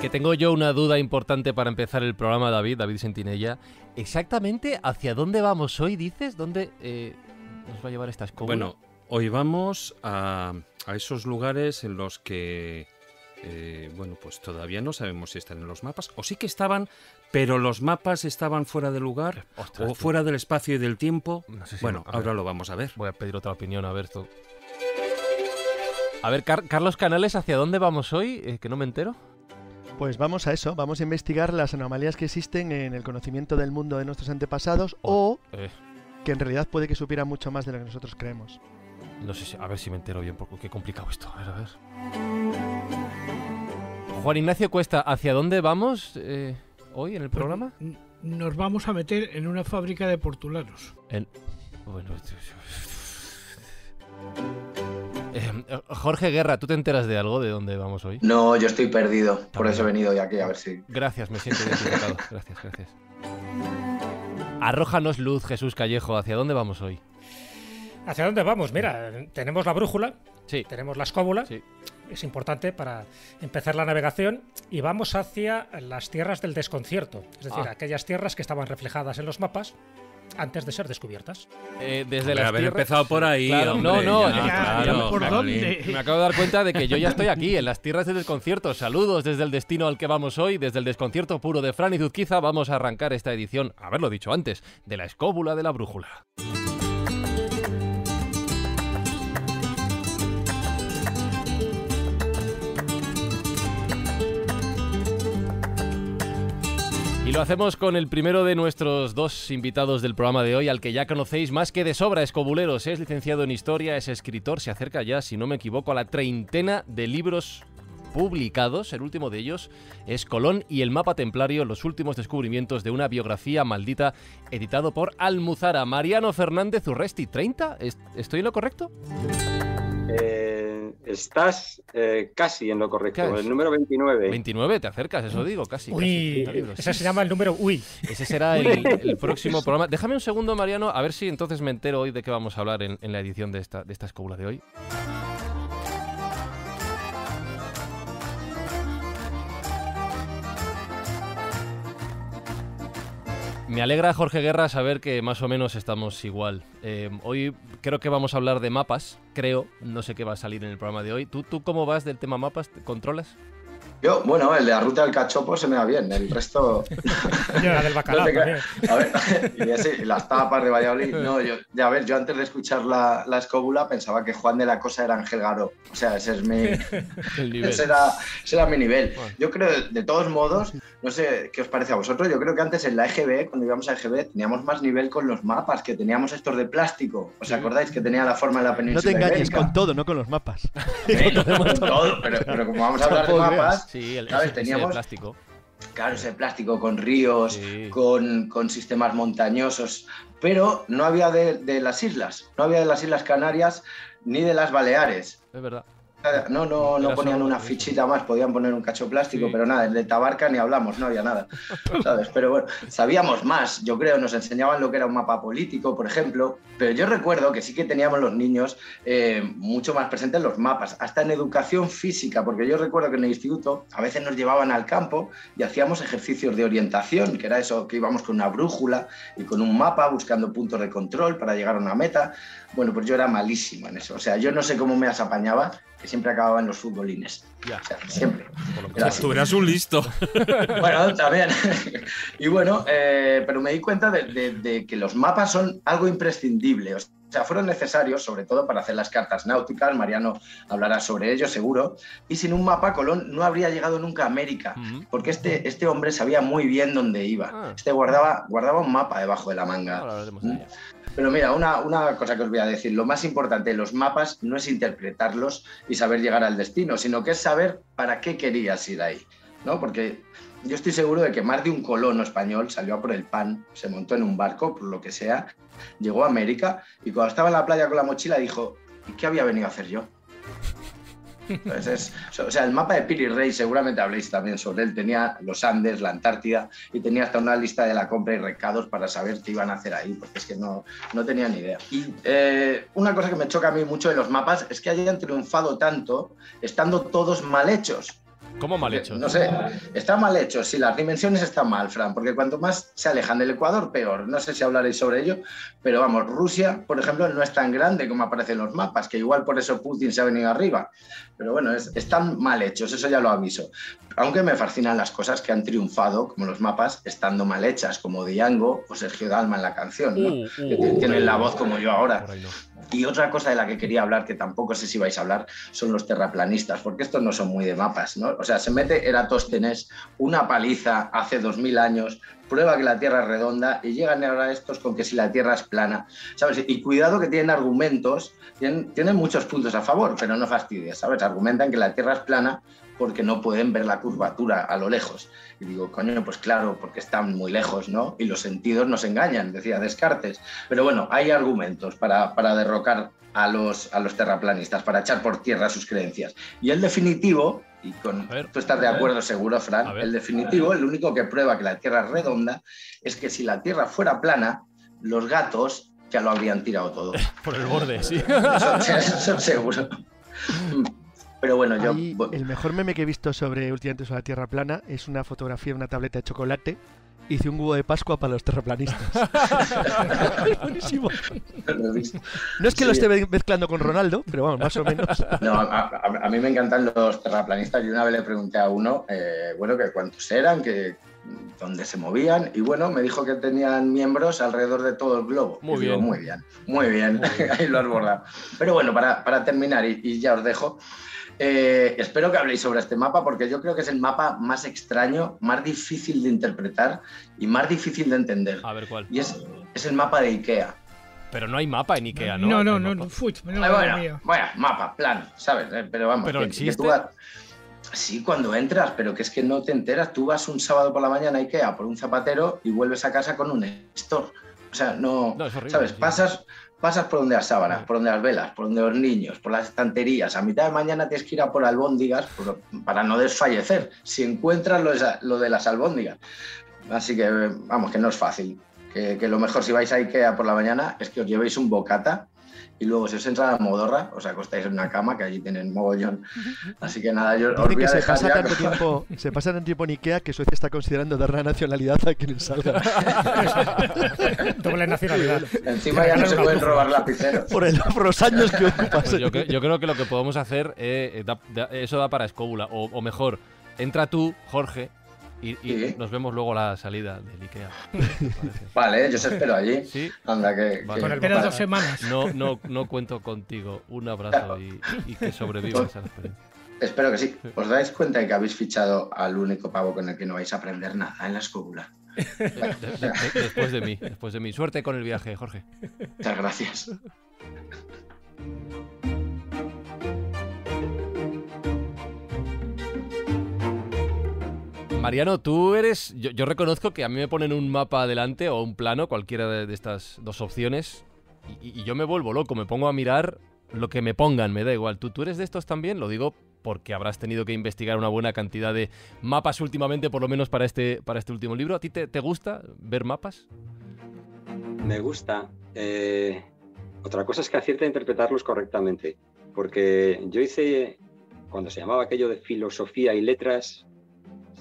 que, tengo yo una duda importante para empezar el programa, David, David Sentinella. Exactamente hacia dónde vamos hoy, dices, dónde eh, nos va a llevar esta escoba? Bueno, hoy vamos a, esos lugares en los que eh, bueno, pues todavía no sabemos si están en los mapas, o sí que estaban, pero los mapas estaban fuera de lugar, o fuera del espacio y del tiempo. bueno, ahora lo vamos a ver. Voy a pedir otra opinión, a ver esto. A ver, Carlos Canales, ¿hacia dónde vamos hoy? Eh, que no me entero. Pues vamos a eso, vamos a investigar las anomalías que existen en el conocimiento del mundo de nuestros antepasados oh, o eh. que en realidad puede que supiera mucho más de lo que nosotros creemos. No sé, a ver si me entero bien, porque qué complicado esto. A ver, a ver. Juan Ignacio Cuesta, ¿hacia dónde vamos eh, hoy en el programa? Pues, nos vamos a meter en una fábrica de portulanos. En... Bueno, eh, Jorge Guerra, ¿tú te enteras de algo de dónde vamos hoy? No, yo estoy perdido. Por eso he venido hoy aquí, a ver si. Gracias, me siento identificado. Gracias, gracias. Arrójanos luz, Jesús Callejo. ¿Hacia dónde vamos hoy? ¿Hacia dónde vamos? Mira, tenemos la brújula, tenemos la escóbula, es importante para empezar la navegación, y vamos hacia las tierras del desconcierto, es decir, ah. aquellas tierras que estaban reflejadas en los mapas, antes de ser descubiertas. Eh, desde la haber empezado por ahí. no, no, eh, ¿por Me acabo de dar cuenta de que yo ya estoy aquí, en las tierras del desconcierto. Saludos desde el destino al que vamos hoy, desde el desconcierto puro de Fran y Zuzquiza. Vamos a arrancar esta edición, haberlo dicho antes, de la escóbula de la brújula. Y lo hacemos con el primero de nuestros dos invitados del programa de hoy, al que ya conocéis más que de sobra, Escobuleros. Es licenciado en historia, es escritor, se acerca ya, si no me equivoco, a la treintena de libros publicados. El último de ellos es Colón y el mapa templario, los últimos descubrimientos de una biografía maldita, editado por Almuzara. Mariano Fernández Urresti, ¿30? ¿Estoy en lo correcto? Eh, estás eh, casi en lo correcto. El número 29. 29, te acercas, eso digo, casi. Uy, ese se llama el número Uy. Ese será el, próximo programa. Déjame un segundo, Mariano, a ver si entonces me entero hoy de qué vamos a hablar en, la edición de esta, de esta de hoy. Me alegra, Jorge Guerra, saber que más o menos estamos igual. Eh, hoy creo que vamos a hablar de mapas, creo. No sé qué va a salir en el programa de hoy. ¿Tú, tú cómo vas del tema mapas? ¿Controlas? Yo, bueno, el de la ruta del cachopo se me da bien, el resto. yo, la del bacalao. a ver, y así, las tapas de Valladolid. No, yo, ya, a ver, yo antes de escuchar la, escóbula pensaba que Juan de la Cosa era Ángel Garo. O sea, ese es mi. ese, era, mi nivel. Yo creo, de todos modos, no sé qué os parece a vosotros. Yo creo que antes en la EGB, cuando íbamos a EGB, teníamos más nivel con los mapas, que teníamos estos de plástico. ¿Os acordáis que tenía la forma de la península? No te engañes con todo, no con los mapas. con todo, pero, como vamos a hablar de mapas, sí, el, ¿sabes? Teníamos. plástico. Claro, ese plástico con ríos, con, sistemas montañosos, pero no había de las islas, no había de las Islas Canarias ni de las Baleares. Es verdad. No, no, no ponían una fichita más, podían poner un cacho plástico, pero nada, de Tabarca ni hablamos, no había nada, Pero bueno, sabíamos más, yo creo, nos enseñaban lo que era un mapa político, por ejemplo, pero yo recuerdo que sí que teníamos los niños eh, mucho más presentes en los mapas, hasta en educación física, porque yo recuerdo que en el instituto a veces nos llevaban al campo y hacíamos ejercicios de orientación, que era eso, que íbamos con una brújula y con un mapa buscando puntos de control para llegar a una meta. Bueno, pues yo era malísimo en eso. O sea, yo no sé cómo me las apañaba, que siempre acababa en los futbolines. O sea, siempre. tú eras un listo. bueno, también. y bueno, eh, pero me di cuenta de, que los mapas son algo imprescindible o sea, fueron necesarios sobre todo para hacer las cartas náuticas, Mariano hablará sobre ello seguro, y sin un mapa Colón no habría llegado nunca a América, porque este, este hombre sabía muy bien dónde iba, ah. este guardaba, guardaba un mapa debajo de la manga. Mm. pero mira, una, una, cosa que os voy a decir, lo más importante de los mapas no es interpretarlos y saber llegar al destino, sino que es saber para qué querías ir ahí, ¿no? Porque yo estoy seguro de que más de un colono español salió a por el pan, se montó en un barco, por lo que sea, llegó a América y cuando estaba en la playa con la mochila dijo, ¿y qué había venido a hacer yo? o sea, el mapa de Piri Rey, seguramente habléis también sobre él, tenía los Andes, la Antártida y tenía hasta una lista de la compra y recados para saber qué iban a hacer ahí, porque es que no, no tenía ni idea. Y eh, una cosa que me choca a mí mucho de los mapas es que hayan triunfado tanto estando todos mal hechos. ¿Cómo mal hecho? No sé, está mal hecho, sí, las dimensiones están mal, Fran, porque cuanto más se alejan del Ecuador, peor. No sé si hablaréis sobre ello, pero vamos, Rusia, por ejemplo, no es tan grande como aparecen los mapas, que igual por eso Putin se ha venido arriba. Pero bueno, están mal hechos, eso ya lo aviso. Aunque me fascinan las cosas que han triunfado, como los mapas, estando mal hechas, como Diango o Sergio Dalma en la canción, mm, mm. que tienen la voz como yo ahora. Y otra cosa de la que quería hablar, que tampoco sé si vais a hablar, son los terraplanistas, porque estos no son muy de mapas, ¿no? O sea, se mete Eratóstenes una paliza hace 2000 años, prueba que la Tierra es redonda y llegan ahora estos con que si la Tierra es plana, ¿sabes? Y cuidado que tienen argumentos, tienen, muchos puntos a favor, pero no fastidies, ¿sabes? Argumentan que la Tierra es plana porque no pueden ver la curvatura a lo lejos. Y digo, coño, pues claro, porque están muy lejos, ¿no? Y los sentidos nos engañan, decía Descartes. Pero bueno, hay argumentos para, derrocar a los, a los terraplanistas, para echar por tierra sus creencias. Y el definitivo, y con, tú estás de acuerdo seguro, Fran, el definitivo, el único que prueba que la Tierra es redonda, es que si la Tierra fuera plana, los gatos ya lo habrían tirado todo. Por el borde, sí. Eso, eso seguro. Pero bueno, yo. El mejor meme que he visto sobre últimamente sobre la Tierra plana es una fotografía de una tableta de chocolate. Hice un huevo de Pascua para los terraplanistas. No es que lo esté mezclando con Ronaldo, pero vamos, más o menos. No, a, mí me encantan los terraplanistas. Yo una vez le pregunté a uno, eh, bueno, que cuántos eran, que dónde se movían y bueno, me dijo que tenían miembros alrededor de todo el globo. Muy, bien. muy bien. muy bien, ahí lo has bordado. Pero bueno, para, terminar y ya os dejo, eh, espero que habléis sobre este mapa porque yo creo que es el mapa más extraño, más difícil de interpretar y más difícil de entender. A ver cuál. Y es, es el mapa de Ikea. Pero no hay mapa en Ikea, ¿no? No, no, no, no. bueno, bueno, mapa, plan, ¿sabes? Eh, pero vamos, pero que, existe. Sí, cuando entras, pero que es que no te enteras. Tú vas un sábado por la mañana a Ikea por un zapatero y vuelves a casa con un estor O sea, no. es ¿Sabes? Pasas pasas por donde las sábanas, por donde las velas, por donde los niños, por las estanterías. A mitad de mañana tienes que ir a por albóndigas para no desfallecer, si encuentras lo de, las albóndigas. Así que, vamos, que no es fácil. Que, que lo mejor si vais a IKEA por la mañana es que os llevéis un bocata y luego si os entra la modorra, os acostáis en una cama, que allí tienen mogollón. Así que nada, yo os voy a se pasa, tanto tiempo, se pasa tanto tiempo en Ikea que Suecia está considerando dar la nacionalidad a quienes salga. Doble nacionalidad. Encima ya no se pueden robar lapiceros. Por, los años que pues ocupas. yo, yo, creo que lo que podemos hacer, es eh, eh, eso da para escóbula, o mejor, entra tú, Jorge, y, nos vemos luego a la salida del IKEA. vale, yo os espero allí. Sí. Anda, que. Vale. dos semanas. No, no, no cuento contigo. Un abrazo y, que sobrevivas a la Espero que sí. ¿Os dais cuenta de que habéis fichado al único pavo con el que no vais a aprender nada en la escóbula? después de mí, después de mí. Suerte con el viaje, Jorge. Muchas gracias. Mariano, tú eres. Yo, reconozco que a mí me ponen un mapa adelante o un plano, cualquiera de, estas dos opciones, y, yo me vuelvo loco, me pongo a mirar lo que me pongan, me da igual. ¿Tú, tú eres de estos también? Lo digo porque habrás tenido que investigar una buena cantidad de mapas últimamente, por lo menos para este, para este último libro. ¿A ti te, gusta ver mapas? Me gusta. Eh, otra cosa es que acierta a interpretarlos correctamente, porque yo hice, cuando se llamaba aquello de filosofía y letras,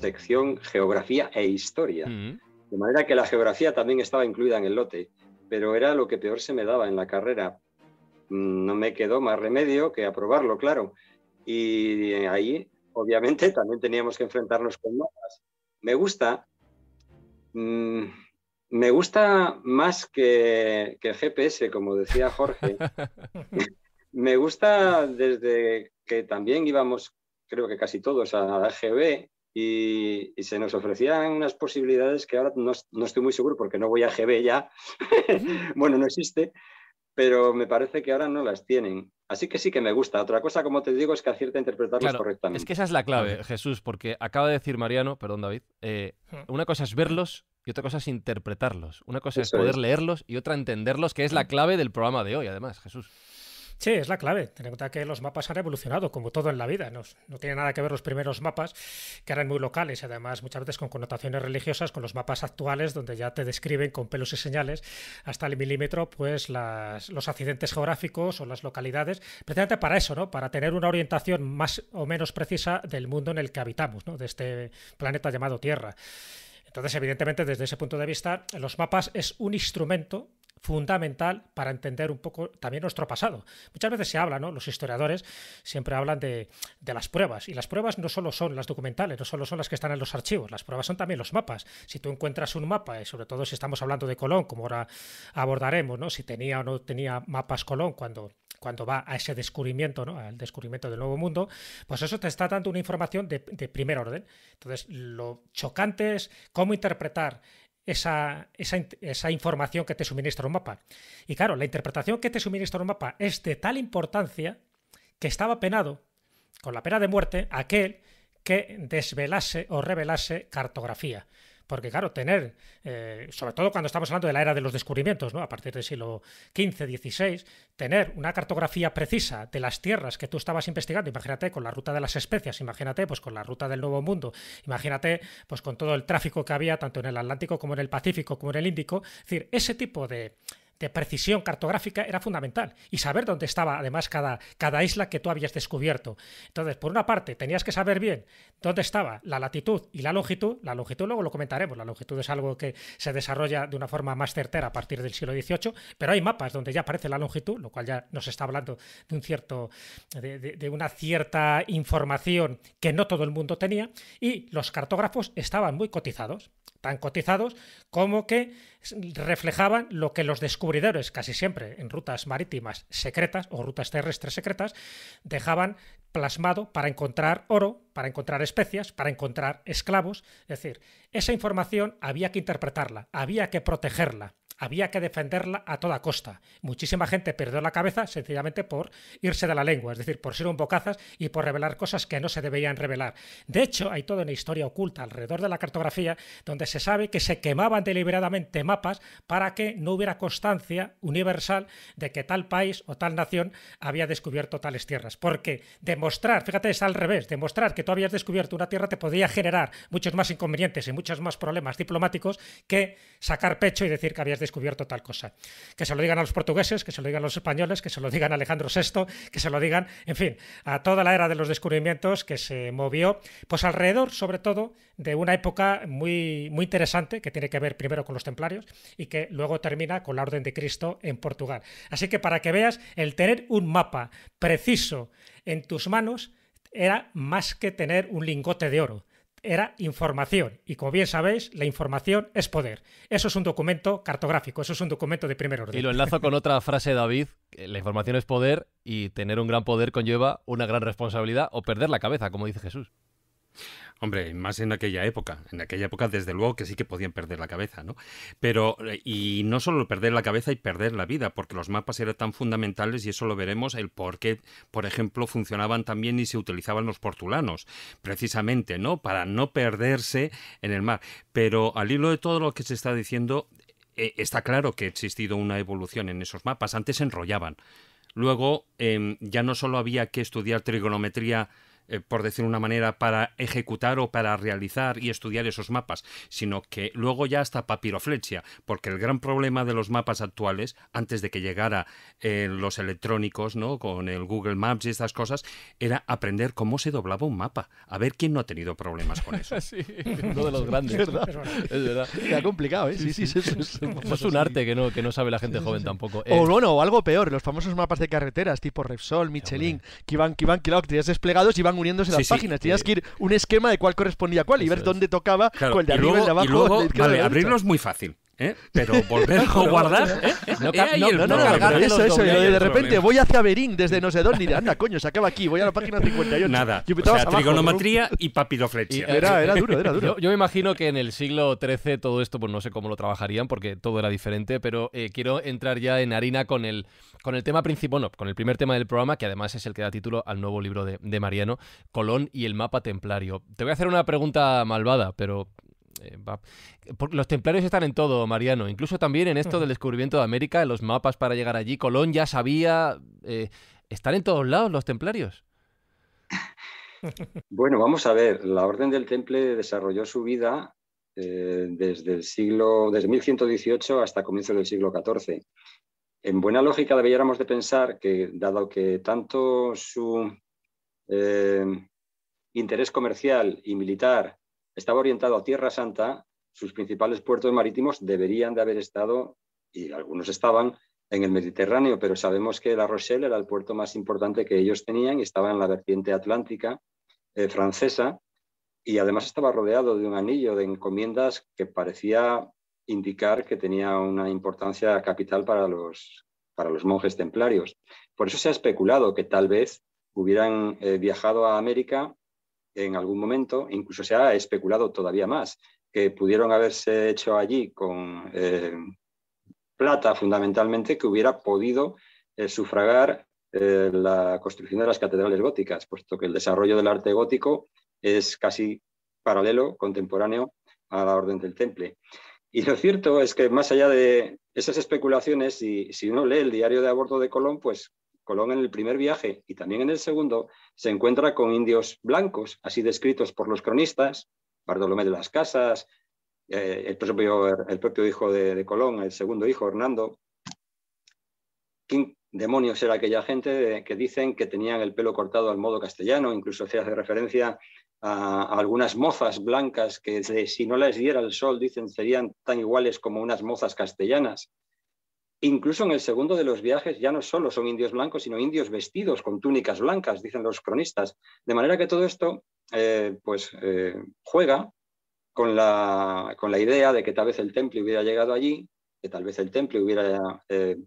sección Geografía e Historia. De manera que la geografía también estaba incluida en el lote, pero era lo que peor se me daba en la carrera. Mm, no me quedó más remedio que aprobarlo, claro. Y ahí, obviamente, también teníamos que enfrentarnos con mapas. Me gusta, mm, me gusta más que, que GPS, como decía Jorge. me gusta desde que también íbamos, creo que casi todos, a la GB y, se nos ofrecían unas posibilidades que ahora no, estoy muy seguro porque no voy a GB ya, bueno, no existe, pero me parece que ahora no las tienen. Así que sí que me gusta. Otra cosa, como te digo, es que acierta a interpretarlas correctamente. Es que esa es la clave, Jesús, porque acaba de decir Mariano, perdón David, eh, hmm. una cosa es verlos y otra cosa es interpretarlos. Una cosa es poder leerlos y otra entenderlos, que es la hmm. clave del programa de hoy, además, Jesús. Sí, es la clave. Ten en cuenta que los mapas han evolucionado, como todo en la vida. No, tiene nada que ver los primeros mapas, que eran muy locales y además muchas veces con connotaciones religiosas, con los mapas actuales, donde ya te describen con pelos y señales hasta el milímetro pues los accidentes geográficos o las localidades, precisamente para eso, ¿no? para tener una orientación más o menos precisa del mundo en el que habitamos, de este planeta llamado Tierra. Entonces, evidentemente, desde ese punto de vista, los mapas es un instrumento fundamental para entender un poco también nuestro pasado. Muchas veces se habla, Los historiadores siempre hablan de, las pruebas, y las pruebas no solo son las documentales, no solo son las que están en los archivos, las pruebas son también los mapas. Si tú encuentras un mapa, y eh, sobre todo si estamos hablando de Colón, como ahora abordaremos, ¿no? Si tenía o no tenía mapas Colón cuando cuando va a ese descubrimiento, al descubrimiento del nuevo mundo, pues eso te está dando una información de, de primer orden. Entonces, lo chocante es cómo interpretar esa, información que te suministra un mapa. Y claro, la interpretación que te suministra un mapa es de tal importancia que estaba penado con la pena de muerte aquel que desvelase o revelase cartografía. Porque claro, tener, eh, sobre todo cuando estamos hablando de la era de los descubrimientos, ¿no? a partir del siglo XV, XVI, tener una cartografía precisa de las tierras que tú estabas investigando, imagínate con la ruta de las especias, imagínate pues con la ruta del Nuevo Mundo, imagínate pues con todo el tráfico que había tanto en el Atlántico como en el Pacífico como en el Índico, es decir, ese tipo de de precisión cartográfica era fundamental y saber dónde estaba además cada, cada isla que tú habías descubierto. Entonces, por una parte, tenías que saber bien dónde estaba la latitud y la longitud. La longitud luego lo comentaremos, la longitud es algo que se desarrolla de una forma más certera a partir del siglo XVIII, pero hay mapas donde ya aparece la longitud, lo cual ya nos está hablando de, un cierto, de una cierta información que no todo el mundo tenía y los cartógrafos estaban muy cotizados tan cotizados como que reflejaban lo que los descubridores, casi siempre en rutas marítimas secretas o rutas terrestres secretas, dejaban plasmado para encontrar oro, para encontrar especias, para encontrar esclavos. Es decir, esa información había que interpretarla, había que protegerla había que defenderla a toda costa. Muchísima gente perdió la cabeza sencillamente por irse de la lengua, es decir, por ser un bocazas y por revelar cosas que no se debían revelar. De hecho, hay toda una historia oculta alrededor de la cartografía donde se sabe que se quemaban deliberadamente mapas para que no hubiera constancia universal de que tal país o tal nación había descubierto tales tierras. Porque demostrar, fíjate, es al revés, demostrar que tú habías descubierto una tierra te podía generar muchos más inconvenientes y muchos más problemas diplomáticos que sacar pecho y decir que habías descubierto descubierto tal cosa. Que se lo digan a los portugueses, que se lo digan a los españoles, que se lo digan a Alejandro VI, que se lo digan, en fin, a toda la era de los descubrimientos que se movió, pues alrededor, sobre todo, de una época muy, muy interesante que tiene que ver primero con los templarios y que luego termina con la Orden de Cristo en Portugal. Así que para que veas, el tener un mapa preciso en tus manos era más que tener un lingote de oro era información. Y como bien sabéis, la información es poder. Eso es un documento cartográfico, eso es un documento de primer orden. Y lo enlazo con otra frase de David, la información es poder y tener un gran poder conlleva una gran responsabilidad o perder la cabeza, como dice Jesús. Hombre, más en aquella época. En aquella época, desde luego, que sí que podían perder la cabeza, ¿no? Pero, eh, y no solo perder la cabeza y perder la vida, porque los mapas eran tan fundamentales y eso lo veremos, el por qué, por ejemplo, funcionaban también y se utilizaban los portulanos, precisamente, ¿no? Para no perderse en el mar. Pero al hilo de todo lo que se está diciendo, eh, está claro que ha existido una evolución en esos mapas. Antes se enrollaban. Luego, em, ya no solo había que estudiar trigonometría eh, por decir una manera, para ejecutar o para realizar y estudiar esos mapas, sino que luego ya hasta papiroflexia, porque el gran problema de los mapas actuales, antes de que llegara eh, los electrónicos, ¿no? Con el Google Maps y estas cosas, era aprender cómo se doblaba un mapa. A ver quién no ha tenido problemas con eso. uno de los grandes. Es verdad. Es verdad. complicado, ¿eh? Pues es, un, arte que no, que no sabe la gente joven tampoco. o bueno, o algo peor, los famosos mapas de carreteras, tipo Repsol, Michelin, que iban, que iban iban desplegados y van muriéndose uniéndose las páginas. Tenías eh, que ir un esquema de cuál correspondía a cuál y ver dónde tocaba con de arriba el de abajo. luego, vale, abrirlo es muy fácil. ¿eh? pero volver a guardar. de repente voy hacia Berín desde no sé dónde anda, coño, se acaba aquí, voy a la página 58. Nada. O trigonometría y papiroflexia. Eh, era, duro, era duro. Yo, me imagino que en el siglo XIII todo esto, pues no sé cómo lo trabajarían porque todo era diferente, pero eh, quiero entrar ya en harina con el, con el tema principal, no con el primer tema del programa, que además es el que da título al nuevo libro de, de Mariano, Colón y el mapa templario. Te voy a hacer una pregunta malvada, pero eh, los templarios están en todo, Mariano. Incluso también en esto del descubrimiento de América, en los mapas para llegar allí. Colón ya sabía. Eh, están en todos lados los templarios. Bueno, vamos a ver. La Orden del Temple desarrolló su vida eh, desde el siglo, desde 1118 hasta comienzos del siglo XIV. En buena lógica deberíamos de pensar que, dado que tanto su interés comercial y militar estaba orientado a Tierra Santa, sus principales puertos marítimos deberían de haber estado, y algunos estaban, en el Mediterráneo, pero sabemos que La Rochelle era el puerto más importante que ellos tenían y estaba en la vertiente atlántica eh, francesa y además estaba rodeado de un anillo de encomiendas que parecía indicar que tenía una importancia capital para los, para los monjes templarios. Por eso se ha especulado que tal vez hubieran eh, viajado a América en algún momento, incluso se ha especulado todavía más, que pudieron haberse hecho allí con eh, plata fundamentalmente que hubiera podido eh, sufragar eh, la construcción de las catedrales góticas, puesto que el desarrollo del arte gótico es casi paralelo, contemporáneo a la Orden del Temple. Y lo cierto es que más allá de esas especulaciones, y si uno lee el diario de aborto de Colón, pues Colón en el primer viaje y también en el segundo se encuentra con indios blancos, así descritos por los cronistas, Bartolomé de las Casas, eh, el, propio, hijo de, Colón, el segundo hijo, Hernando. ¿Quién demonios era aquella gente que dicen que tenían el pelo cortado al modo castellano? Incluso se hace referencia a, algunas mozas blancas que si no les diera el sol, dicen, serían tan iguales como unas mozas castellanas. Incluso en el segundo de los viajes ya no solo son indios blancos, sino indios vestidos con túnicas blancas, dicen los cronistas. De manera que todo esto eh, pues, eh, juega con la, idea de que tal vez el templo hubiera llegado allí, que tal vez el templo hubiera eh,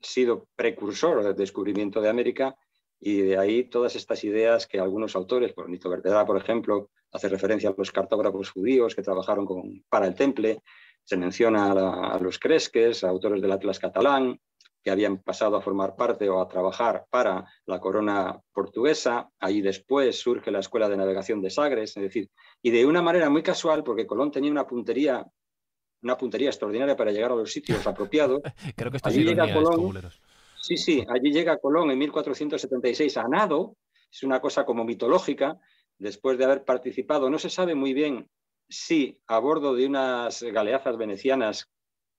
sido precursor del descubrimiento de América y de ahí todas estas ideas que algunos autores, por Nito por ejemplo, hace referencia a los cartógrafos judíos que trabajaron para el temple, se menciona a, los cresques, autores del Atlas catalán, que habían pasado a formar parte o a trabajar para la corona portuguesa. Ahí después surge la Escuela de Navegación de Sagres, es decir, y de una manera muy casual, porque Colón tenía una puntería, una puntería extraordinaria para llegar a los sitios apropiados. Creo que esto allí llega Colón, Sí, sí, allí llega Colón en 1476 a nado, es una cosa como mitológica, después de haber participado, no se sabe muy bien sí, a bordo de unas galeazas venecianas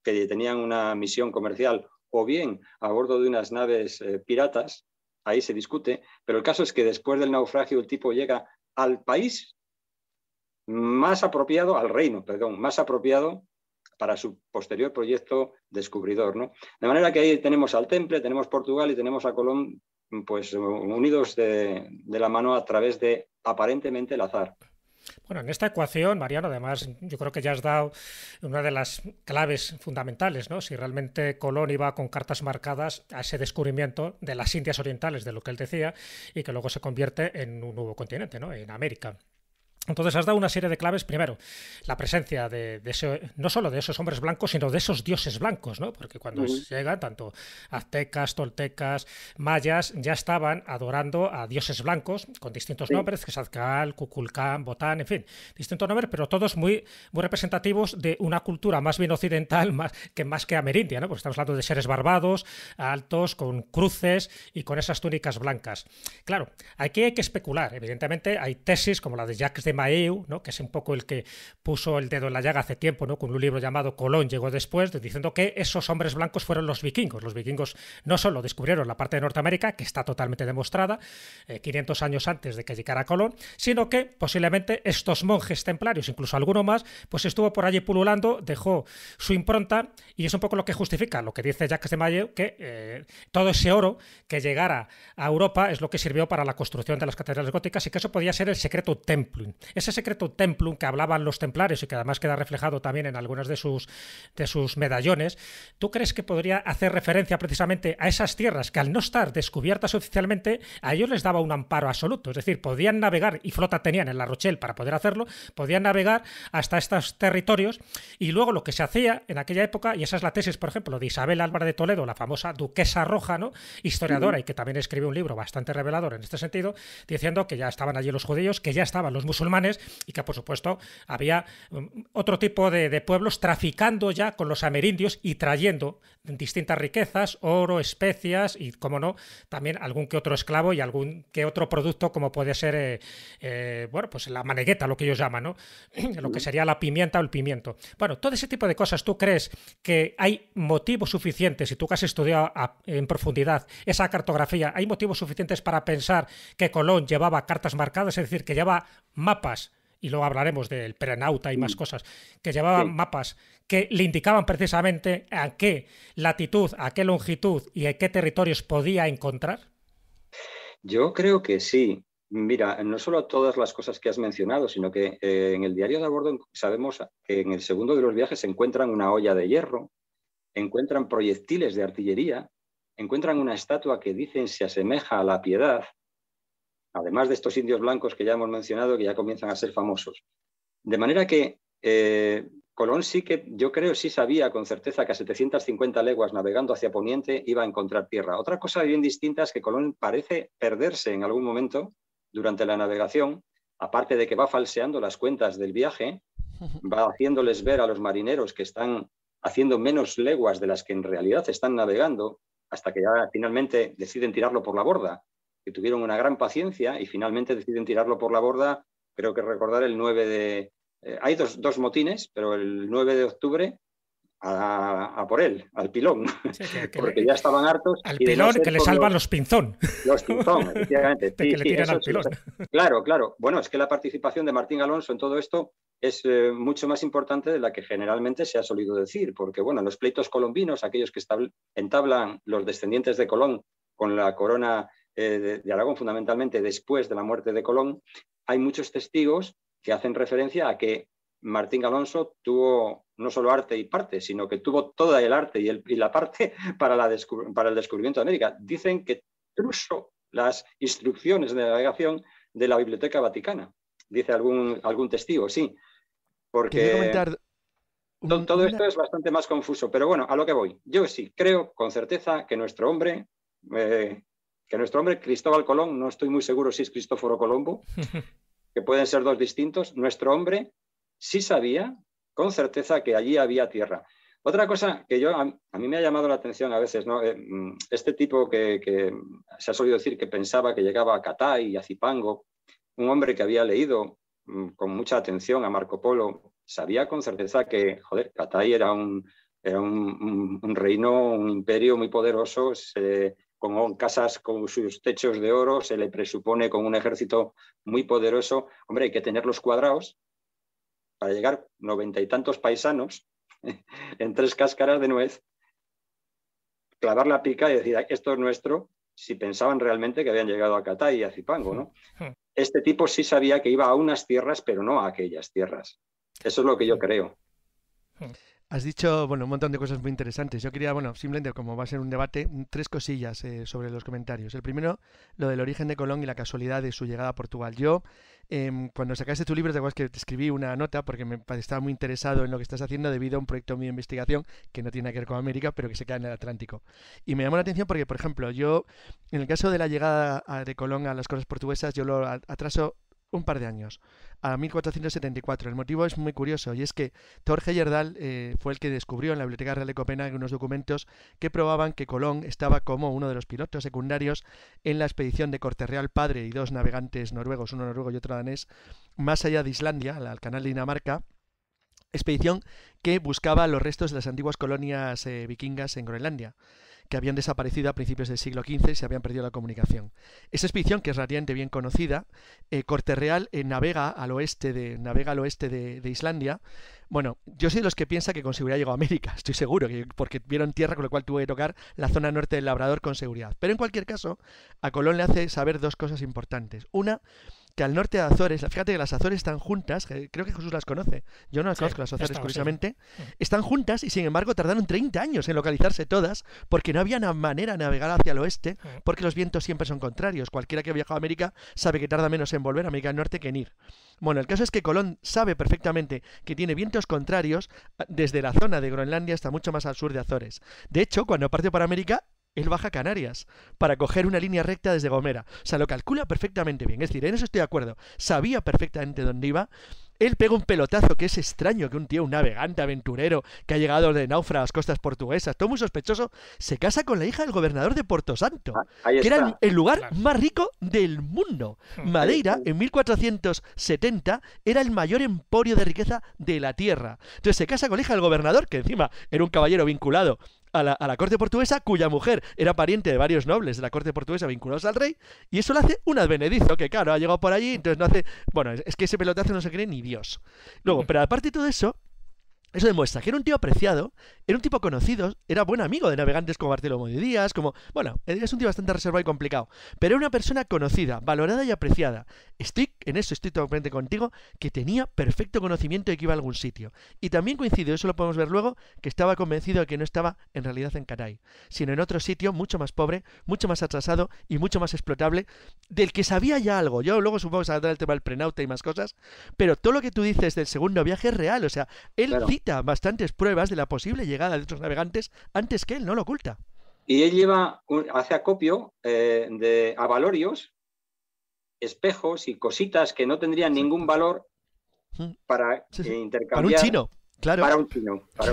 que tenían una misión comercial o bien a bordo de unas naves eh, piratas, ahí se discute, pero el caso es que después del naufragio el tipo llega al país más apropiado, al reino, perdón, más apropiado para su posterior proyecto descubridor. De manera que ahí tenemos al Temple, tenemos Portugal y tenemos a Colón pues, unidos de la mano a través de aparentemente el azar. Bueno, en esta ecuación, Mariano, además, yo creo que ya has dado una de las claves fundamentales, ¿no? Si realmente Colón iba con cartas marcadas a ese descubrimiento de las Indias Orientales, de lo que él decía, y que luego se convierte en un nuevo continente, ¿no? En América. Entonces has dado una serie de claves. Primero, la presencia de, no solo de esos hombres blancos, sino de esos dioses blancos, ¿no? Porque cuando llegan, tanto aztecas, toltecas, mayas, ya estaban adorando a dioses blancos con distintos nombres, Quetzalcoatl, Cuculcán, Botán, en fin, distintos nombres, pero todos muy, representativos de una cultura más bien occidental más, que más que amerindia, ¿no? Porque estamos hablando de seres barbados, altos, con cruces y con esas túnicas blancas. Claro, aquí hay que especular. Evidentemente hay tesis como la de Jacques de ¿no? que es un poco el que puso el dedo en la llaga hace tiempo, ¿no? con un libro llamado Colón llegó después, diciendo que esos hombres blancos fueron los vikingos. Los vikingos no solo descubrieron la parte de Norteamérica, que está totalmente demostrada, 500 eh, años antes de que llegara Colón, sino que posiblemente estos monjes templarios, incluso alguno más, pues estuvo por allí pululando, dejó su impronta y es un poco lo que justifica lo que dice Jacques de Mayo, que eh, todo ese oro que llegara a Europa es lo que sirvió para la construcción de las catedrales góticas y que eso podía ser el secreto templum ese secreto templum que hablaban los templarios y que además queda reflejado también en algunos de sus, de sus medallones, ¿tú crees que podría hacer referencia precisamente a esas tierras que al no estar descubiertas oficialmente, a ellos les daba un amparo absoluto? Es decir, podían navegar, y flota tenían en La Rochelle para poder hacerlo, podían navegar hasta estos territorios y luego lo que se hacía en aquella época, y esa es la tesis, por ejemplo, de Isabel Álvarez de Toledo, la famosa duquesa roja, historiadora y que también escribió un libro bastante revelador en este sentido, diciendo que ya estaban allí los judíos, que ya estaban los musulmanes, y que por supuesto había mm, otro tipo de, pueblos traficando ya con los amerindios y trayendo distintas riquezas, oro, especias y, como no, también algún que otro esclavo y algún que otro producto como puede ser, eh, eh, bueno, pues la manegueta, lo que ellos llaman, ¿no? lo que sería la pimienta o el pimiento. Bueno, todo ese tipo de cosas, ¿tú crees que hay motivos suficientes, si tú que has estudiado en profundidad esa cartografía, hay motivos suficientes para pensar que Colón llevaba cartas marcadas, es decir, que llevaba mapas y luego hablaremos del perenauta y más mm. cosas, que llevaban mapas que le indicaban precisamente a qué latitud, a qué longitud y a qué territorios podía encontrar? Yo creo que sí. Mira, no solo todas las cosas que has mencionado, sino que eh, en el diario de a bordo sabemos que en el segundo de los viajes se encuentran una olla de hierro, encuentran proyectiles de artillería, encuentran una estatua que dicen se asemeja a la piedad, además de estos indios blancos que ya hemos mencionado, que ya comienzan a ser famosos. De manera que eh, Colón sí que, yo creo, sí sabía con certeza que a 750 leguas navegando hacia Poniente iba a encontrar tierra. Otra cosa bien distinta es que Colón parece perderse en algún momento durante la navegación, aparte de que va falseando las cuentas del viaje, va haciéndoles ver a los marineros que están haciendo menos leguas de las que en realidad están navegando, hasta que ya finalmente deciden tirarlo por la borda que tuvieron una gran paciencia y finalmente deciden tirarlo por la borda, creo que recordar el 9 de... Eh, hay dos, motines, pero el 9 de octubre a, por él, al pilón, porque ya estaban hartos. Al pilón que le salvan los, pinzón. Los pinzón, efectivamente. que le tiran al pilón. Claro, claro. Bueno, es que la participación de Martín Alonso en todo esto es eh, mucho más importante de la que generalmente se ha solido decir, porque bueno, los pleitos colombinos, aquellos que entablan los descendientes de Colón con la corona eh, de, Aragón, fundamentalmente después de la muerte de Colón, hay muchos testigos que hacen referencia a que Martín Alonso tuvo no solo arte y parte, sino que tuvo todo el arte y, la parte para, la para, el descubrimiento de América. Dicen que truso las instrucciones de navegación de la Biblioteca Vaticana, dice algún, algún testigo, sí. Porque todo, esto es bastante más confuso, pero bueno, a lo que voy. Yo sí creo con certeza que nuestro hombre, eh, que nuestro hombre Cristóbal Colón, no estoy muy seguro si es Cristóforo Colombo, que pueden ser dos distintos, nuestro hombre sí sabía con certeza que allí había tierra. Otra cosa que yo, a, mí me ha llamado la atención a veces, ¿no? Eh, mm, este tipo que, se ha solido decir que pensaba que llegaba a Catay y a Zipango, un hombre que había leído mm, con mucha atención a Marco Polo, sabía con certeza que, joder, Catay era un, reino, un imperio muy poderoso, con casas con sus techos de oro, se le presupone con un ejército muy poderoso. Hombre, hay que tener los cuadrados para llegar noventa y tantos paisanos en tres cáscaras de nuez, clavar la pica y decir, esto es nuestro, si pensaban realmente que habían llegado a Catay y a Zipango. ¿no? Hmm. Hmm. Este tipo sí sabía que iba a unas tierras, pero no a aquellas tierras. Eso es lo que yo hmm. creo. Has dicho, bueno, un montón de cosas muy interesantes. Yo quería, bueno, simplemente como va a ser un debate, tres cosillas eh, sobre los comentarios. El primero, lo del origen de Colón y la casualidad de su llegada a Portugal. Yo, em, cuando sacaste tu libro, te acuerdas que te escribí una nota porque me estaba muy interesado en lo que estás haciendo debido a un proyecto mío de investigación que no tiene que ver con América, pero que se queda en el Atlántico. Y me llamó la atención porque, por ejemplo, yo, en el caso de la llegada de Colón a las cosas portuguesas, yo lo atraso un par de años, a 1474. El motivo es muy curioso y es que Thor Heyerdahl eh, fue el que descubrió en la Biblioteca Real de Copenhague unos documentos que probaban que Colón estaba como uno de los pilotos secundarios en la expedición de Corte Real Padre y dos navegantes noruegos, uno noruego y otro danés, más allá de Islandia, al canal de Dinamarca, expedición que buscaba los restos de las antiguas colonias eh, vikingas en Groenlandia que habían desaparecido a principios del siglo XV y se habían perdido la comunicación. Esa expedición, que es relativamente bien conocida, eh, Corte Real eh, navega al oeste de, navega al oeste de, Islandia. Bueno, yo soy de los que piensa que con seguridad llegó a América, estoy seguro, que, porque vieron tierra, con la cual tuve que tocar la zona norte del Labrador con seguridad. Pero en cualquier caso, a Colón le hace saber dos cosas importantes. Una, al norte de Azores, fíjate que las Azores están juntas, creo que Jesús las conoce, yo no las conozco las Azores, curiosamente, mm. están juntas y sin embargo tardaron 30 años en localizarse todas porque no había manera de navegar hacia el oeste mm. porque los vientos siempre son contrarios. Cualquiera que ha viajado a América sabe que tarda menos en volver a América del Norte que en ir. Bueno, el caso es que Colón sabe perfectamente que tiene vientos contrarios ah, desde la zona de Groenlandia hasta mucho más al sur de Azores. De hecho, cuando partió para América, él Baja Canarias para coger una línea recta desde Gomera. O sea, lo calcula perfectamente bien. Es decir, en eso estoy de acuerdo. Sabía perfectamente dónde iba él pega un pelotazo que es extraño que un tío, un navegante aventurero que ha llegado de Naufra a las costas portuguesas, todo muy sospechoso, se casa con la hija del gobernador de Porto Santo, ah, que era el lugar más rico del mundo. Hmm. Madeira, en 1470, era el mayor emporio de riqueza de la tierra. Entonces se casa con la hija del gobernador, que encima era un caballero vinculado a la, corte portuguesa, cuya mujer era pariente de varios nobles de la corte portuguesa vinculados al rey, y eso le hace un advenedizo, que claro, ha llegado por allí, entonces no hace. Bueno, es, es que ese pelotazo no se cree ni Dios. Luego, pero aparte de todo eso, eso demuestra que era un tío apreciado era un tipo conocido, era buen amigo de navegantes como Bartolomé de Díaz, como... Bueno, es un tío bastante reservado y complicado, pero era una persona conocida, valorada y apreciada. Estoy, en eso estoy totalmente contigo, que tenía perfecto conocimiento de que iba a algún sitio. Y también coincidió, eso lo podemos ver luego, que estaba convencido de que no estaba en realidad en caray sino en otro sitio mucho más pobre, mucho más atrasado y mucho más explotable, del que sabía ya algo. Yo luego supongo que saldrá el tema del prenauta y más cosas, pero todo lo que tú dices del segundo viaje es real, o sea, él cita bastantes pruebas de la posible llegada de otros navegantes antes que él, no lo oculta. Y él lleva, hace acopio eh, de avalorios, espejos y cositas que no tendrían ningún valor mm. para intercambiar. Eh, para un chino. Claro. Para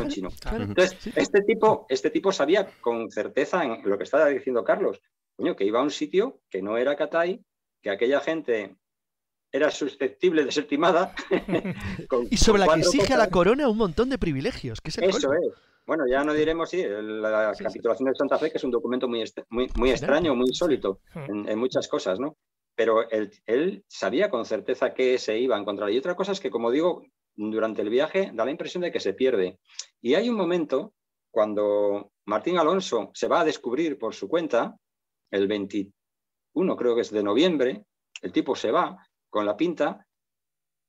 un chino, Entonces, este, tipo, este tipo sabía con certeza en lo que estaba diciendo Carlos, coño, que iba a un sitio que no era Catay, que aquella gente era susceptible de ser timada. y sobre la que exige a la corona un montón de privilegios. Que Eso es. Bueno, ya no diremos, sí, la capitulación de Santa Fe, que es un documento muy, muy, extraño, muy insólito hmm. en, muchas cosas, ¿no? Pero él, sabía con certeza que se iba a encontrar. Y otra cosa es que, como digo, durante el viaje da la impresión de que se pierde. Y hay un momento cuando Martín Alonso se va a descubrir por su cuenta, el 21 creo que es de noviembre, el tipo se va con la pinta,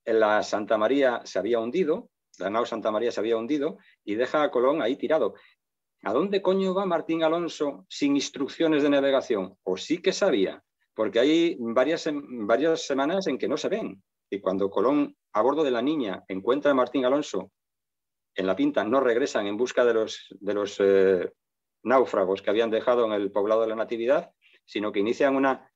la Santa María se había hundido, la nao Santa María se había hundido y deja a Colón ahí tirado. ¿A dónde coño va Martín Alonso sin instrucciones de navegación? O sí que sabía, porque hay varias, varias semanas en que no se ven. Y cuando Colón, a bordo de la niña, encuentra a Martín Alonso en la pinta, no regresan en busca de los, de los eh, náufragos que habían dejado en el poblado de la Natividad, sino que inician una,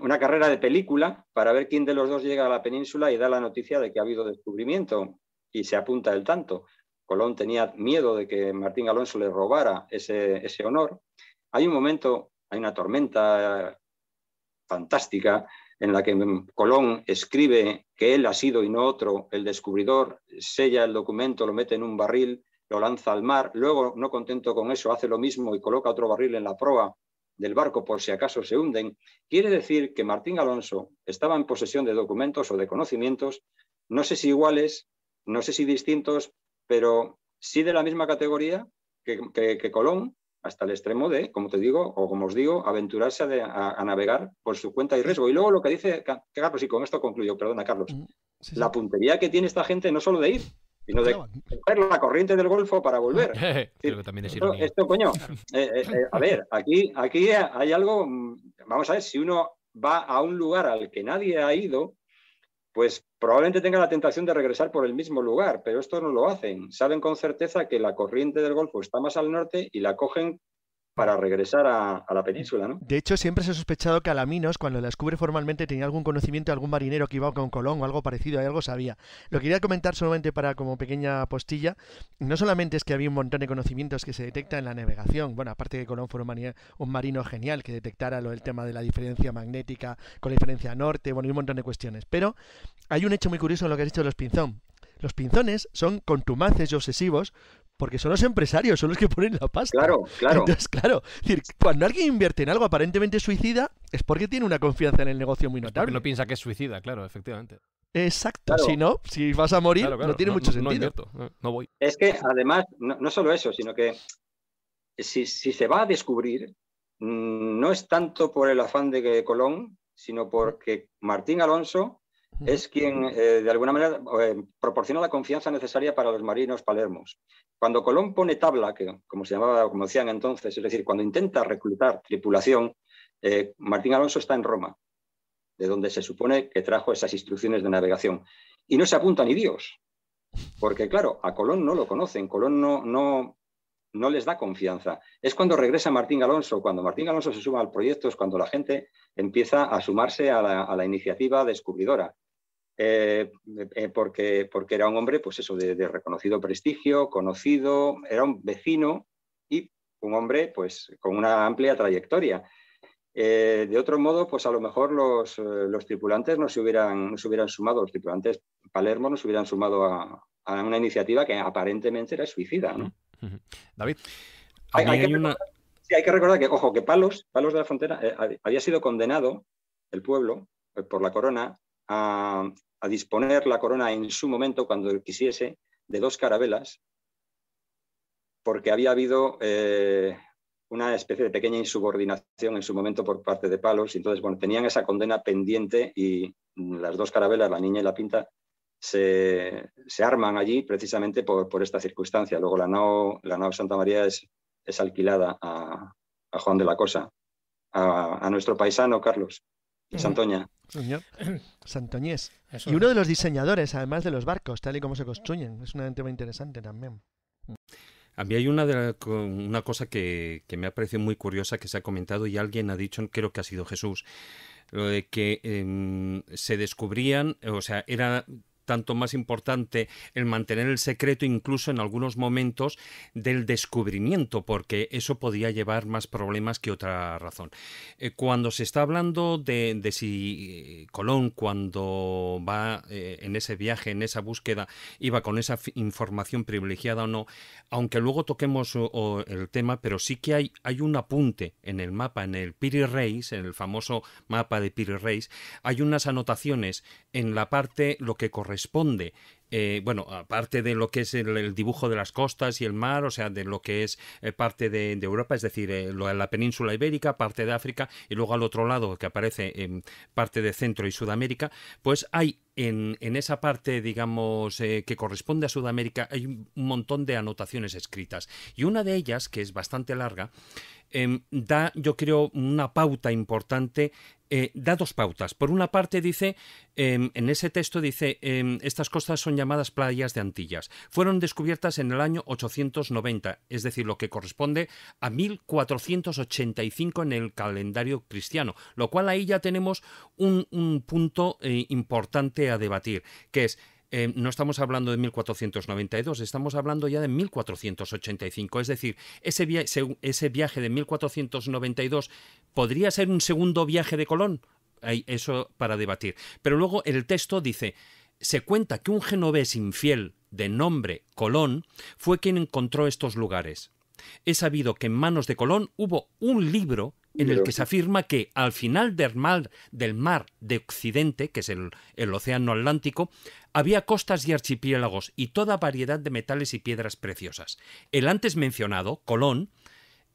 una carrera de película para ver quién de los dos llega a la península y da la noticia de que ha habido descubrimiento y se apunta el tanto. Colón tenía miedo de que Martín Alonso le robara ese, ese honor. Hay un momento, hay una tormenta eh, fantástica en la que mm, Colón escribe que él ha sido y no otro el descubridor, sella el documento, lo mete en un barril, lo lanza al mar, luego, no contento con eso, hace lo mismo y coloca otro barril en la proa del barco por si acaso se hunden, quiere decir que Martín Alonso estaba en posesión de documentos o de conocimientos, no sé si iguales, no sé si distintos, pero sí de la misma categoría que, Colón, hasta el extremo de, como te digo, o como os digo, aventurarse a, navegar por su cuenta y riesgo. Y luego lo que dice Carlos, y con esto concluyo, perdona Carlos, la puntería que tiene esta gente no solo de ir, sino de coger la corriente del Golfo para volver. esto, coño, eh, eh, eh, a ver, aquí, aquí hay algo, mm, vamos a ver, si uno va a un lugar al que nadie ha ido, pues probablemente tengan la tentación de regresar por el mismo lugar, pero esto no lo hacen. Saben con certeza que la corriente del Golfo está más al norte y la cogen para regresar a, la península. ¿no? De hecho, siempre se ha sospechado que Alaminos, cuando la descubre formalmente, tenía algún conocimiento de algún marinero que iba con Colón o algo parecido, algo sabía. Lo quería comentar solamente para como pequeña postilla. No solamente es que había un montón de conocimientos que se detectan en la navegación, bueno, aparte que Colón fue un, un marino genial que detectara lo tema de la diferencia magnética con la diferencia norte, bueno, hay un montón de cuestiones. Pero hay un hecho muy curioso en lo que has dicho de los pinzón. Los pinzones son contumaces y obsesivos porque son los empresarios, son los que ponen la pasta. Claro, claro. Entonces, claro, cuando alguien invierte en algo aparentemente suicida, es porque tiene una confianza en el negocio muy notable. Porque no piensa que es suicida, claro, efectivamente. Exacto, si no, si vas a morir, no tiene mucho sentido. No, eh, no, voy. Es que además, no, solo eso, sino que si se va a descubrir, mm, no es tanto por el afán de Colón, sino porque Martín Alonso es quien, eh, de alguna manera, eh, proporciona la confianza necesaria para los marinos palermos. Cuando Colón pone tabla, que como se llamaba, como decían entonces, es decir, cuando intenta reclutar tripulación, eh, Martín Alonso está en Roma, de donde se supone que trajo esas instrucciones de navegación. Y no se apunta ni Dios, porque claro, a Colón no lo conocen, Colón no, no, les da confianza. Es cuando regresa Martín Alonso, cuando Martín Alonso se suma al proyecto, es cuando la gente empieza a sumarse a la iniciativa descubridora eh, eh, porque, era un hombre, pues eso, de, reconocido prestigio, conocido, era un vecino y un hombre, pues, con una amplia trayectoria. Eh, de otro modo, pues a lo mejor los, tripulantes no se, hubieran, no se hubieran sumado, los tripulantes Palermo no se hubieran sumado a, una iniciativa que aparentemente era suicida, David, hay, hay, que recordar, que ojo, que Palos, Palos de la Frontera, había sido condenado, el pueblo, por la corona, a, disponer la corona en su momento, cuando quisiese, de dos carabelas, porque había habido eh, una especie de pequeña insubordinación en su momento por parte de Palos. Entonces, bueno, tenían esa condena pendiente y las dos carabelas, la niña y la pinta, se, arman allí precisamente por, esta circunstancia. Luego la nao, la nao Santa María es, es alquilada a, Juan de la Cosa, a, a nuestro paisano Carlos, Santoña. Señor. Santoñés. y uno de los diseñadores, además de los barcos, tal y como se construyen. Es un tema interesante también. A mí hay una, de una cosa que, me ha parecido muy curiosa que se ha comentado y alguien ha dicho, creo que ha sido Jesús, lo de que em, se descubrían, o sea, era tanto más importante el mantener el secreto incluso en algunos momentos del descubrimiento, porque eso podía llevar más problemas que otra razón. Eh, cuando se está hablando de, si eh, Colón, cuando va eh, en ese viaje, en esa búsqueda, iba con esa información privilegiada o no, aunque luego toquemos el tema, pero sí que hay, hay un apunte en el mapa, en el Piri Reis, en el famoso mapa de Piri Reis, hay unas anotaciones en la parte lo que corresponde corresponde eh, bueno, aparte de lo que es el, dibujo de las costas y el mar, o sea, de lo que es eh, parte de, Europa, es decir, eh, la península ibérica, parte de África y luego al otro lado que aparece en parte de Centro y Sudamérica, pues hay en, en esa parte, digamos, que corresponde a Sudamérica, hay un montón de anotaciones escritas. Y una de ellas, que es bastante larga, Em, da, yo creo, una pauta importante. Eh, da dos pautas. Por una parte dice, em, en ese texto dice, em, estas costas son llamadas playas de Antillas. Fueron descubiertas en el año 890, es decir, lo que corresponde a 1485 en el calendario cristiano, lo cual ahí ya tenemos un punto eh, importante a debatir, que es, eh, no estamos hablando de 1492, estamos hablando ya de 1485. Es decir, ese, ese viaje de 1492 podría ser un segundo viaje de Colón. eso para debatir. Pero luego el texto dice, se cuenta que un genovés infiel de nombre Colón fue quien encontró estos lugares. He sabido que en manos de Colón hubo un libro en el que se afirma que al final del mar, del mar de Occidente, que es el Océano Atlántico, había costas y archipiélagos y toda variedad de metales y piedras preciosas. El antes mencionado, Colón,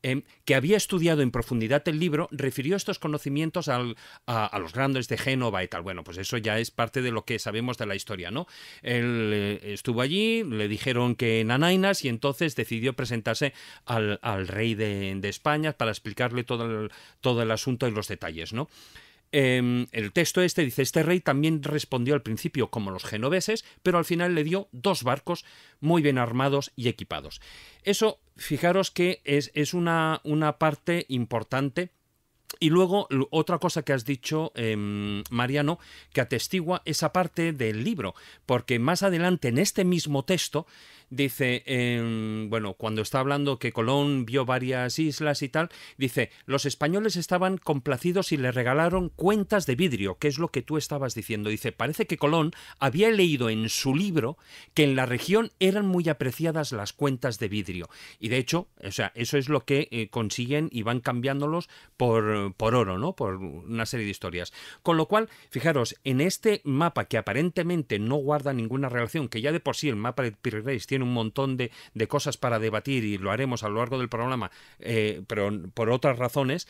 em, que había estudiado en profundidad el libro, refirió estos conocimientos a, los grandes de Génova y tal. Bueno, pues eso ya es parte de lo que sabemos de la historia, ¿no? Él eh, estuvo allí, le dijeron que en Anainas y entonces decidió presentarse al, rey de, España para explicarle todo todo el asunto y los detalles, ¿no? Em, el texto este dice, este rey también respondió al principio como los genoveses, pero al final le dio dos barcos muy bien armados y equipados. Eso, fijaros que es, una, una parte importante y luego, otra cosa que has dicho, em, Mariano, que atestigua esa parte del libro, porque más adelante en este mismo texto dice, em, bueno, cuando está hablando que Colón vio varias islas y tal, dice, los españoles estaban complacidos y le regalaron cuentas de vidrio, que es lo que tú estabas diciendo. Dice, parece que Colón había leído en su libro que en la región eran muy apreciadas las cuentas de vidrio. Y de hecho, o sea, eso es lo que eh, consiguen y van cambiándolos por, por oro, ¿no? Por una serie de historias. Con lo cual, fijaros, en este mapa que aparentemente no guarda ninguna relación, que ya de por sí el mapa de Pirreis tiene un montón de, cosas para debatir y lo haremos a lo largo del programa, eh, pero por otras razones,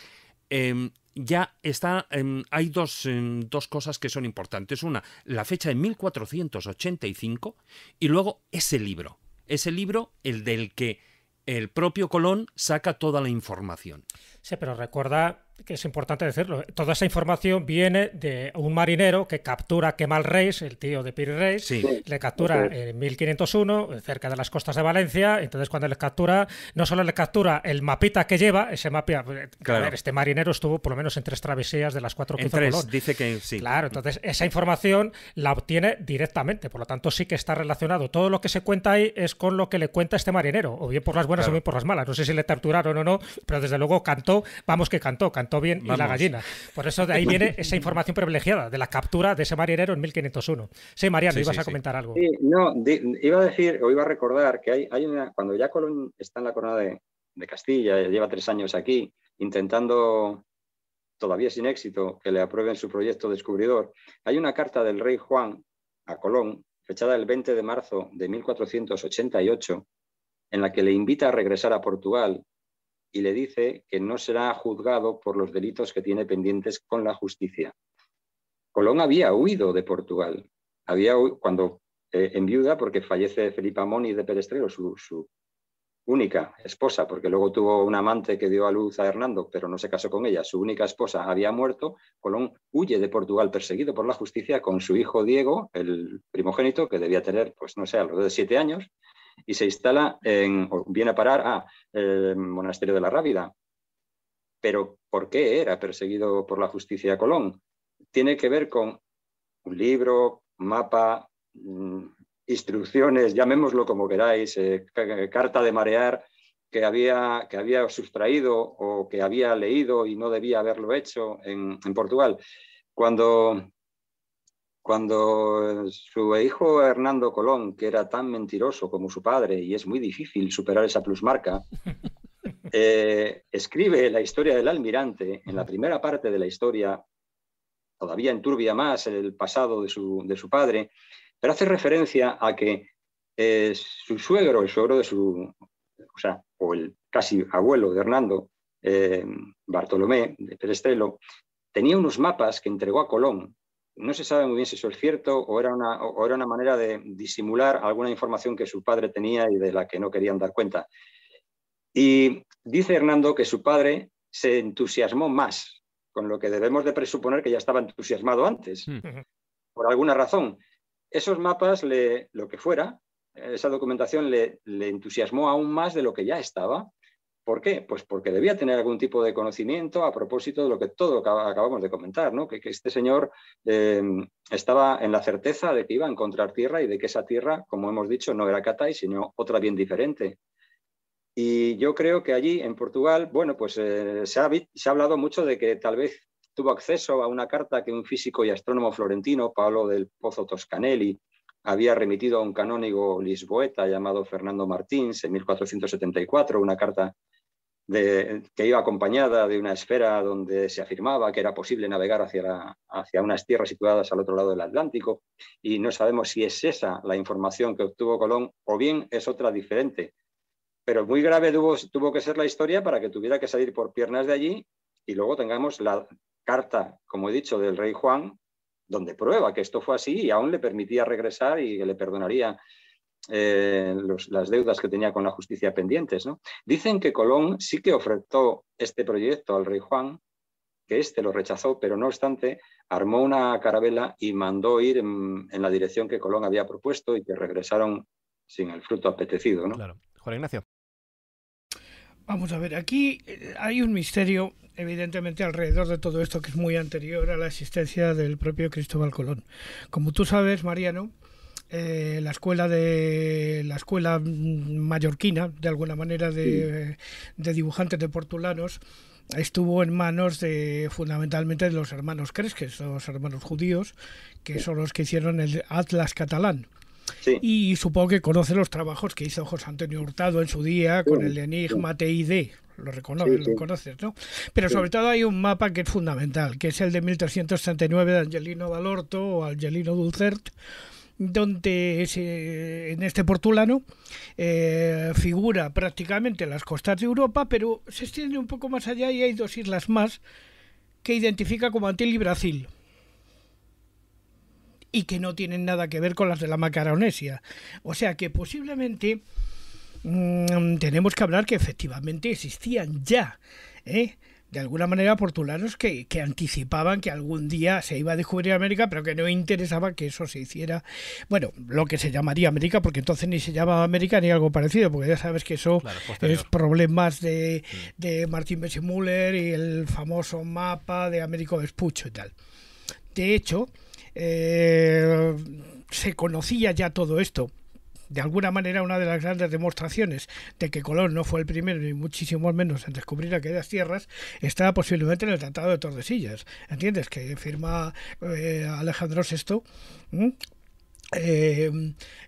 em, ya está, em, hay dos, em, dos, cosas que son importantes. Una, la fecha de 1485 y luego ese libro. Ese libro, el del que el propio Colón saca toda la información. Sí, pero recuerda que es importante decirlo, toda esa información viene de un marinero que captura a Kemal Reis, el tío de Piri Reis, le captura en 1501, cerca de las costas de Valencia, entonces cuando le captura, no solo le captura el mapita que lleva, ese mapa, eh, claro. este marinero estuvo por lo menos en tres travesías de las cuatro que en tres, dice que sí. Claro, entonces esa información la obtiene directamente, por lo tanto sí que está relacionado. Todo lo que se cuenta ahí es con lo que le cuenta este marinero, o bien por las buenas o bien por las malas, no sé si le torturaron o no, pero desde luego cantó, vamos que cantó, cantó cantó bien y la gallina. Por eso de ahí viene esa información privilegiada de la captura de ese marinero en 1501. Sí, Mariano, ibas a comentar algo. no, iba a decir o iba a recordar que hay, hay una. Cuando ya Colón está en la corona de, de Castilla, lleva tres años aquí, intentando todavía sin éxito que le aprueben su proyecto descubridor, hay una carta del rey Juan a Colón, fechada el 20 de marzo de 1488, en la que le invita a regresar a Portugal y le dice que no será juzgado por los delitos que tiene pendientes con la justicia. Colón había huido de Portugal, había cuando eh, en viuda, porque fallece Felipe Moni de Perestrero, su, su, única esposa, porque luego tuvo un amante que dio a luz a Hernando, pero no se casó con ella, su única esposa había muerto, Colón huye de Portugal perseguido por la justicia con su hijo Diego, el primogénito, que debía tener, pues no sé, alrededor de siete años, y se instala en, o viene a parar a el monasterio de la Rábida. Pero ¿por qué era perseguido por la justicia de Colón? Tiene que ver con un libro, mapa, mm, instrucciones, llamémoslo como queráis, eh, carta de marear que había, que había sustraído o que había leído y no debía haberlo hecho en, en Portugal. Cuando cuando eh, su hijo Hernando Colón, que era tan mentiroso como su padre, y es muy difícil superar esa plusmarca, eh, escribe la historia del almirante, en la primera parte de la historia, todavía enturbia más el pasado de su, padre, pero hace referencia a que eh, su suegro, el suegro de su, o el casi abuelo de Hernando, Bartolomé de Perestrelo, tenía unos mapas que entregó a Colón no se sabe muy bien si eso es cierto o era, una, una manera de disimular alguna información que su padre tenía y de la que no querían dar cuenta. Y dice Hernando que su padre se entusiasmó más, con lo que debemos de presuponer que ya estaba entusiasmado antes, hmm. por alguna razón. Esos mapas, le, lo que fuera, esa documentación le, le entusiasmó aún más de lo que ya estaba ¿Por qué? Pues porque debía tener algún tipo de conocimiento a propósito de lo que todo acabamos de comentar, ¿no? que, este señor eh, estaba en la certeza de que iba a encontrar tierra y de que esa tierra, como hemos dicho, no era Catay, sino otra bien diferente. Y yo creo que allí en Portugal, bueno, pues eh, se, ha, ha hablado mucho de que tal vez tuvo acceso a una carta que un físico y astrónomo florentino, Pablo del Pozo Toscanelli, había remitido a un canónigo lisboeta llamado Fernando Martins en 1474, una carta que iba acompañada de una esfera donde se afirmaba que era posible navegar hacia, hacia unas tierras situadas al otro lado del Atlántico, y no sabemos si es esa la información que obtuvo Colón o bien es otra diferente. Pero muy grave tuvo, tuvo que ser la historia para que tuviera que salir por piernas de allí y luego tengamos la carta, como he dicho, del rey Juan, donde prueba que esto fue así y aún le permitía regresar y le perdonaría eh, las deudas que tenía con la justicia pendientes. ¿no? Dicen que Colón sí que ofertó este proyecto al rey Juan, que éste lo rechazó, pero no obstante armó una carabela y mandó ir en, en la dirección que Colón había propuesto y que regresaron sin el fruto apetecido. ¿no? Claro. Juan Ignacio. Vamos a ver, aquí eh, hay un misterio evidentemente alrededor de todo esto que es muy anterior a la existencia del propio Cristóbal Colón. Como tú sabes, Mariano, eh, la escuela de la escuela mallorquina, de alguna manera, de, dibujantes de portulanos estuvo en manos de fundamentalmente de los hermanos Cresques, los hermanos judíos, que son los que hicieron el Atlas catalán. Y supongo que conoce los trabajos que hizo José Antonio Hurtado en su día con el enigma TID. Lo reconoces, lo ¿no? Pero sobre todo hay un mapa que es fundamental, que es el de 1339 de Angelino Valorto o Angelino Dulcert, donde en este portulano eh, figura prácticamente las costas de Europa, pero se extiende un poco más allá y hay dos islas más que identifica como Antil y Brasil y que no tienen nada que ver con las de la Macaronesia. O sea que posiblemente mm, tenemos que hablar que efectivamente existían ya. ¿eh? de alguna manera portulanos que, que, anticipaban que algún día se iba a descubrir América, pero que no interesaba que eso se hiciera, bueno, lo que se llamaría América, porque entonces ni se llamaba América ni algo parecido, porque ya sabes que eso es problemas de, Martin de Martín y el famoso mapa de Américo Vespucho y tal. De hecho, eh, se conocía ya todo esto de alguna manera una de las grandes demostraciones de que Colón no fue el primero ni muchísimo menos en descubrir aquellas tierras está posiblemente en el Tratado de Tordesillas, ¿entiendes? Que firma eh, Alejandro VI. Eh,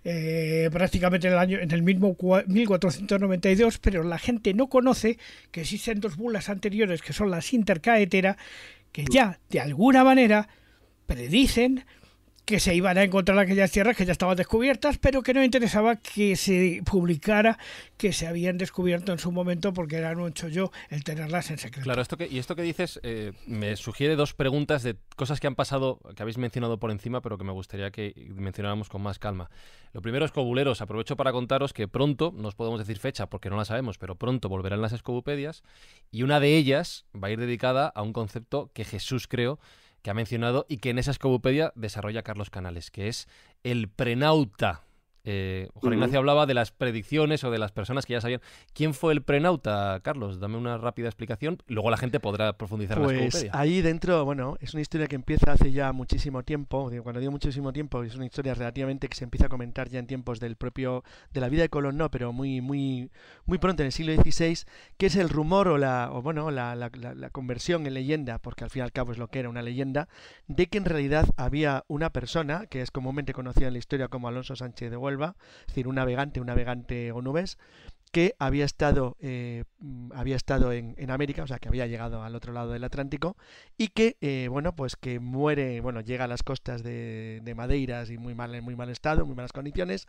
eh, prácticamente en el, año, en el mismo 1492, pero la gente no conoce que existen dos bulas anteriores que son las intercaetera, que ya de alguna manera predicen que se iban a encontrar aquellas tierras que ya estaban descubiertas, pero que no interesaba que se publicara que se habían descubierto en su momento porque era un yo el tenerlas en secreto. Claro, esto que, y esto que dices eh, me sugiere dos preguntas de cosas que han pasado, que habéis mencionado por encima, pero que me gustaría que mencionáramos con más calma. Lo primero, escobuleros, aprovecho para contaros que pronto, no os podemos decir fecha porque no la sabemos, pero pronto volverán las escobupedias y una de ellas va a ir dedicada a un concepto que Jesús creó que ha mencionado y que en esa escobupedia desarrolla Carlos Canales, que es el prenauta eh, Juan Ignacio hablaba de las predicciones o de las personas que ya sabían. ¿Quién fue el prenauta, Carlos? Dame una rápida explicación. Luego la gente podrá profundizar pues, en ahí dentro, bueno, es una historia que empieza hace ya muchísimo tiempo. Cuando dio muchísimo tiempo, es una historia relativamente que se empieza a comentar ya en tiempos del propio, de la vida de Colón, no, pero muy, muy, muy pronto, en el siglo XVI, que es el rumor o la, bueno, la, conversión en leyenda, porque al fin y al cabo es lo que era una leyenda, de que en realidad había una persona, que es comúnmente conocida en la historia como Alonso Sánchez de es decir, un navegante, un navegante nubes que había estado, eh, mm, había estado en, América, o sea, que había llegado al otro lado del Atlántico, y que, eh, bueno, pues que muere, bueno, llega a las costas de, de Madeiras y muy mal, en muy mal estado, muy malas condiciones,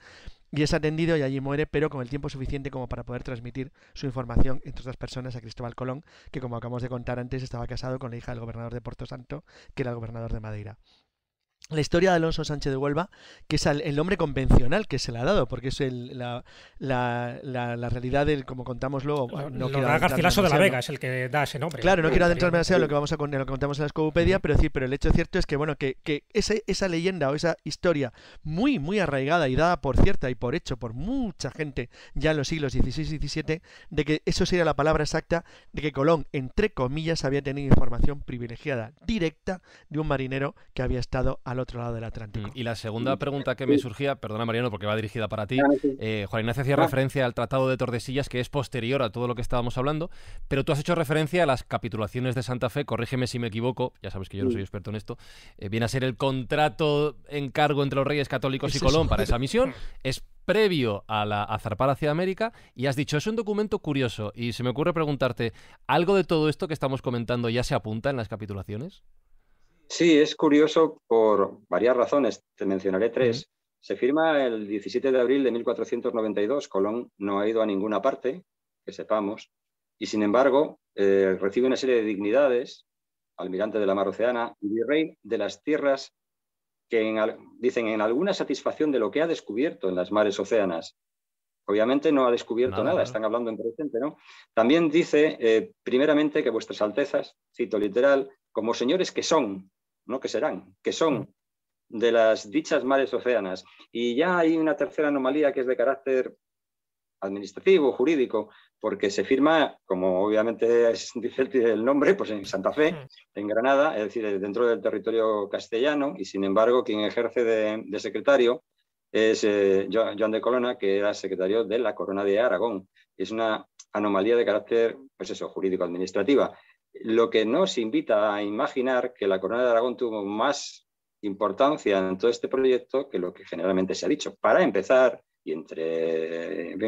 y es atendido y allí muere, pero con el tiempo suficiente como para poder transmitir su información entre otras personas a Cristóbal Colón, que como acabamos de contar antes, estaba casado con la hija del gobernador de Porto Santo, que era el gobernador de Madeira la historia de Alonso Sánchez de Huelva, que es el nombre convencional que se le ha dado, porque es la, la, realidad del, como contamos luego. No lo Garcilaso de la Vega, es el que da ese nombre. Claro, no quiero adentrarme demasiado en lo que vamos a contamos en la Escobupedia, pero decir pero el hecho cierto es que bueno, que, que esa, esa, leyenda o esa historia muy, muy arraigada y dada por cierta y por hecho por mucha gente ya en los siglos XVI y XVII, de que eso sería la palabra exacta de que Colón, entre comillas, había tenido información privilegiada directa de un marinero que había estado a otro lado del Atlántico. Mm, y la segunda mm. pregunta que me surgía, perdona Mariano, porque va dirigida para ti. Eh, Juan Ignacio hacía ah. referencia al Tratado de Tordesillas, que es posterior a todo lo que estábamos hablando, pero tú has hecho referencia a las capitulaciones de Santa Fe, corrígeme si me equivoco, ya sabes que yo no mm. soy experto en esto, eh, viene a ser el contrato en cargo entre los reyes católicos y Colón para esa misión, es previo a, la, a zarpar hacia América y has dicho, es un documento curioso y se me ocurre preguntarte, ¿algo de todo esto que estamos comentando ya se apunta en las capitulaciones? Sí, es curioso por varias razones, te mencionaré tres. Se firma el 17 de abril de 1492, Colón no ha ido a ninguna parte, que sepamos, y sin embargo eh, recibe una serie de dignidades, almirante de la mar Oceana y virrey de las tierras que dicen en alguna satisfacción de lo que ha descubierto en las mares océanas. Obviamente no ha descubierto nada, están hablando en presente, ¿no? También dice, eh, primeramente, que vuestras altezas, cito literal, como señores que son, no que serán, que son de las dichas mares océanas, Y ya hay una tercera anomalía que es de carácter administrativo, jurídico, porque se firma, como obviamente es, dice el nombre, pues en Santa Fe, en Granada, es decir, dentro del territorio castellano, y sin embargo quien ejerce de, secretario es eh, John Joan de Colona, que era secretario de la Corona de Aragón. Es una anomalía de carácter, pues eso, jurídico-administrativa lo que nos invita a imaginar que la Corona de Aragón tuvo más importancia en todo este proyecto que lo que generalmente se ha dicho. Para empezar, y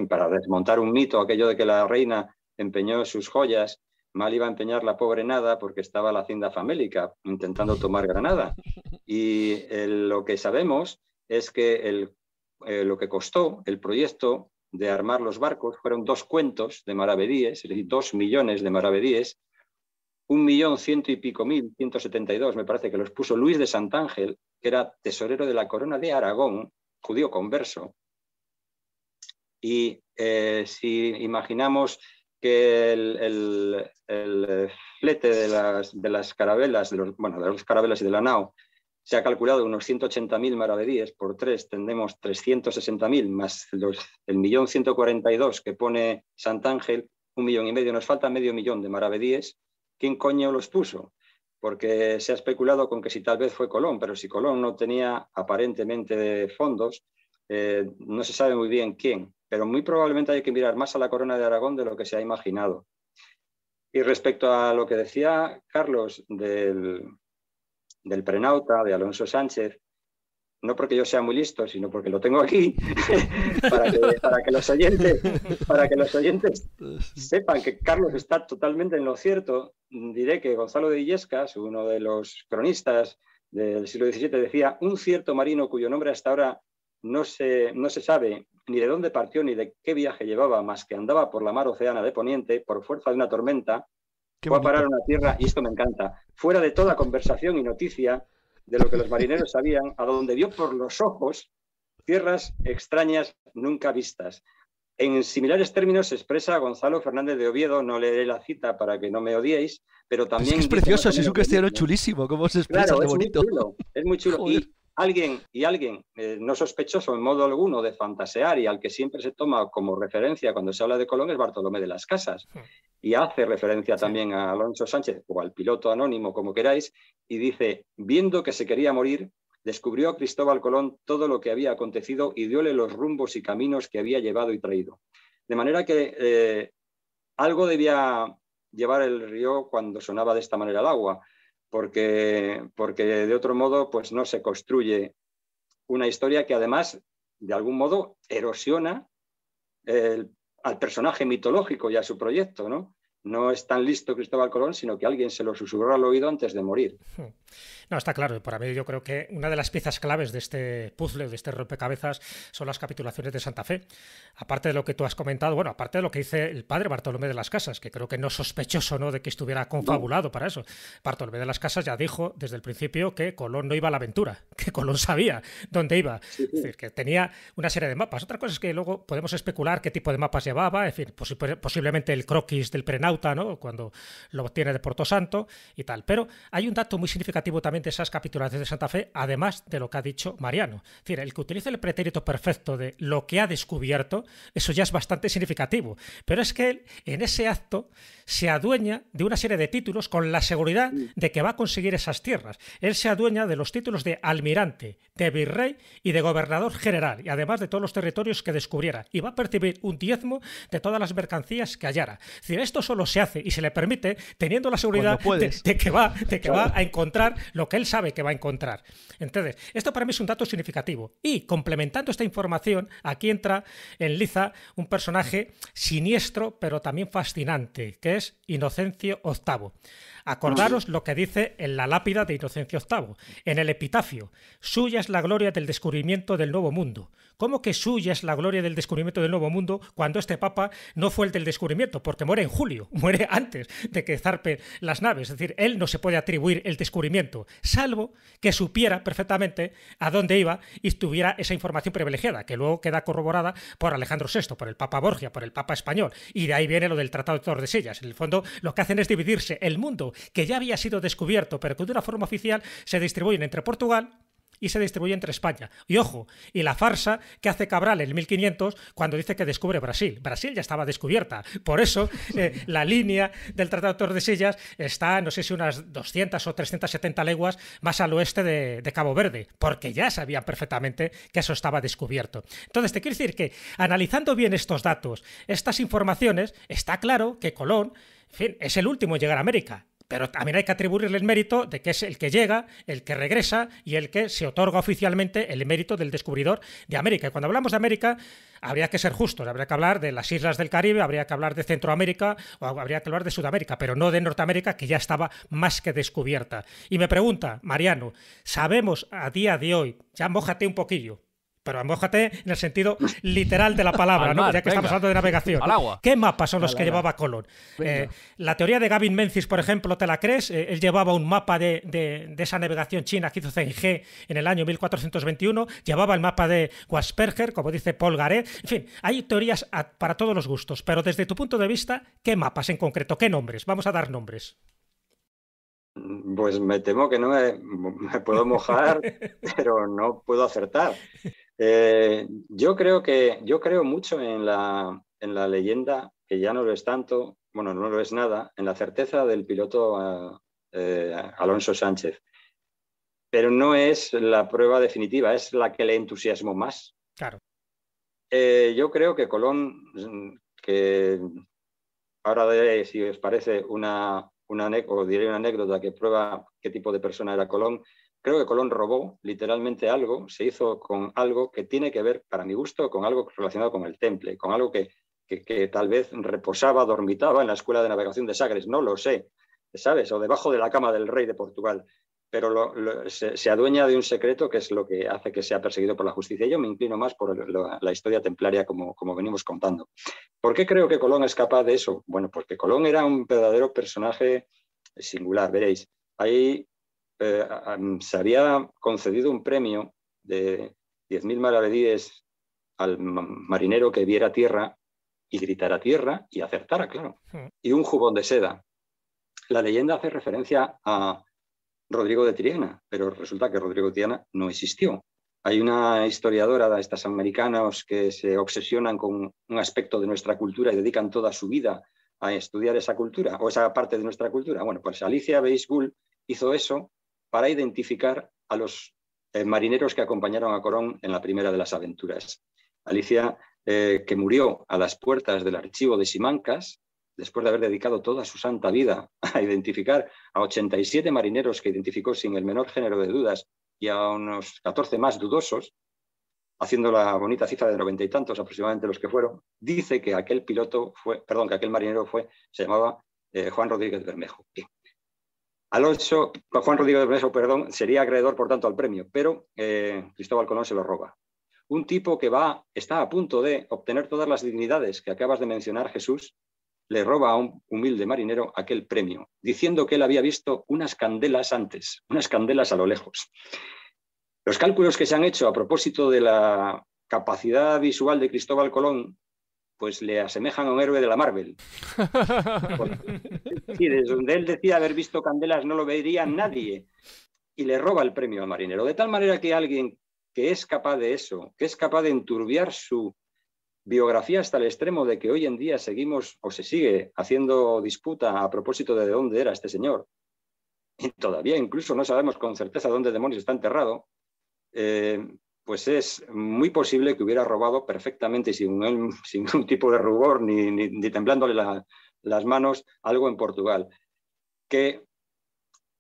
para desmontar un mito, aquello de que la reina empeñó sus joyas, mal iba a empeñar la pobre nada porque estaba la hacienda famélica intentando tomar Granada. Y eh, lo que sabemos es que eh, lo que costó el proyecto de armar los barcos fueron dos cuentos de maravedíes, es decir, dos millones de maravedíes, un millón ciento y pico mil, 172 me parece que los puso Luis de Santángel, que era tesorero de la corona de Aragón, judío converso. Y eh, si imaginamos que el, flete de las, de carabelas, de los, bueno, de las carabelas y de la nao, se ha calculado unos 180.000 maravedíes por tres, tendremos 360.000 más el millón 142 que pone Santángel, un millón y medio, nos falta medio millón de maravedíes quién coño los puso, porque se ha especulado con que si tal vez fue Colón, pero si Colón no tenía aparentemente fondos, eh, no se sabe muy bien quién, pero muy probablemente hay que mirar más a la corona de Aragón de lo que se ha imaginado. Y respecto a lo que decía Carlos del, del prenauta de Alonso Sánchez, no porque yo sea muy listo, sino porque lo tengo aquí, para, que, los oyentes, para que los oyentes sepan que Carlos está totalmente en lo cierto, diré que Gonzalo de Illescas, uno de los cronistas del siglo XVII, decía, un cierto marino cuyo nombre hasta ahora no se, no se sabe ni de dónde partió ni de qué viaje llevaba, más que andaba por la mar océana de Poniente por fuerza de una tormenta, fue a parar a una tierra, y esto me encanta, fuera de toda conversación y noticia, de lo que los marineros sabían, a donde vio por los ojos tierras extrañas nunca vistas. En similares términos se expresa Gonzalo Fernández de Oviedo, no leeré la cita para que no me odiéis, pero también... Es, precioso, es un castellano chulísimo, cómo se expresa, es Muy chulo, es muy chulo alguien y alguien eh, no sospechoso en modo alguno de fantasear y al que siempre se toma como referencia cuando se habla de Colón es Bartolomé de las Casas. Y hace referencia también a Alonso Sánchez o al piloto anónimo, como queráis, y dice, viendo que se quería morir, descubrió a Cristóbal Colón todo lo que había acontecido y diole los rumbos y caminos que había llevado y traído. De manera que eh, algo debía llevar el río cuando sonaba de esta manera el agua porque, de otro modo pues no se construye una historia que además de algún modo erosiona al personaje mitológico y a su proyecto, ¿no? no es tan listo Cristóbal Colón, sino que alguien se lo susurró al oído antes de morir. Hmm. No, está claro. Para mí yo creo que una de las piezas claves de este puzzle, de este rompecabezas, son las capitulaciones de Santa Fe. Aparte de lo que tú has comentado, bueno, aparte de lo que dice el padre Bartolomé de las Casas, que creo que no es sospechoso ¿no? de que estuviera confabulado para eso. Bartolomé de las Casas ya dijo desde el principio que Colón no iba a la aventura, que Colón sabía dónde iba. Es decir, que tenía una serie de mapas. Otra cosa es que luego podemos especular qué tipo de mapas llevaba, en fin, posiblemente el croquis del prenado. Cuando lo obtiene de Puerto Santo y tal. Pero hay un dato muy significativo también de esas capitulaciones de Santa Fe, además de lo que ha dicho Mariano. el que utiliza el pretérito perfecto de lo que ha descubierto, eso ya es bastante significativo. Pero es que él, en ese acto, se adueña de una serie de títulos con la seguridad de que va a conseguir esas tierras. Él se adueña de los títulos de almirante, de virrey y de gobernador general, y además de todos los territorios que descubriera. Y va a percibir un diezmo de todas las mercancías que hallara. Es decir, estos se hace y se le permite teniendo la seguridad de, que va, de que va a encontrar lo que él sabe que va a encontrar. Entonces, esto para mí es un dato significativo. Y complementando esta información, aquí entra en Liza un personaje siniestro, pero también fascinante, que es Inocencio VIII. Acordaros lo que dice en la lápida de Inocencio VIII, en el epitafio. Suya es la gloria del descubrimiento del Nuevo Mundo. ¿Cómo que suya es la gloria del descubrimiento del Nuevo Mundo cuando este papa no fue el del descubrimiento? Porque muere en julio, muere antes de que zarpen las naves. Es decir, él no se puede atribuir el descubrimiento, salvo que supiera perfectamente a dónde iba y tuviera esa información privilegiada, que luego queda corroborada por Alejandro VI, por el Papa Borgia, por el Papa Español. Y de ahí viene lo del Tratado de Tordesillas. En el fondo, lo que hacen es dividirse el mundo que ya había sido descubierto, pero que de una forma oficial se distribuyen entre Portugal y se distribuye entre España. Y ojo, y la farsa que hace Cabral en 1500 cuando dice que descubre Brasil. Brasil ya estaba descubierta. Por eso eh, la línea del Tratado de Tordesillas está, no sé si unas 200 o 370 leguas más al oeste de, Cabo Verde, porque ya sabían perfectamente que eso estaba descubierto. Entonces, te quiero decir que analizando bien estos datos, estas informaciones, está claro que Colón es el último en llegar a América pero también hay que atribuirle el mérito de que es el que llega, el que regresa y el que se otorga oficialmente el mérito del descubridor de América. Y cuando hablamos de América, habría que ser justos, habría que hablar de las islas del Caribe, habría que hablar de Centroamérica o habría que hablar de Sudamérica, pero no de Norteamérica, que ya estaba más que descubierta. Y me pregunta, Mariano, ¿sabemos a día de hoy, ya mojate un poquillo, pero mojate en el sentido literal de la palabra, ya que estamos hablando de navegación. ¿Qué mapas son los que llevaba Colón? Eh, la teoría de Gavin Menzies, por ejemplo, ¿te la crees? Eh, él llevaba un mapa de, esa navegación china que hizo CIG en el año 1421, llevaba el mapa de Wasperger, como dice Paul Garet. En fin, hay teorías para todos los gustos, pero desde tu punto de vista, ¿qué mapas en concreto? ¿Qué nombres? Vamos a dar nombres. Pues me temo que no me puedo mojar, pero no puedo acertar. Eh, yo, creo que, yo creo mucho en la, en la leyenda, que ya no lo es tanto, bueno, no lo es nada, en la certeza del piloto eh, eh, Alonso Sánchez. Pero no es la prueba definitiva, es la que le entusiasmó más. Claro. yo creo que Colón, que ahora si os parece, una, una, o diré una anécdota que prueba qué tipo de persona era Colón, Creo que Colón robó literalmente algo, se hizo con algo que tiene que ver, para mi gusto, con algo relacionado con el temple, con algo que, tal vez reposaba, dormitaba en la Escuela de Navegación de Sagres, no lo sé, ¿sabes? O debajo de la cama del rey de Portugal pero se, adueña de un secreto que es lo que hace que sea perseguido por la justicia. Yo me inclino más por la historia templaria como, venimos contando. ¿Por qué creo que Colón es capaz de eso? Bueno, porque Colón era un verdadero personaje singular, veréis. Hay eh, se había concedido un premio de 10.000 maravedíes al marinero que viera tierra y gritara tierra y acertara, claro, hmm. y un jubón de seda. La leyenda hace referencia a Rodrigo de Triana, pero resulta que Rodrigo de Triana no existió. Hay una historiadora de estas americanas que se obsesionan con un aspecto de nuestra cultura y dedican toda su vida a estudiar esa cultura o esa parte de nuestra cultura. Bueno, pues Alicia Baseball hizo eso para identificar a los eh, marineros que acompañaron a Corón en la primera de las aventuras. Alicia, eh, que murió a las puertas del archivo de Simancas, después de haber dedicado toda su santa vida a identificar a 87 marineros que identificó sin el menor género de dudas y a unos 14 más dudosos, haciendo la bonita cifra de noventa y tantos aproximadamente los que fueron, dice que aquel piloto fue, perdón, que aquel marinero fue, se llamaba eh, Juan Rodríguez Bermejo. Alonso, Juan Rodrigo de Preso, perdón, sería acreedor, por tanto, al premio, pero eh, Cristóbal Colón se lo roba. Un tipo que va, está a punto de obtener todas las dignidades que acabas de mencionar, Jesús, le roba a un humilde marinero aquel premio, diciendo que él había visto unas candelas antes, unas candelas a lo lejos. Los cálculos que se han hecho a propósito de la capacidad visual de Cristóbal Colón, pues le asemejan a un héroe de la Marvel. Sí, desde donde él decía haber visto candelas no lo vería nadie y le roba el premio al Marinero. De tal manera que alguien que es capaz de eso, que es capaz de enturbiar su biografía hasta el extremo de que hoy en día seguimos o se sigue haciendo disputa a propósito de dónde era este señor, y todavía incluso no sabemos con certeza dónde demonios está enterrado, eh, pues es muy posible que hubiera robado perfectamente sin, sin ningún tipo de rubor ni temblándole la, las manos algo en Portugal, que,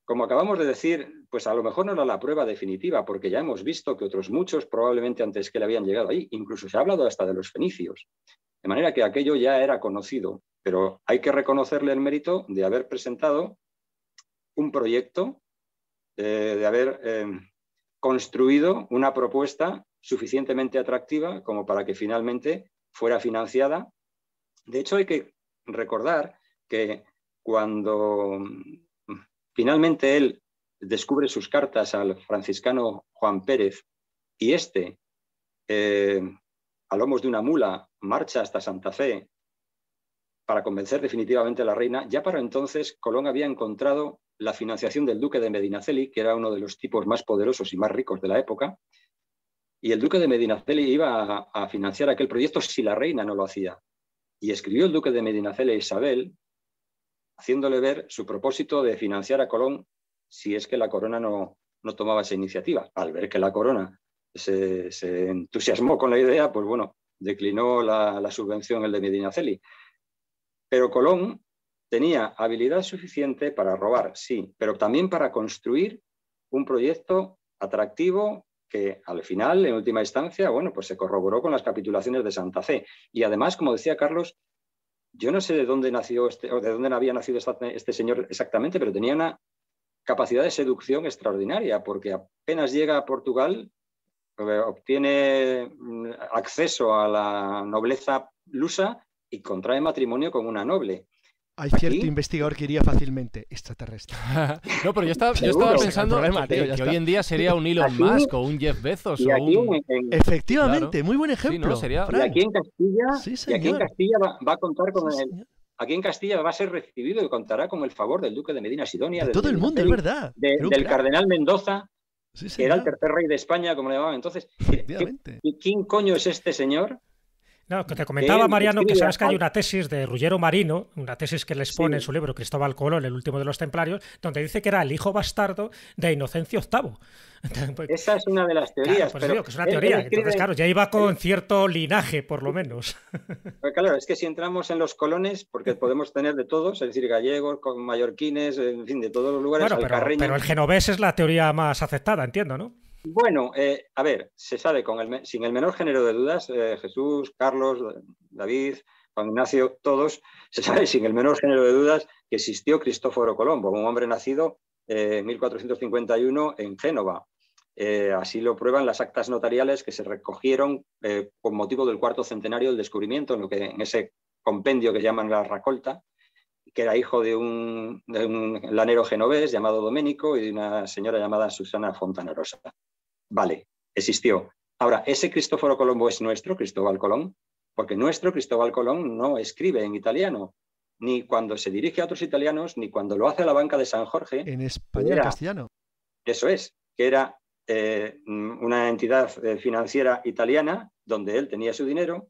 como acabamos de decir, pues a lo mejor no era la prueba definitiva, porque ya hemos visto que otros muchos probablemente antes que le habían llegado ahí, incluso se ha hablado hasta de los fenicios. De manera que aquello ya era conocido, pero hay que reconocerle el mérito de haber presentado un proyecto, eh, de haber eh, construido una propuesta suficientemente atractiva como para que finalmente fuera financiada. De hecho, hay que recordar que cuando mm, finalmente él descubre sus cartas al franciscano Juan Pérez y este, eh, a lomos de una mula, marcha hasta Santa Fe para convencer definitivamente a la reina, ya para entonces Colón había encontrado la financiación del duque de Medinaceli, que era uno de los tipos más poderosos y más ricos de la época, y el duque de Medinaceli iba a financiar aquel proyecto si la reina no lo hacía y escribió el duque de Medinaceli a Isabel, haciéndole ver su propósito de financiar a Colón si es que la corona no, tomaba esa iniciativa. Al ver que la corona se, entusiasmó con la idea, pues bueno, declinó la, la subvención el de Medinaceli. Pero Colón tenía habilidad suficiente para robar, sí, pero también para construir un proyecto atractivo que al final, en última instancia, bueno, pues se corroboró con las capitulaciones de Santa Fe. Y además, como decía Carlos, yo no sé de dónde nació este, o de dónde había nacido este señor exactamente, pero tenía una capacidad de seducción extraordinaria, porque apenas llega a Portugal, eh, obtiene mm, acceso a la nobleza lusa y contrae matrimonio con una noble. Hay cierto investigador que iría fácilmente extraterrestre. no, pero yo estaba, pensando que, hoy en día sería un Elon Musk o un Jeff Bezos. Efectivamente, muy buen ejemplo. aquí en Castilla, aquí en Castilla va, a contar con Aquí en Castilla va a ser recibido y contará con el favor del duque de Medina Sidonia. De todo el mundo, es verdad. del cardenal Mendoza, que era el tercer rey de España, como le llamaban entonces. ¿Quién coño es este señor? que te comentaba, Mariano, que sabes que hay una tesis de Rullero Marino, una tesis que les pone en su libro Cristóbal Colón, el último de los templarios, donde dice que era el hijo bastardo de Inocencio VIII. Pues, Esa es una de las teorías. pues que es una teoría. Entonces, claro, ya iba con cierto linaje, por lo menos. Pues claro, es que si entramos en los colones, porque podemos tener de todos, es decir, gallegos, mallorquines, en fin, de todos los lugares. Bueno, pero el genovés es la teoría más aceptada, entiendo, ¿no? Bueno, eh, a ver, se sabe sin el menor género de dudas, eh, Jesús, Carlos, David, Juan Ignacio, todos, se sabe sin el menor género de dudas que existió Cristóforo Colombo, un hombre nacido eh, en 1451 en Génova. así lo prueban las actas notariales que se recogieron con motivo del cuarto centenario del descubrimiento, en, lo que, en ese compendio que llaman la Racolta, que era hijo de un, lanero genovés llamado Domenico y de una señora llamada Susana Fontanarosa. Vale, existió. Ahora, ¿ese Cristóforo Colombo es nuestro, Cristóbal Colón? Porque nuestro Cristóbal Colón no escribe en italiano, ni cuando se dirige a otros italianos, ni cuando lo hace a la banca de San Jorge. En español, castellano. Eso es, que era eh, una entidad eh, financiera italiana donde él tenía su dinero.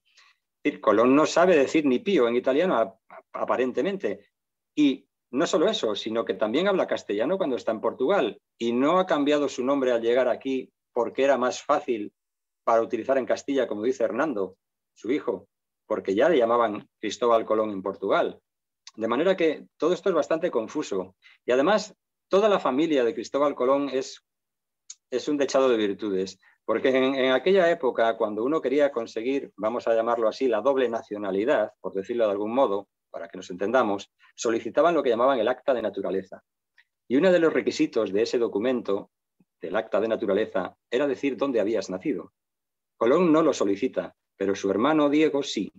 Colón no sabe decir ni pío en italiano, aparentemente, y no solo eso, sino que también habla castellano cuando está en Portugal y no ha cambiado su nombre al llegar aquí porque era más fácil para utilizar en Castilla, como dice Hernando, su hijo, porque ya le llamaban Cristóbal Colón en Portugal. De manera que todo esto es bastante confuso. Y además, toda la familia de Cristóbal Colón es, es un dechado de virtudes, porque en aquella época, cuando uno quería conseguir, vamos a llamarlo así, la doble nacionalidad, por decirlo de algún modo, para que nos entendamos, solicitaban lo que llamaban el acta de naturaleza. Y uno de los requisitos de ese documento, del acta de naturaleza, era decir dónde habías nacido. Colón no lo solicita, pero su hermano Diego sí.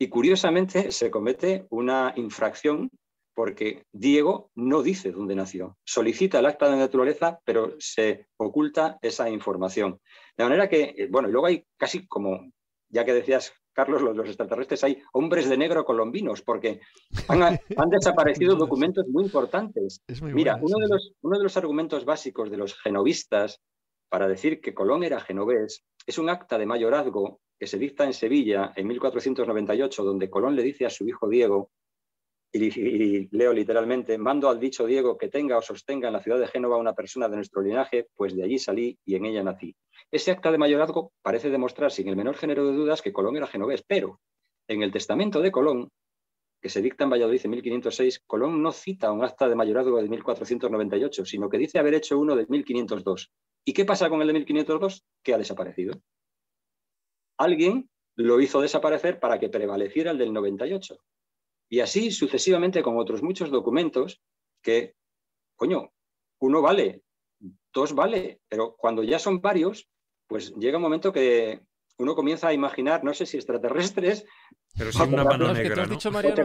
Y curiosamente se comete una infracción porque Diego no dice dónde nació. Solicita el acta de naturaleza, pero se oculta esa información. De manera que, eh, bueno, y luego hay casi como, ya que decías Carlos, los, extraterrestres, hay hombres de negro colombinos, porque han, desaparecido documentos muy importantes. Mira, uno, de los, uno, de los, argumentos básicos de los genovistas para decir que Colón era genovés es un acta de mayorazgo que se dicta en Sevilla en 1498, donde Colón le dice a su hijo Diego y, leo literalmente, mando al dicho Diego que tenga o sostenga en la ciudad de Génova una persona de nuestro linaje, pues de allí salí y en ella nací. Ese acta de mayorazgo parece demostrar sin el menor género de dudas que Colón era genovés, pero en el testamento de Colón, que se dicta en Valladolid en 1506, Colón no cita un acta de mayorazgo de 1498, sino que dice haber hecho uno de 1502. ¿Y qué pasa con el de 1502? Que ha desaparecido. Alguien lo hizo desaparecer para que prevaleciera el del 98 y así sucesivamente con otros muchos documentos que, coño, uno vale, dos vale, pero cuando ya son varios, pues llega un momento que uno comienza a imaginar, no sé si extraterrestres, pero sí una mano negra, que te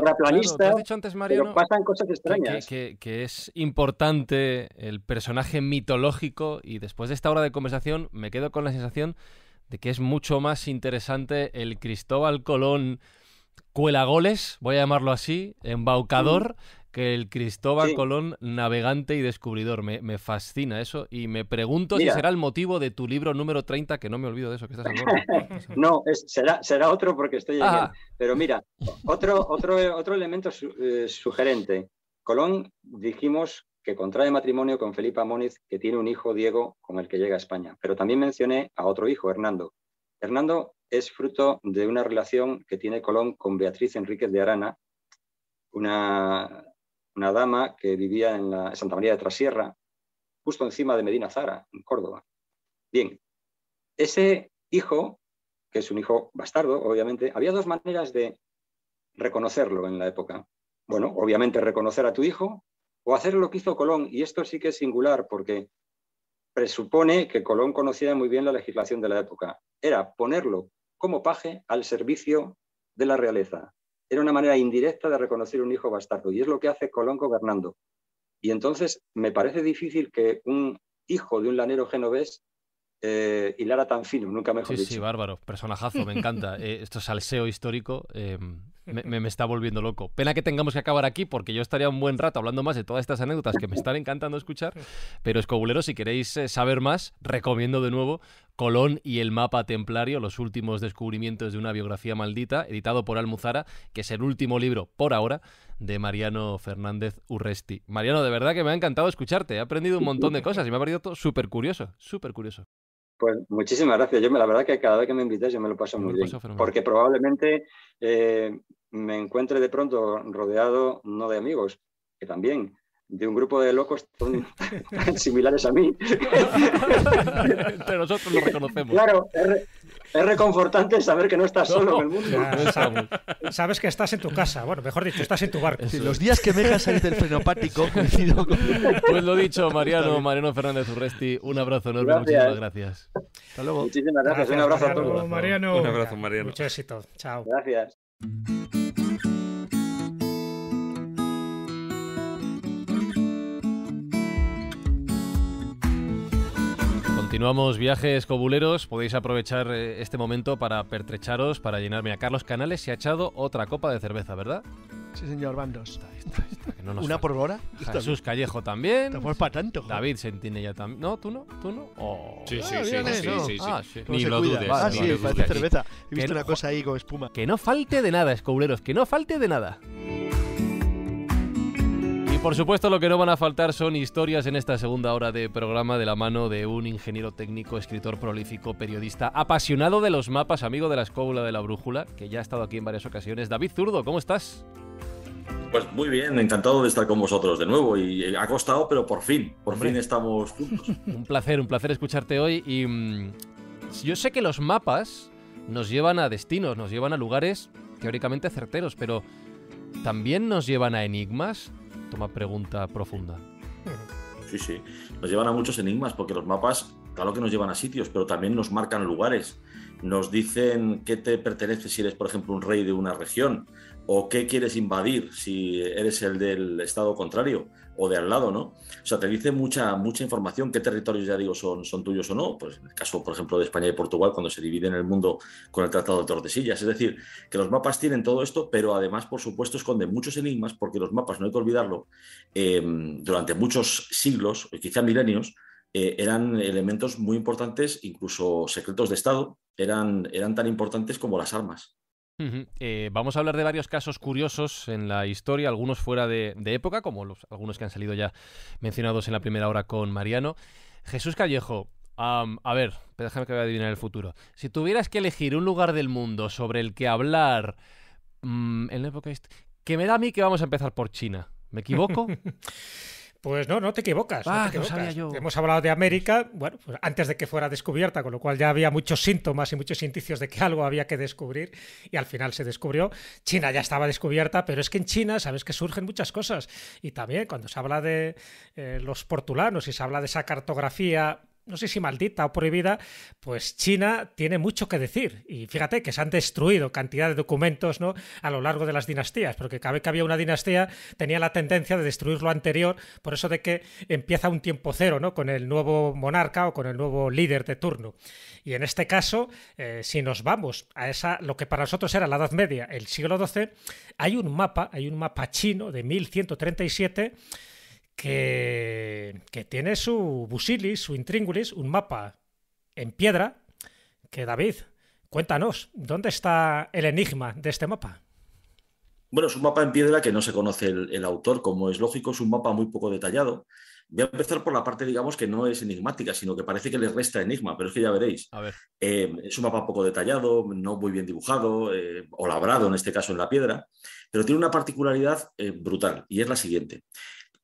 pasan cosas extrañas. que, es importante el personaje mitológico y después de esta hora de conversación me quedo con la sensación de que es mucho más interesante el Cristóbal Colón cuela goles, voy a llamarlo así, embaucador, que el Cristóbal Colón navegante y descubridor. Me, me, fascina eso y me pregunto si será el motivo de tu libro número 30, que no me olvido de eso, que No, será, será otro porque estoy... llegando. Pero mira, otro, otro, otro elemento eh, sugerente. Colón, dijimos que contrae matrimonio con Felipa Moniz, que tiene un hijo, Diego, con el que llega a España. Pero también mencioné a otro hijo, Hernando, Hernando es fruto de una relación que tiene Colón con Beatriz Enríquez de Arana, una, dama que vivía en la Santa María de Trasierra, justo encima de Medina Zara, en Córdoba. Bien, ese hijo, que es un hijo bastardo, obviamente, había dos maneras de reconocerlo en la época. Bueno, obviamente reconocer a tu hijo o hacer lo que hizo Colón, y esto sí que es singular porque presupone que Colón conocía muy bien la legislación de la época. Era ponerlo como paje al servicio de la realeza. Era una manera indirecta de reconocer un hijo bastardo y es lo que hace Colón gobernando. Y entonces me parece difícil que un hijo de un lanero genovés eh, hilara tan fino, nunca me he dicho. Sí, sí, bárbaro, personajazo, me encanta. Eh, esto es alseo histórico, eh, me, está volviendo loco. Pena que tengamos que acabar aquí porque yo estaría un buen rato hablando más de todas estas anécdotas que me están encantando escuchar. Pero Escobulero, si queréis eh, saber más, recomiendo de nuevo Colón y el mapa templario, los últimos descubrimientos de una biografía maldita, editado por Almuzara, que es el último libro por ahora de Mariano Fernández Urresti. Mariano, de verdad que me ha encantado escucharte, he aprendido un montón de cosas y me ha parecido súper curioso, súper curioso. Pues muchísimas gracias. Yo me, la verdad que cada vez que me invitas yo me lo paso muy bien. Porque probablemente eh, me encuentre de pronto rodeado no de amigos, que también, de un grupo de locos similares a mí. Pero nosotros lo reconocemos. Claro, es reconfortante saber que no estás solo en el mundo. sabes, que estás en tu casa, bueno, mejor dicho, estás en tu barco. los días que me dejas salir del frenopático con... Pues lo dicho, Mariano, Mariano Fernández Urresti, un abrazo enorme, gracias. muchísimas gracias. Hasta luego. Muchísimas gracias, un abrazo a todos. Mariano. Un abrazo, Mariano. Mucho éxito, chao. Gracias. Continuamos viajes cobuleros. Podéis aprovechar eh, este momento para pertrecharos, para llenarme. A Carlos Canales se ha echado otra copa de cerveza, ¿verdad? Sí, señor, van dos. ¿Una por hora? Jesús Callejo también. Estamos para tanto. David Sentinella también. No, tú no, tú no. Oh. Sí, sí, ah, sí, ah, Ni lo dudes. Ah, sí, falta cerveza. He visto una cosa ahí con espuma. Que no falte de nada, escobuleros, que no falte de nada por supuesto lo que no van a faltar son historias en esta segunda hora de programa de la mano de un ingeniero técnico, escritor prolífico, periodista, apasionado de los mapas, amigo de la escóbula de la brújula, que ya ha estado aquí en varias ocasiones. David Zurdo, ¿cómo estás? Pues muy bien, encantado de estar con vosotros de nuevo y eh, ha costado, pero por fin, por fin estamos juntos. Un placer, un placer escucharte hoy y mm, yo sé que los mapas nos llevan a destinos, nos llevan a lugares teóricamente certeros, pero también nos llevan a enigmas, toma pregunta profunda. Sí, sí. Nos llevan a muchos enigmas porque los mapas, claro que nos llevan a sitios, pero también nos marcan lugares. Nos dicen qué te pertenece si eres, por ejemplo, un rey de una región o qué quieres invadir si eres el del estado contrario o de al lado, ¿no? O sea, te dice mucha, mucha información, qué territorios, ya digo, son, son tuyos o no. Pues en el caso, por ejemplo, de España y Portugal, cuando se dividen el mundo con el Tratado de Tordesillas. Es decir, que los mapas tienen todo esto, pero además, por supuesto, esconden muchos enigmas, porque los mapas, no hay que olvidarlo, em, durante muchos siglos, quizá milenios, eh, eran elementos muy importantes, incluso secretos de Estado, eran, eran tan importantes como las armas. Eh, vamos a hablar de varios casos curiosos en la historia, algunos fuera de, época, como los, algunos que han salido ya mencionados en la primera hora con Mariano. Jesús Callejo, a ver, déjame que voy a adivinar el futuro. Si tuvieras que elegir un lugar del mundo sobre el que hablar mm, en la época... Que me da a mí que vamos a empezar por China. ¿Me equivoco? Pues no, no te equivocas. Ah, Hemos hablado de América, bueno, pues antes de que fuera descubierta, con lo cual ya había muchos síntomas y muchos indicios de que algo había que descubrir y al final se descubrió. China ya estaba descubierta, pero es que en China sabes que surgen muchas cosas. Y también cuando se habla de eh, los portulanos y se habla de esa cartografía no sé si maldita o prohibida, pues China tiene mucho que decir. Y fíjate que se han destruido cantidad de documentos ¿no? a lo largo de las dinastías, porque cada vez que había una dinastía tenía la tendencia de destruir lo anterior, por eso de que empieza un tiempo cero ¿no? con el nuevo monarca o con el nuevo líder de turno. Y en este caso, eh, si nos vamos a esa, lo que para nosotros era la Edad Media, el siglo XII, hay un mapa, hay un mapa chino de 1137 que, tiene su busilis, su intríngulis, un mapa en piedra, que David, cuéntanos, ¿dónde está el enigma de este mapa? Bueno, es un mapa en piedra que no se conoce el, autor, como es lógico, es un mapa muy poco detallado. Voy a empezar por la parte, digamos, que no es enigmática, sino que parece que le resta enigma, pero es que ya veréis. A ver. Eh, es un mapa poco detallado, no muy bien dibujado, eh, o labrado en este caso en la piedra, pero tiene una particularidad eh, brutal, y es la siguiente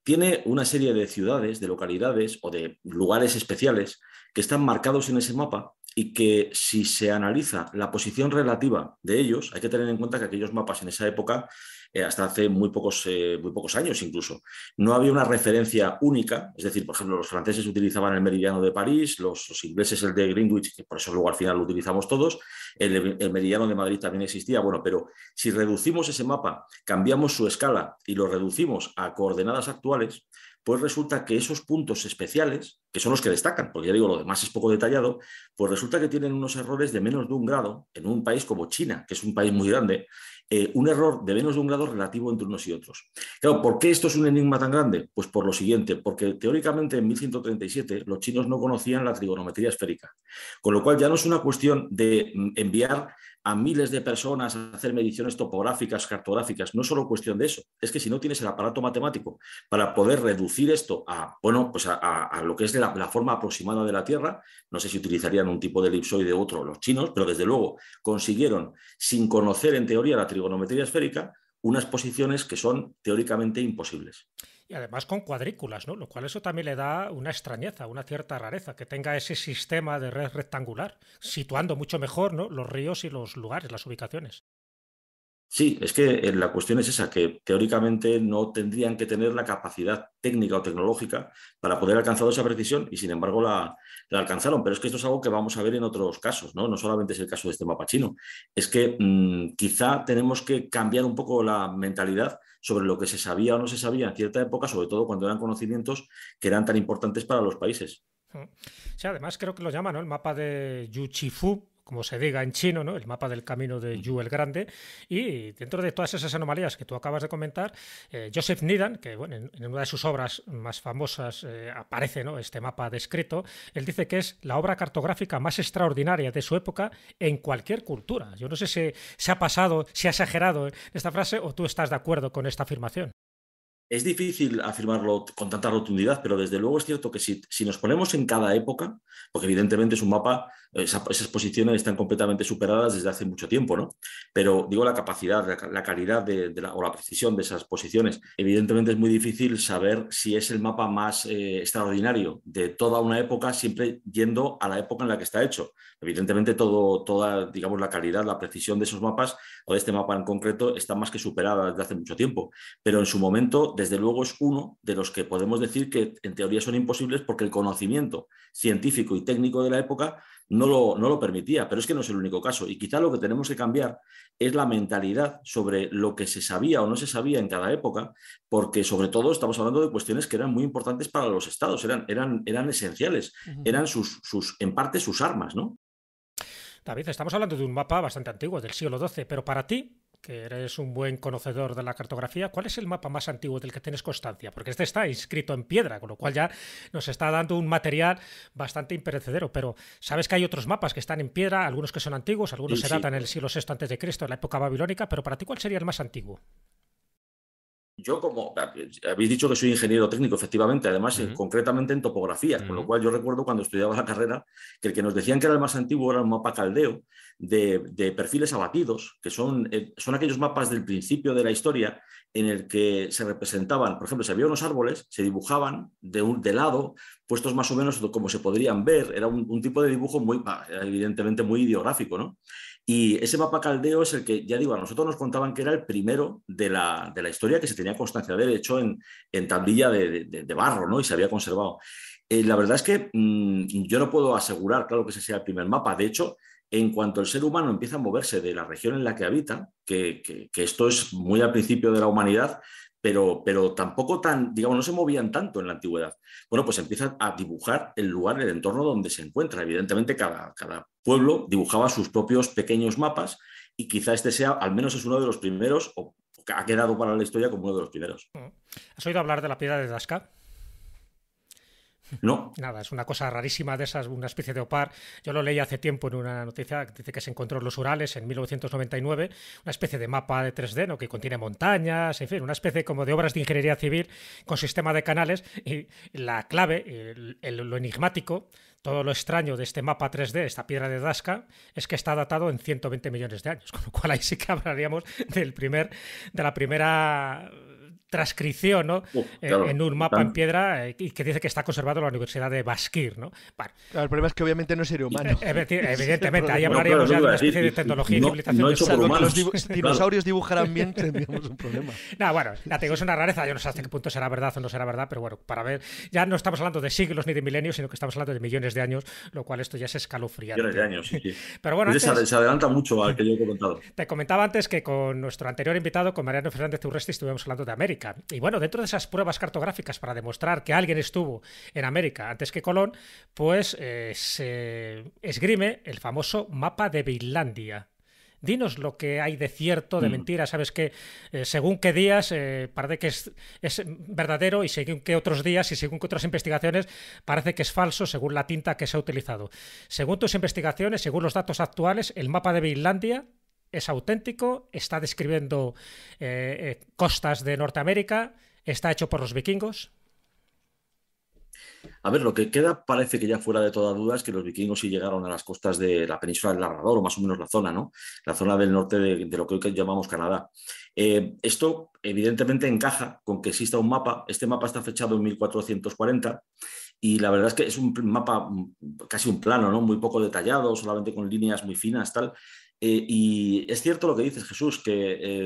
tiene una serie de ciudades, de localidades o de lugares especiales que están marcados en ese mapa y que si se analiza la posición relativa de ellos, hay que tener en cuenta que aquellos mapas en esa época eh, hasta hace muy pocos, eh, muy pocos años incluso. No había una referencia única, es decir, por ejemplo, los franceses utilizaban el meridiano de París, los, ingleses el de Greenwich, que por eso luego al final lo utilizamos todos, el meridiano de Madrid también existía, bueno, pero si reducimos ese mapa, cambiamos su escala y lo reducimos a coordenadas actuales, pues resulta que esos puntos especiales, que son los que destacan, porque ya digo, lo demás es poco detallado, pues resulta que tienen unos errores de menos de un grado en un país como China, que es un país muy grande, eh, un error de menos de un grado relativo entre unos y otros. Claro, ¿por qué esto es un enigma tan grande? Pues por lo siguiente, porque teóricamente en 1137 los chinos no conocían la trigonometría esférica, con lo cual ya no es una cuestión de mm, enviar a miles de personas hacer mediciones topográficas, cartográficas. No es solo cuestión de eso, es que si no tienes el aparato matemático para poder reducir esto a, bueno, pues a, lo que es la, la, forma aproximada de la Tierra, no sé si utilizarían un tipo de elipsoide u otro los chinos, pero desde luego consiguieron, sin conocer en teoría la trigonometría esférica, unas posiciones que son teóricamente imposibles y además con cuadrículas, ¿no? Lo cual eso también le da una extrañeza, una cierta rareza, que tenga ese sistema de red rectangular, situando mucho mejor los ríos y los lugares, las ubicaciones. Sí, es que eh, la cuestión es esa, que teóricamente no tendrían que tener la capacidad técnica o tecnológica para poder alcanzar esa precisión y sin embargo la, alcanzaron. Pero es que esto es algo que vamos a ver en otros casos, ¿no? No solamente es el caso de este mapa chino. Es que mm, quizá tenemos que cambiar un poco la mentalidad sobre lo que se sabía o no se sabía en cierta época, sobre todo cuando eran conocimientos que eran tan importantes para los países. Sí, además creo que lo llaman ¿no? el mapa de Yuchifu, como se diga en chino, ¿no? el mapa del camino de mm. Yu el Grande. Y dentro de todas esas anomalías que tú acabas de comentar, eh, Joseph Needham, que bueno, en, una de sus obras más famosas eh, aparece ¿no? este mapa descrito, él dice que es la obra cartográfica más extraordinaria de su época en cualquier cultura. Yo no sé si se ha pasado, si ha exagerado esta frase o tú estás de acuerdo con esta afirmación. Es difícil afirmarlo con tanta rotundidad, pero desde luego es cierto que si, nos ponemos en cada época, porque evidentemente es un mapa esas posiciones están completamente superadas desde hace mucho tiempo, ¿no? Pero digo la capacidad, la, calidad o la precisión de esas posiciones. Evidentemente es muy difícil saber si es el mapa más eh, extraordinario de toda una época, siempre yendo a la época en la que está hecho. Evidentemente todo, toda, digamos, la calidad, la precisión de esos mapas o de este mapa en concreto está más que superada desde hace mucho tiempo. Pero en su momento, desde luego, es uno de los que podemos decir que en teoría son imposibles porque el conocimiento científico y técnico de la época no lo, permitía, pero es que no es el único caso. Y quizá lo que tenemos que cambiar es la mentalidad sobre lo que se sabía o no se sabía en cada época, porque sobre todo estamos hablando de cuestiones que eran muy importantes para los estados, eran, eran, eran esenciales, eran sus, sus, en parte sus armas, ¿no? David, estamos hablando de un mapa bastante antiguo, del siglo XII, pero para ti, que eres un buen conocedor de la cartografía, ¿cuál es el mapa más antiguo del que tienes constancia? Porque este está inscrito en piedra, con lo cual ya nos está dando un material bastante imperecedero, pero sabes que hay otros mapas que están en piedra, algunos que son antiguos, algunos se datan en el siglo VI a.C., de Cristo, en la época babilónica, pero para ti ¿cuál sería el más antiguo? yo como ah, pues, habéis dicho que soy ingeniero técnico, efectivamente, además concretamente en topografía, con lo cual yo recuerdo cuando estudiaba la carrera que el que nos decían que era el más antiguo era un mapa caldeo de, perfiles abatidos, que son, eh, son aquellos mapas del principio de la historia en el que se representaban, por ejemplo, se había unos árboles, se dibujaban de, un, de lado, puestos más o menos como se podrían ver, era un, tipo de dibujo muy, evidentemente muy ideográfico, ¿no? Y ese mapa caldeo es el que, ya digo, a nosotros nos contaban que era el primero de la, historia que se tenía constancia de, hecho, en, en tablilla de, de, barro, ¿no? Y se había conservado. Eh, la verdad es que mm, yo no puedo asegurar, claro, que ese sea el primer mapa. De hecho, en cuanto el ser humano empieza a moverse de la región en la que habita, que, esto es muy al principio de la humanidad, pero, pero, tampoco tan, digamos, no se movían tanto en la antigüedad. Bueno, pues empieza a dibujar el lugar, el entorno donde se encuentra. Evidentemente, cada, cada pueblo dibujaba sus propios pequeños mapas y quizá este sea, al menos es uno de los primeros, o que ha quedado para la historia como uno de los primeros. Mm. ¿Has oído hablar de la piedra de Dasca? No. Nada, es una cosa rarísima de esas, una especie de opar. Yo lo leí hace tiempo en una noticia que dice que se encontró en los Urales en 1999, una especie de mapa de 3D ¿no? que contiene montañas, en fin, una especie como de obras de ingeniería civil con sistema de canales. Y la clave, lo enigmático todo lo extraño de este mapa 3D, esta piedra de Dasca, es que está datado en 120 millones de años, con lo cual ahí sí que hablaríamos del primer, de la primera transcripción ¿no? Eh, en un mapa en piedra eh, y que dice que está conservado en la Universidad de Basquir. ¿no? el problema es que obviamente no es ser humano. Eh, evidentemente, hay hablaríamos de una especie de tecnología y civilización. No, los dinosaurios dibujaran bien, tendríamos un problema. No, bueno, la tengo, es una rareza. Yo no sé hasta qué punto será verdad o no será verdad, pero bueno, para ver, ya no estamos hablando de siglos ni de milenios, sino que estamos hablando de millones de años, lo cual esto ya es escalofriante. Millones de años, sí, Pero bueno, se adelanta mucho a que yo he comentado. Te comentaba antes que con nuestro anterior invitado, con Mariano Fernández Urresti, estuvimos hablando de América. Y bueno, dentro de esas pruebas cartográficas para demostrar que alguien estuvo en América antes que Colón, pues eh, se esgrime el famoso mapa de Vinlandia. Dinos lo que hay de cierto, de mm. mentira. Sabes que eh, según qué días eh, parece que es, es, verdadero y según qué otros días y según qué otras investigaciones parece que es falso según la tinta que se ha utilizado. Según tus investigaciones, según los datos actuales, el mapa de Vinlandia es auténtico, está describiendo eh, eh, costas de Norteamérica, está hecho por los vikingos. A ver, lo que queda parece que ya fuera de toda duda es que los vikingos sí llegaron a las costas de la península del Labrador, o más o menos la zona, ¿no? La zona del norte de, lo que hoy llamamos Canadá. Eh, esto evidentemente encaja con que exista un mapa. Este mapa está fechado en 1440 y la verdad es que es un mapa casi un plano, ¿no? Muy poco detallado, solamente con líneas muy finas, tal. Eh, y es cierto lo que dices, Jesús, que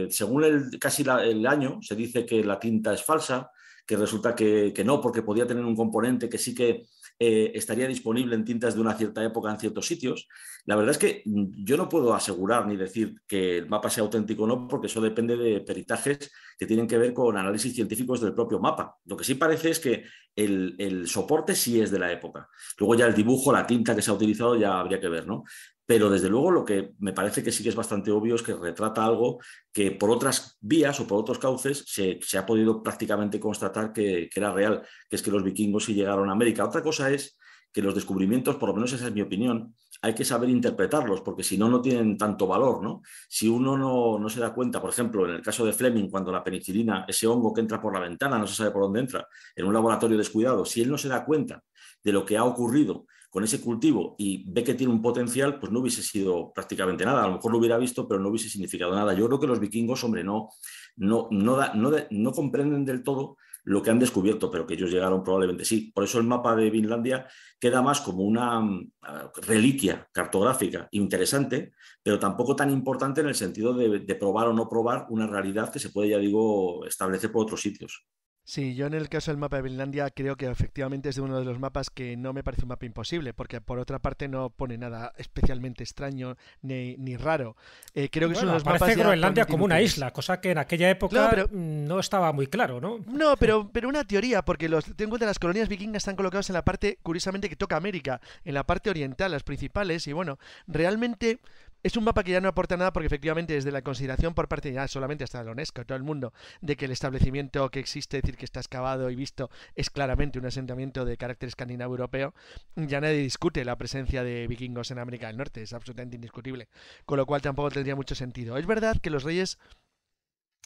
eh, según casi el año se dice que la tinta es falsa, que resulta que, no, porque podía tener un componente que sí que eh, estaría disponible en tintas de una cierta época en ciertos sitios. La verdad es que mm, yo no puedo asegurar ni decir que el mapa sea auténtico o no, porque eso depende de peritajes que tienen que ver con análisis científicos del propio mapa. Lo que sí parece es que el, el soporte sí es de la época. Luego ya el dibujo, la tinta que se ha utilizado ya habría que ver, ¿no? pero desde luego lo que me parece que sí que es bastante obvio es que retrata algo que por otras vías o por otros cauces se, ha podido prácticamente constatar que, era real, que es que los vikingos sí llegaron a América. Otra cosa es que los descubrimientos, por lo menos esa es mi opinión, hay que saber interpretarlos, porque si no, no tienen tanto valor, Si uno no se da cuenta, por ejemplo, en el caso de Fleming, cuando la penicilina, ese hongo que entra por la ventana, no se sabe por dónde entra, en un laboratorio descuidado, si él no se da cuenta de lo que ha ocurrido con ese cultivo y ve que tiene un potencial, pues no hubiese sido prácticamente nada. A lo mejor lo hubiera visto, pero no hubiese significado nada. Yo creo que los vikingos, hombre, no, no, no, comprenden del todo lo que han descubierto, pero que ellos llegaron probablemente sí. Por eso el mapa de Vinlandia queda más como una ah, reliquia cartográfica interesante, pero tampoco tan importante en el sentido de probar o no probar una realidad que se puede, ya digo, establecer por otros sitios. Sí, yo en el caso del mapa de Vinlandia creo que efectivamente es de uno de los mapas que no me parece un mapa imposible, porque por otra parte no pone nada especialmente extraño ni, raro. Eh, creo que bueno, es los mapas. Parece Groenlandia como una isla, cosa que en aquella época no estaba muy claro, ¿no? No, pero, pero una teoría, porque los, tengo de las colonias vikingas están colocadas en la parte, curiosamente, que toca América, en la parte oriental, las principales, y bueno, realmente es un mapa que ya no aporta nada porque efectivamente desde la consideración por parte ya solamente hasta la UNESCO, todo el mundo, de que el establecimiento que existe, decir, que está excavado y visto, es claramente un asentamiento de carácter escandinavo europeo, ya nadie discute la presencia de vikingos en América del Norte, es absolutamente indiscutible, con lo cual tampoco tendría mucho sentido. Es verdad que los reyes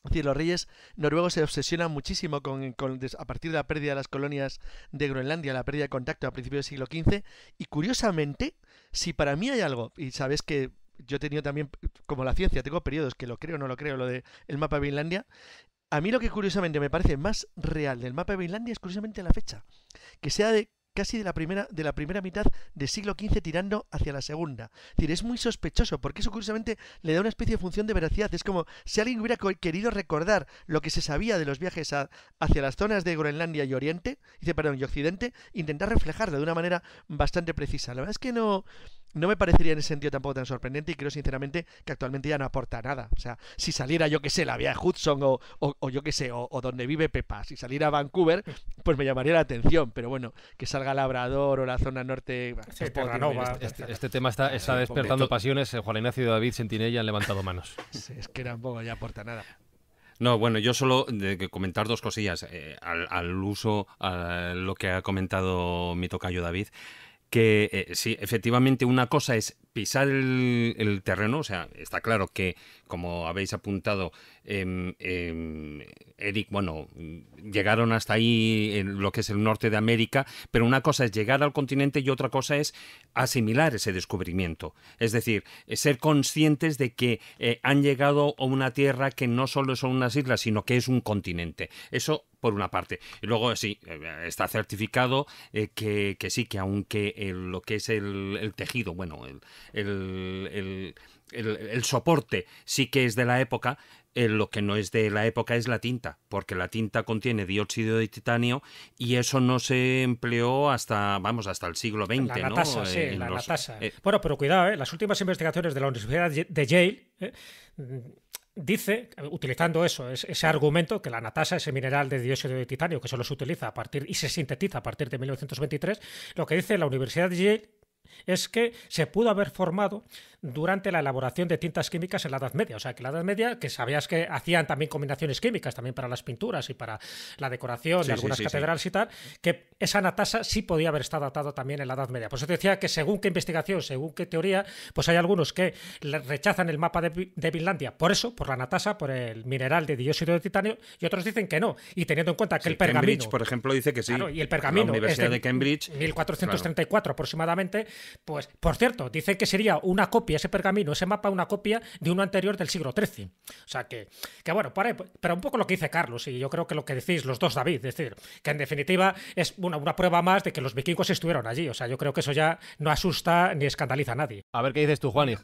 es decir, los reyes noruegos se obsesionan muchísimo con, con, a partir de la pérdida de las colonias de Groenlandia, la pérdida de contacto a principios del siglo XV, y curiosamente, si para mí hay algo, y sabes que yo he tenido también, como la ciencia, tengo periodos que lo creo, o no lo creo, lo del mapa de Vinlandia. A mí lo que curiosamente me parece más real del mapa de Vinlandia es curiosamente la fecha, que sea de casi de la primera, de la primera mitad del siglo XV tirando hacia la segunda. Es decir, es muy sospechoso, porque eso curiosamente le da una especie de función de veracidad. Es como si alguien hubiera querido recordar lo que se sabía de los viajes hacia las zonas de Groenlandia y Oriente, y perdón, y Occidente, intentar reflejarlo de una manera bastante precisa. La verdad es que no no me parecería en ese sentido tampoco tan sorprendente y creo sinceramente que actualmente ya no aporta nada. O sea, si saliera yo que sé, la vía Hudson o, o, yo que sé, o, donde vive Pepa, si saliera a Vancouver, pues me llamaría la atención. Pero bueno, que salga Labrador o la zona norte... Este, este, tema está, está despertando pasiones. Eh, Juan Ignacio y David Sentinella han levantado manos. es que tampoco ya aporta nada. No, bueno, yo solo de comentar dos cosillas eh, al, al, uso, a lo que ha comentado mi tocayo David que eh, sí, efectivamente una cosa es pisar el terreno, o sea, está claro que, como habéis apuntado, em, em, Eric, bueno, llegaron hasta ahí en lo que es el norte de América, pero una cosa es llegar al continente y otra cosa es asimilar ese descubrimiento. Es decir, ser conscientes de que eh, han llegado a una tierra que no solo son unas islas, sino que es un continente. Eso por una parte. Y luego sí, eh, está certificado eh, que, sí, que aunque lo que es el, tejido, bueno, el, el, el, soporte sí que es de la época, eh, lo que no es de la época es la tinta, porque la tinta contiene dióxido de titanio y eso no se empleó hasta, vamos, hasta el siglo XX, la, natasa, sí, eh, la, natasa. Eh, bueno, pero cuidado, las últimas investigaciones de la Universidad de Yale mm, dice, utilizando eso, ese argumento, que la natasa, ese mineral de dióxido de titanio que solo se utiliza a partir y se sintetiza a partir de 1923, lo que dice la Universidad de Yale es que se pudo haber formado durante la elaboración de tintas químicas en la Edad Media. O sea, que la Edad Media, que sabías que hacían también combinaciones químicas, también para las pinturas y para la decoración de algunas catedrales y tal, que esa natasa sí podía haber estado atado también en la Edad Media. Por eso te decía que según qué investigación, según qué teoría, pues hay algunos que rechazan el mapa de, de Finlandia por eso, por la natasa, por el mineral de dióxido de titanio, y otros dicen que no. Y teniendo en cuenta que el pergamino... por ejemplo, dice que sí. y el pergamino... La Universidad de, Cambridge... 1434 aproximadamente, pues, por cierto, dice que sería una copia y ese pergamino, ese mapa, una copia de uno anterior del siglo XIII. O sea que, que bueno, para pero un poco lo que dice Carlos, y yo creo que lo que decís los dos, David, es decir, que en definitiva es una, una prueba más de que los vikingos estuvieron allí. O sea, yo creo que eso ya no asusta ni escandaliza a nadie. A ver qué dices tú, Juanig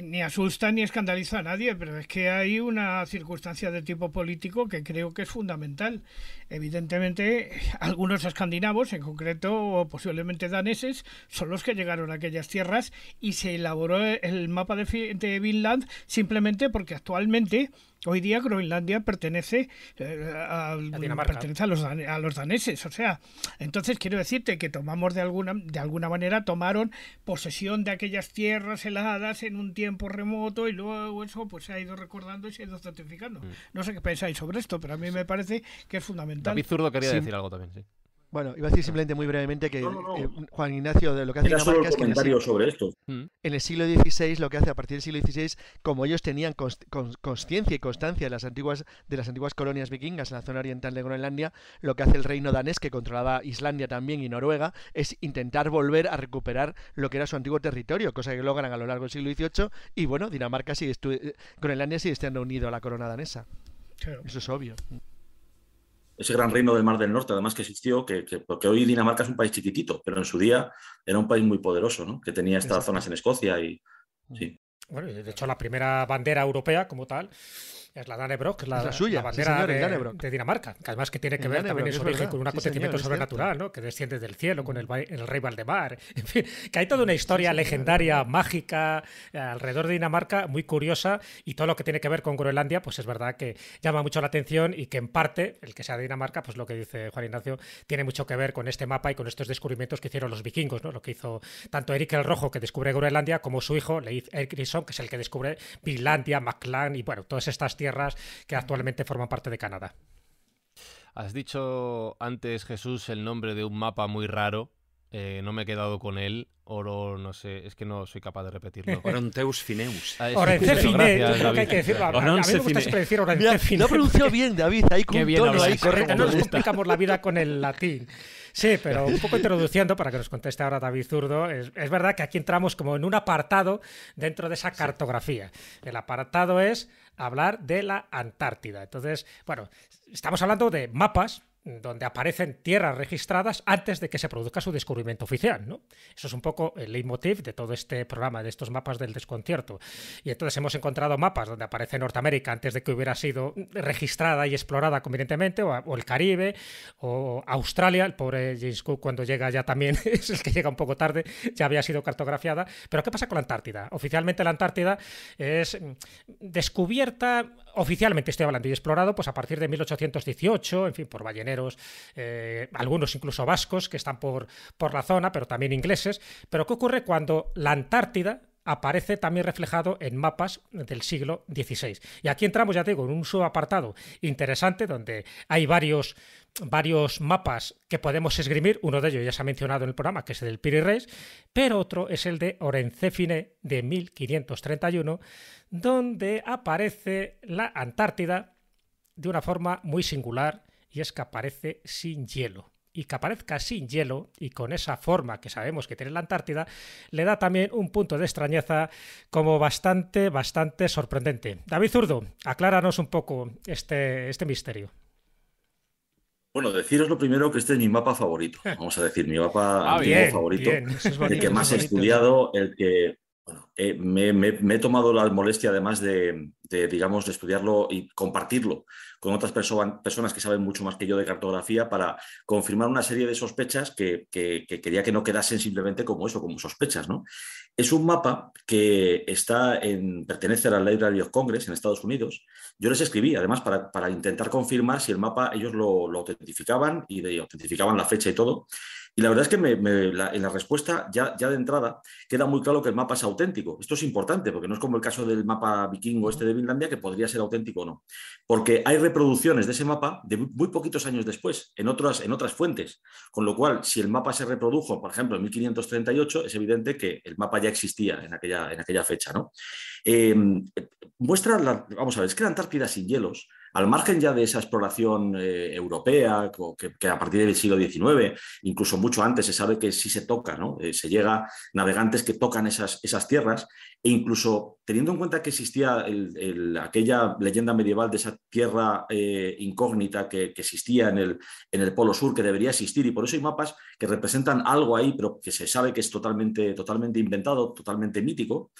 ni asusta ni escandaliza a nadie, pero es que hay una circunstancia de tipo político que creo que es fundamental. Evidentemente, algunos escandinavos, en concreto o posiblemente daneses, son los que llegaron a aquellas tierras y se elaboró el mapa de, Vinland simplemente porque actualmente Hoy día Groenlandia pertenece, eh, a, los, daneses, o sea, entonces quiero decirte que tomamos de alguna, de alguna manera, tomaron posesión de aquellas tierras heladas en un tiempo remoto y luego eso pues se ha ido recordando y se ha ido certificando. Mm. No sé qué pensáis sobre esto, pero a mí me parece que es fundamental. David Zurdo quería decir algo también, sí. Bueno, iba a decir simplemente muy brevemente que Juan Ignacio de lo que hace Dinamarca es que sobre esto. Mm. En el siglo XVI lo que hace a partir del siglo XVI, como ellos tenían conciencia y constancia de las antiguas de las antiguas colonias vikingas en la zona oriental de Groenlandia, lo que hace el reino danés que controlaba Islandia también y Noruega es intentar volver a recuperar lo que era su antiguo territorio, cosa que logran a lo largo del siglo XVIII y bueno, Dinamarca Groenlandia sigue estando unido a la corona danesa. Eso es obvio ese gran reino del Mar del Norte, además que existió, que, porque hoy Dinamarca es un país chiquitito, pero en su día era un país muy poderoso, ¿no? que tenía estas zonas en Escocia y... Mm. Sí. Bueno, de hecho la primera bandera europea como tal es la Danebrock, es la, suya, bandera de, Dinamarca, que además que tiene que ver también en su origen con un acontecimiento sobrenatural, ¿no? que desciende del cielo con el, mm. el rey Valdemar. En fin, que hay toda una historia legendaria, mágica, alrededor de Dinamarca, muy curiosa, y todo lo que tiene que ver con Groenlandia, pues es verdad que llama mucho la atención y que en parte, el que sea de Dinamarca, pues lo que dice Juan Ignacio, tiene mucho que ver con este mapa y con estos descubrimientos que hicieron los vikingos, ¿no? lo que hizo tanto Eric el Rojo, que descubre Groenlandia, como su hijo, Leif Erikson, que es el que descubre Finlandia, Maclan y bueno, todas estas tierras que actualmente forman parte de Canadá. Has dicho antes, Jesús, el nombre de un mapa muy raro eh, no me he quedado con él. Oro, no sé, es que no soy capaz de repetirlo. Oronteus fineus. Ah, Fineus, fine, que hay que decir. A, mí me gusta siempre decir pronunció bien, David, ahí con tono, No nos complicamos la vida con el latín. Sí, pero un poco introduciendo para que nos conteste ahora David Zurdo, es, es verdad que aquí entramos como en un apartado dentro de esa cartografía. El apartado es hablar de la Antártida. Entonces, bueno, estamos hablando de mapas, donde aparecen tierras registradas antes de que se produzca su descubrimiento oficial. ¿no? Eso es un poco el leitmotiv de todo este programa, de estos mapas del desconcierto. Y entonces hemos encontrado mapas donde aparece Norteamérica antes de que hubiera sido registrada y explorada convenientemente, o, el Caribe, o Australia, el pobre James Cook cuando llega ya también, es el que llega un poco tarde, ya había sido cartografiada. Pero ¿qué pasa con la Antártida? Oficialmente la Antártida es descubierta, oficialmente estoy hablando, y explorado pues a partir de 1818, en fin, por balleneros eh, algunos incluso vascos que están por, por la zona, pero también ingleses. Pero ¿qué ocurre cuando la Antártida aparece también reflejado en mapas del siglo XVI. Y aquí entramos, ya digo, en un subapartado interesante donde hay varios, varios mapas que podemos esgrimir. Uno de ellos ya se ha mencionado en el programa, que es el del Piri Reis, pero otro es el de Orencéfine de 1531, donde aparece la Antártida de una forma muy singular y es que aparece sin hielo y que aparezca sin hielo y con esa forma que sabemos que tiene la Antártida, le da también un punto de extrañeza como bastante, bastante sorprendente. David Zurdo, acláranos un poco este, este misterio. Bueno, deciros lo primero que este es mi mapa favorito. Vamos a decir, mi mapa ah, antiguo favorito. el que más he estudiado, el que bueno, eh, me, he tomado la molestia además de, digamos, de estudiarlo y compartirlo con otras personas que saben mucho más que yo de cartografía para confirmar una serie de sospechas que, quería que no quedasen simplemente como eso, como sospechas. ¿no? Es un mapa que está en, pertenece a la Library of Congress en Estados Unidos. Yo les escribí, además, para, intentar confirmar si el mapa ellos lo, lo autentificaban y de, autentificaban la fecha y todo. Y la verdad es que en la respuesta, ya, ya, de entrada, queda muy claro que el mapa es auténtico. Esto es importante, porque no es como el caso del mapa vikingo este de Finlandia, que podría ser auténtico o no. Porque hay reproducciones de ese mapa de muy poquitos años después, en otras, en otras fuentes. Con lo cual, si el mapa se reprodujo, por ejemplo, en 1538, es evidente que el mapa ya existía en aquella, en aquella fecha. ¿no? Eh, muestra, vamos a ver, es que la Antártida sin hielos al margen ya de esa exploración eh, europea, que, a partir del siglo XIX, incluso mucho antes, se sabe que sí se toca, ¿no? Eh, se llega navegantes que tocan esas, esas, tierras, e incluso teniendo en cuenta que existía aquella leyenda medieval de esa tierra eh, incógnita que, existía en el, en el, Polo Sur, que debería existir, y por eso hay mapas que representan algo ahí, pero que se sabe que es totalmente, totalmente inventado, totalmente mítico.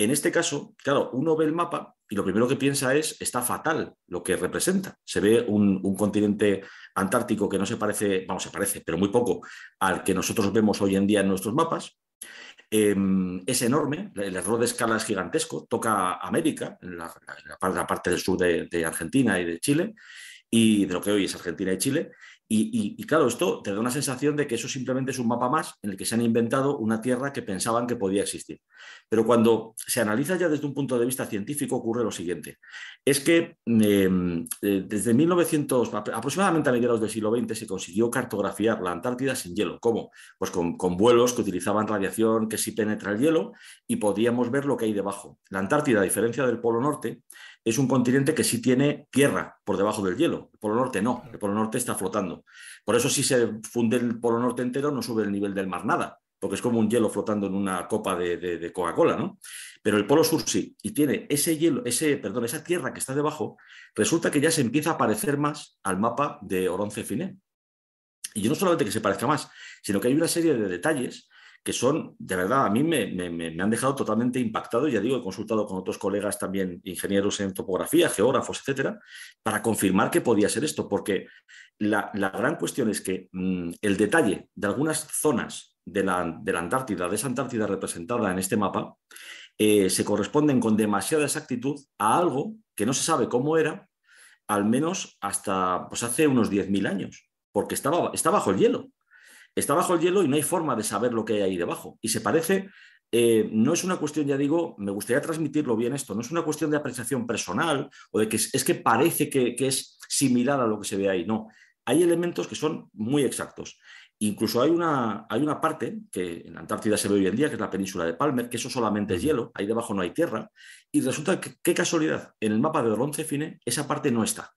En este caso, claro, uno ve el mapa y lo primero que piensa es, está fatal lo que representa. Se ve un, continente antártico que no se parece, vamos, se parece, pero muy poco al que nosotros vemos hoy en día en nuestros mapas. Em, es enorme, el error de escala es gigantesco, toca América, la, parte del sur de Argentina y de Chile, y de lo que hoy es Argentina y Chile, y, claro, esto te da una sensación de que eso simplemente es un mapa más en el que se han inventado una tierra que pensaban que podía existir. Pero cuando se analiza ya desde un punto de vista científico ocurre lo siguiente. Es que em, eh, desde 1900, aproximadamente a mediados del siglo XX, se consiguió cartografiar la Antártida sin hielo. ¿Cómo? Pues con, con vuelos que utilizaban radiación que sí penetra el hielo y podíamos ver lo que hay debajo. La Antártida, a diferencia del Polo Norte, es un continente que sí tiene tierra por debajo del hielo. El Polo Norte no, el Polo Norte está flotando. Por eso si se funde el Polo Norte entero no sube el nivel del mar nada, porque es como un hielo flotando en una copa de, Coca-Cola, ¿no? Pero el Polo Sur sí, y tiene ese hielo, ese, perdón, esa tierra que está debajo, resulta que ya se empieza a parecer más al mapa de Oronce Finé. Y no solamente que se parezca más, sino que hay una serie de detalles que son, de verdad, a mí me, han dejado totalmente impactado. Ya digo, he consultado con otros colegas también, ingenieros en topografía, geógrafos, etcétera, para confirmar que podía ser esto, porque la, gran cuestión es que mm, el detalle de algunas zonas de la, Antártida, de esa Antártida representada en este mapa, eh, se corresponden con demasiada exactitud a algo que no se sabe cómo era, al menos hasta pues, hace unos 10.000 años, porque estaba, está bajo el hielo está bajo el hielo y no hay forma de saber lo que hay ahí debajo. Y se parece, eh, no es una cuestión, ya digo, me gustaría transmitirlo bien esto, no es una cuestión de apreciación personal o de que es, que parece que, es similar a lo que se ve ahí, no. Hay elementos que son muy exactos. Incluso hay una, hay una parte que en la Antártida se ve hoy en día, que es la península de Palmer, que eso solamente es hielo, ahí debajo no hay tierra, y resulta que, qué casualidad, en el mapa de Ron esa parte no está.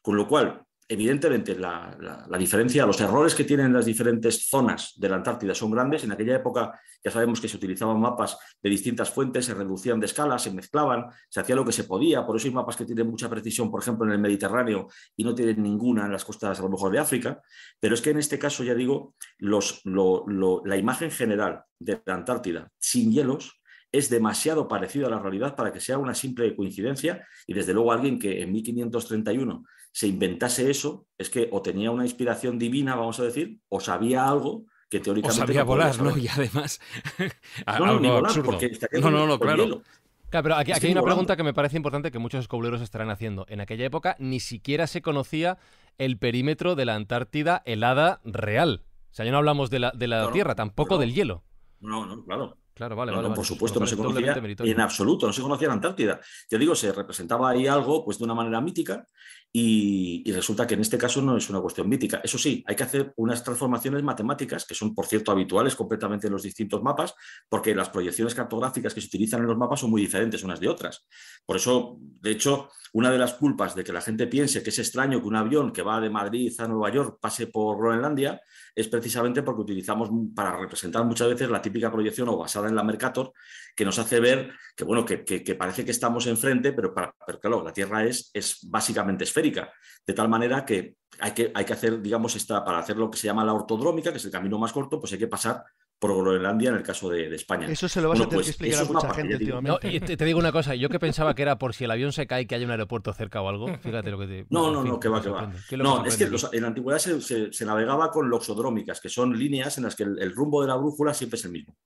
Con lo cual, evidentemente la, diferencia, los errores que tienen las diferentes zonas de la Antártida son grandes. En aquella época ya sabemos que se utilizaban mapas de distintas fuentes, se reducían de escala, se mezclaban, se hacía lo que se podía. Por eso hay mapas que tienen mucha precisión, por ejemplo, en el Mediterráneo y no tienen ninguna en las costas a lo mejor de África. Pero es que en este caso, ya digo, la imagen general de la Antártida sin hielos es demasiado parecido a la realidad para que sea una simple coincidencia y desde luego alguien que en 1531 se inventase eso, es que o tenía una inspiración divina, vamos a decir, o sabía algo que teóricamente... O sabía volar, ¿no? Y además... no, no, no, no, claro. Claro, pero aquí, hay una pregunta que me parece importante que muchos escobleros estarán haciendo. En aquella época ni siquiera se conocía el perímetro de la Antártida helada real. O sea, ya no hablamos de la, de la Tierra, tampoco del hielo. No, no, claro. Claro, vale, vale, Por supuesto, no se conocía en absoluto, no se conocía la Antártida. Yo digo, se representaba ahí algo pues de una manera mítica y, resulta que en este caso no es una cuestión mítica. Eso sí, hay que hacer unas transformaciones matemáticas, que son, por cierto, habituales completamente en los distintos mapas, porque las proyecciones cartográficas que se utilizan en los mapas son muy diferentes unas de otras. Por eso, de hecho, una de las culpas de que la gente piense que es extraño que un avión que va de Madrid a Nueva York pase por Groenlandia es precisamente porque utilizamos para representar muchas veces la típica proyección o basada en la Mercator, que nos hace ver que, bueno, que, parece que estamos enfrente, pero, para, claro, la Tierra es, es, básicamente esférica, de tal manera que hay, que hay que hacer, digamos, esta, para hacer lo que se llama la ortodrómica, que es el camino más corto, pues hay que pasar por Groenlandia en el caso de, España. Eso se lo vas a tener pues que explicar a mucha gente te, digo una cosa, yo que pensaba que era por si el avión se cae que hay un aeropuerto cerca o algo, fíjate lo que te... No, no, no, que va, que va. no, es que en la antigüedad se, navegaba con loxodrómicas, que son líneas en las que el, rumbo de la brújula siempre es el mismo.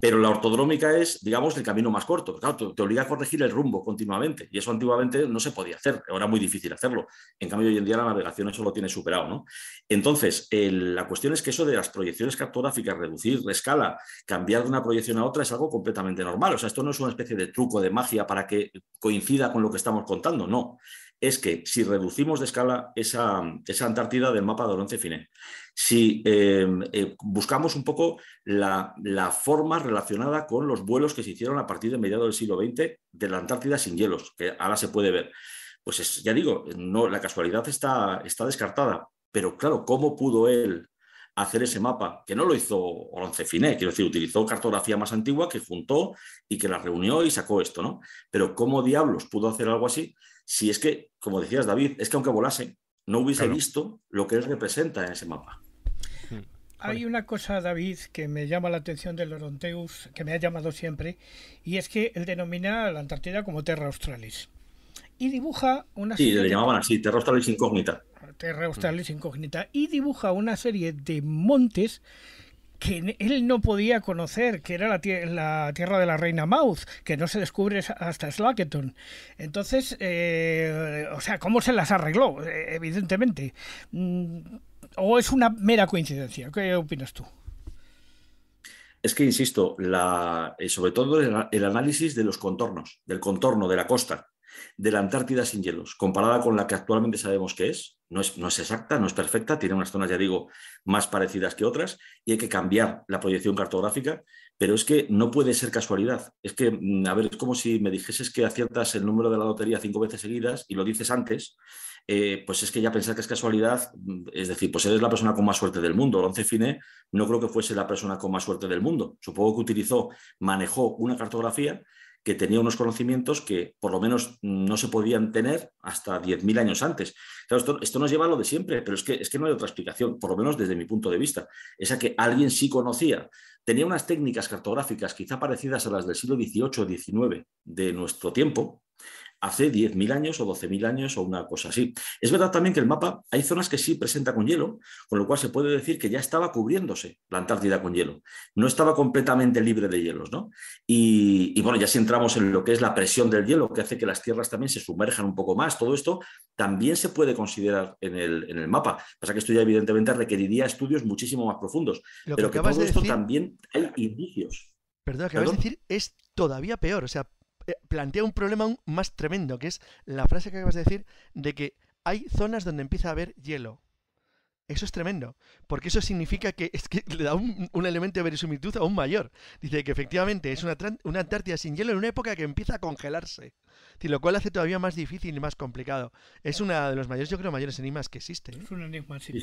Pero la ortodrómica es, digamos, el camino más corto. Claro, te, obliga a corregir el rumbo continuamente. Y eso antiguamente no se podía hacer. Era muy difícil hacerlo. En cambio, hoy en día la navegación eso lo tiene superado. ¿no? Entonces, la cuestión es que eso de las proyecciones cartográficas reducidas de escala, cambiar de una proyección a otra es algo completamente normal. O sea, esto no es una especie de truco de magia para que coincida con lo que estamos contando, no. Es que si reducimos de escala esa, Antártida del mapa de Oronce Finé, si em, eh, buscamos un poco la, forma relacionada con los vuelos que se hicieron a partir de mediados del siglo XX de la Antártida sin hielos, que ahora se puede ver, pues ya digo, no, la casualidad está, está descartada. Pero claro, ¿cómo pudo él hacer ese mapa, que no lo hizo Oroncefiné, Finé, quiero decir, utilizó cartografía más antigua que juntó y que la reunió y sacó esto, ¿no? Pero ¿cómo diablos pudo hacer algo así si es que, como decías David, es que aunque volase, no hubiese visto lo que él representa en ese mapa? Hmm. Hay una cosa, David, que me llama la atención de Oronteus, que me ha llamado siempre, y es que él denomina a la Antártida como Terra Australis. Y dibuja una... Sí, le llamaban así, Terra Australis incógnita. Terra mm. Australis Incógnita, y dibuja una serie de montes que él no podía conocer, que era la, tierra de la reina Mouth, que no se descubre hasta Slacketon. Entonces, eh, o sea, ¿cómo se las arregló? E, evidentemente. Mm, ¿O es una mera coincidencia? ¿Qué opinas tú? Es que, insisto, eh, sobre todo el análisis de los contornos, del contorno, de la costa de la Antártida sin hielos, comparada con la que actualmente sabemos que es. No, es. exacta, no es perfecta, tiene unas zonas, ya digo, más parecidas que otras y hay que cambiar la proyección cartográfica, pero es que no puede ser casualidad. Es que, mm, a ver, es como si me dijeses que aciertas el número de la lotería cinco veces seguidas y lo dices antes, eh, pues es que ya pensar que es casualidad, mm, es decir, pues eres la persona con más suerte del mundo. Once Fine no creo que fuese la persona con más suerte del mundo. Supongo que utilizó, manejó una cartografía que tenía unos conocimientos que por lo menos no se podían tener hasta 10.000 años antes. esto, esto, nos lleva a lo de siempre, pero es que, es que no hay otra explicación, por lo menos desde mi punto de vista. Esa que alguien sí conocía, tenía unas técnicas cartográficas quizá parecidas a las del siglo XVIII o XIX de nuestro tiempo, hace 10.000 años o 12.000 años o una cosa así. Es verdad también que el mapa, hay zonas que sí presenta con hielo, con lo cual se puede decir que ya estaba cubriéndose la Antártida con hielo. No estaba completamente libre de hielos, ¿no? Y, bueno, ya si entramos en lo que es la presión del hielo, que hace que las tierras también se sumerjan un poco más, todo esto también se puede considerar en el, en el mapa. Pasa que esto ya evidentemente requeriría estudios muchísimo más profundos, pero que todo esto también hay indicios. Perdón, que decir es todavía peor. O sea, eh, plantea un problema aún más tremendo, que es la frase que acabas de decir de que hay zonas donde empieza a haber hielo. Eso es tremendo, porque eso significa que es que le da un, elemento de verisimilitud aún mayor. Dice que efectivamente es una, una, Antártida sin hielo en una época que empieza a congelarse, lo cual hace todavía más difícil y más complicado. Es uno de los mayores, yo creo, mayores enigmas que existen. ¿eh? Es un enigma, sí.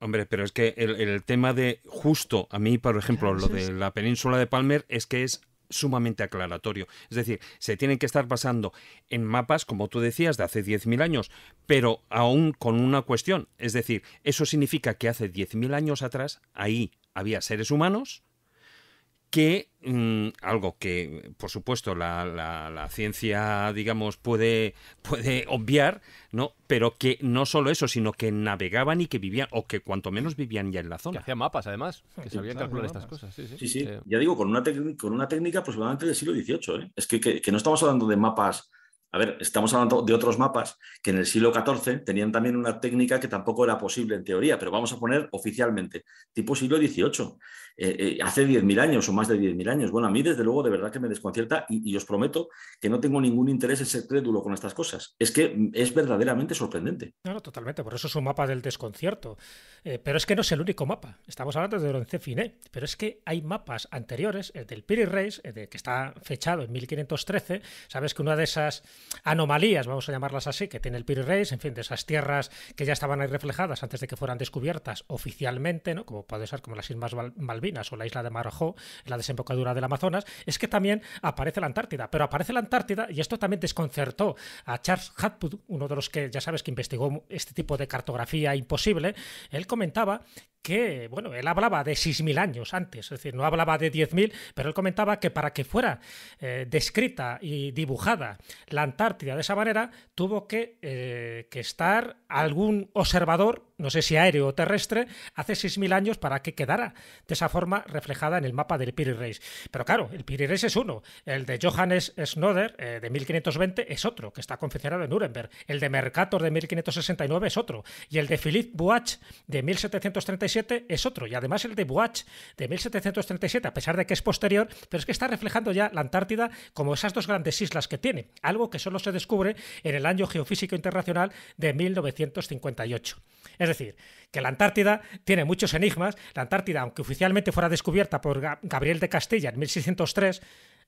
Hombre, pero es que el, tema de justo, a mí, por ejemplo, lo de la península de Palmer es que es sumamente aclaratorio. Es decir, se tienen que estar basando en mapas, como tú decías, de hace 10.000 años, pero aún con una cuestión. Es decir, eso significa que hace 10.000 años atrás ahí había seres humanos, que mm, algo que, por supuesto, la, la, ciencia, digamos, puede, puede obviar, ¿no? Pero que no solo eso, sino que navegaban y que vivían, o que cuanto menos vivían ya en la zona. Que hacían mapas, además, que sabían calcular estas cosas. Sí, sí. Eh, ya digo, con una, con una técnica aproximadamente del siglo XVIII, ¿eh? Es que, que no estamos hablando de mapas a ver, estamos hablando de otros mapas que en el siglo XIV tenían también una técnica que tampoco era posible en teoría, pero vamos a poner oficialmente, tipo siglo XVIII, eh, eh, hace 10.000 años o más de 10.000 años. Bueno, a mí desde luego de verdad que me desconcierta y, os prometo que no tengo ningún interés en ser crédulo con estas cosas. Es que es verdaderamente sorprendente. No, totalmente, por eso es un mapa del desconcierto. Eh, pero es que no es el único mapa, estamos hablando de Lorenzo Finé, pero es que hay mapas anteriores, el del Piri Reis, que está fechado en 1513, sabes que una de esas anomalías, vamos a llamarlas así, que tiene el Piri en fin, de esas tierras que ya estaban ahí reflejadas antes de que fueran descubiertas oficialmente, ¿no? como puede ser como las Islas Malvinas o la isla de Marajó, la desembocadura del Amazonas, es que también aparece la Antártida. Pero aparece la Antártida y esto también desconcertó a Charles Hatwood, uno de los que ya sabes que investigó este tipo de cartografía imposible. Él comentaba que, bueno, él hablaba de 6.000 años antes, es decir, no hablaba de 10.000, pero él comentaba que para que fuera eh, descrita y dibujada la Antártida de esa manera, tuvo que, eh, que estar algún observador no sé si aéreo o terrestre, hace 6.000 años para que quedara de esa forma reflejada en el mapa del Piri Pero claro, el Piri es uno. El de Johannes Schnoder, eh, de 1520, es otro, que está confeccionado en Nuremberg. El de Mercator, de 1569, es otro. Y el de Philippe Buach, de 1737, es otro. Y además el de Buach, de 1737, a pesar de que es posterior, pero es que está reflejando ya la Antártida como esas dos grandes islas que tiene. Algo que solo se descubre en el Año Geofísico Internacional de 1958. Es decir, que la Antártida tiene muchos enigmas. La Antártida, aunque oficialmente fuera descubierta por Gabriel de Castilla en 1603,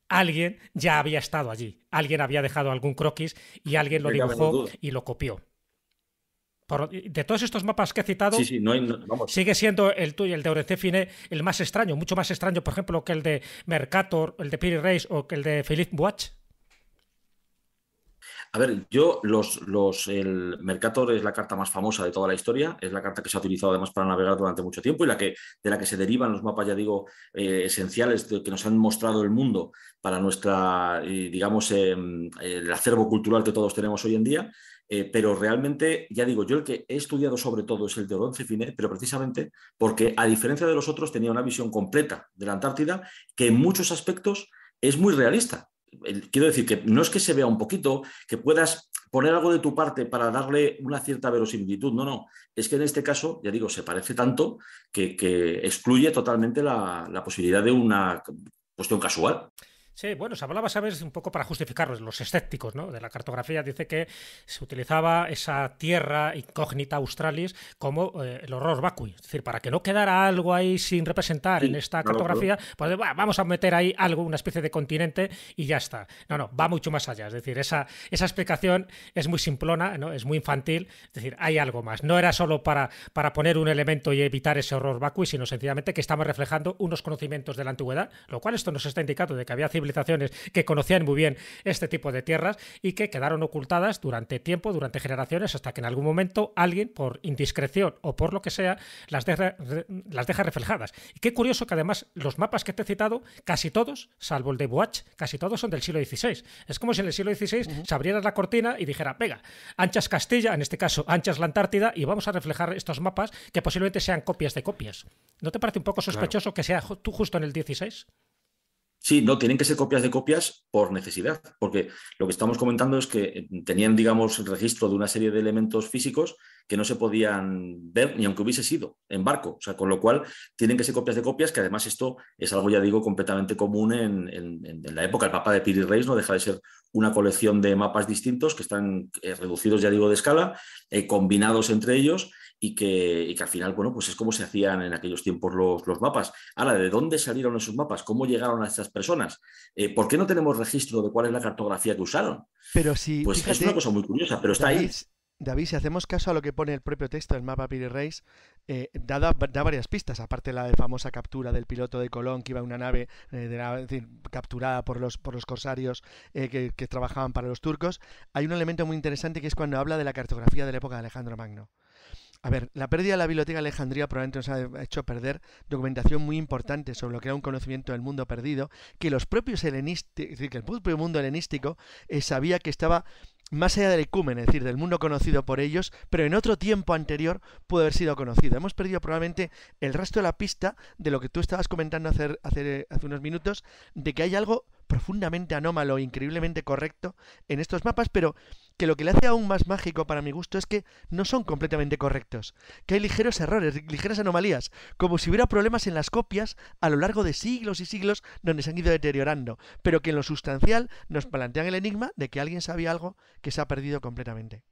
alguien ya había estado allí. Alguien había dejado algún croquis y alguien lo dibujó y lo copió. de todos estos mapas que he citado, sigue siendo el tuyo, el de Orecefine, el más extraño, mucho más extraño, por ejemplo, que el de Mercator, el de Piri Reis o que el de Philippe Boach. A ver, yo, los, los, el Mercator es la carta más famosa de toda la historia, es la carta que se ha utilizado además para navegar durante mucho tiempo y la que, de la que se derivan los mapas, ya digo, eh, esenciales que nos han mostrado el mundo para nuestra, eh, digamos, em, el acervo cultural que todos tenemos hoy en día. Eh, pero realmente, ya digo, yo el que he estudiado sobre todo es el de Oronce Finet, pero precisamente porque, a diferencia de los otros, tenía una visión completa de la Antártida que en muchos aspectos es muy realista quiero decir que no es que se vea un poquito, que puedas poner algo de tu parte para darle una cierta verosimilitud, no, no, es que en este caso, ya digo, se parece tanto que, excluye totalmente la posibilidad de una cuestión casual. Sí, bueno, se hablaba, ¿sabes? Un poco para justificarlos, los escépticos, ¿no? De la cartografía dice que se utilizaba esa tierra incógnita australis como eh, el horror vacui. Es decir, para que no quedara algo ahí sin representar en esta cartografía, pues vamos a meter ahí algo, una especie de continente y ya está. No, no, va mucho más allá. Es decir, esa, esa explicación es muy simplona, ¿no? Es muy infantil. Es decir, hay algo más. No era solo para, para poner un elemento y evitar ese horror vacui, sino sencillamente que estamos reflejando unos conocimientos de la antigüedad, lo cual esto nos está indicando de que había civilizaciones que conocían muy bien este tipo de tierras y que quedaron ocultadas durante tiempo, durante generaciones, hasta que en algún momento alguien, por indiscreción o por lo que sea, las deja, reflejadas. Y qué curioso que además los mapas que te he citado, casi todos, salvo el de Boach, casi todos son del siglo XVI. Es como si en el siglo XVI se abriera la cortina y dijera, venga, anchas Castilla, en este caso anchas la Antártida, y vamos a reflejar estos mapas que posiblemente sean copias de copias. ¿No te parece un poco sospechoso que sea tú justo en el XVI? Sí, no, tienen que ser copias de copias por necesidad, porque lo que estamos comentando es que tenían, digamos, el registro de una serie de elementos físicos que no se podían ver ni aunque hubiese sido en barco. O sea, con lo cual tienen que ser copias de copias, que además esto es algo, ya digo, completamente común en, la época. El mapa de Piri Reis no deja de ser una colección de mapas distintos que están eh, reducidos, ya digo, de escala, eh, combinados entre ellos y que, al final, bueno, pues es como se hacían en aquellos tiempos los, mapas. Ahora, ¿de dónde salieron esos mapas? ¿Cómo llegaron a estas personas? Eh, ¿Por qué no tenemos registro de cuál es la cartografía que usaron? Pero sí, pues es una cosa muy curiosa, pero está ahí. David, si hacemos caso a lo que pone el propio texto del mapa Piri Reis, eh, da, varias pistas, aparte de la famosa captura del piloto de Colón, que iba a una nave eh, capturada por los, por los corsarios eh, que, trabajaban para los turcos. Hay un elemento muy interesante que es cuando habla de la cartografía de la época de Alejandro Magno. A ver, la pérdida de la Biblioteca de Alejandría probablemente nos ha hecho perder documentación muy importante sobre lo que era un conocimiento del mundo perdido, que los propios el propio mundo helenístico sabía que estaba más allá del ecumen, es decir, del mundo conocido por ellos, pero en otro tiempo anterior pudo haber sido conocido. Hemos perdido probablemente el resto de la pista de lo que tú estabas comentando eh, hace unos minutos, de que hay algo profundamente anómalo, e increíblemente correcto en estos mapas, pero que lo que le hace aún más mágico para mi gusto es que no son completamente correctos, que hay ligeros errores, ligeras anomalías, como si hubiera problemas en las copias a lo largo de siglos y siglos donde se han ido deteriorando, pero que en lo sustancial nos plantean el enigma de que alguien sabía algo que se ha perdido completamente.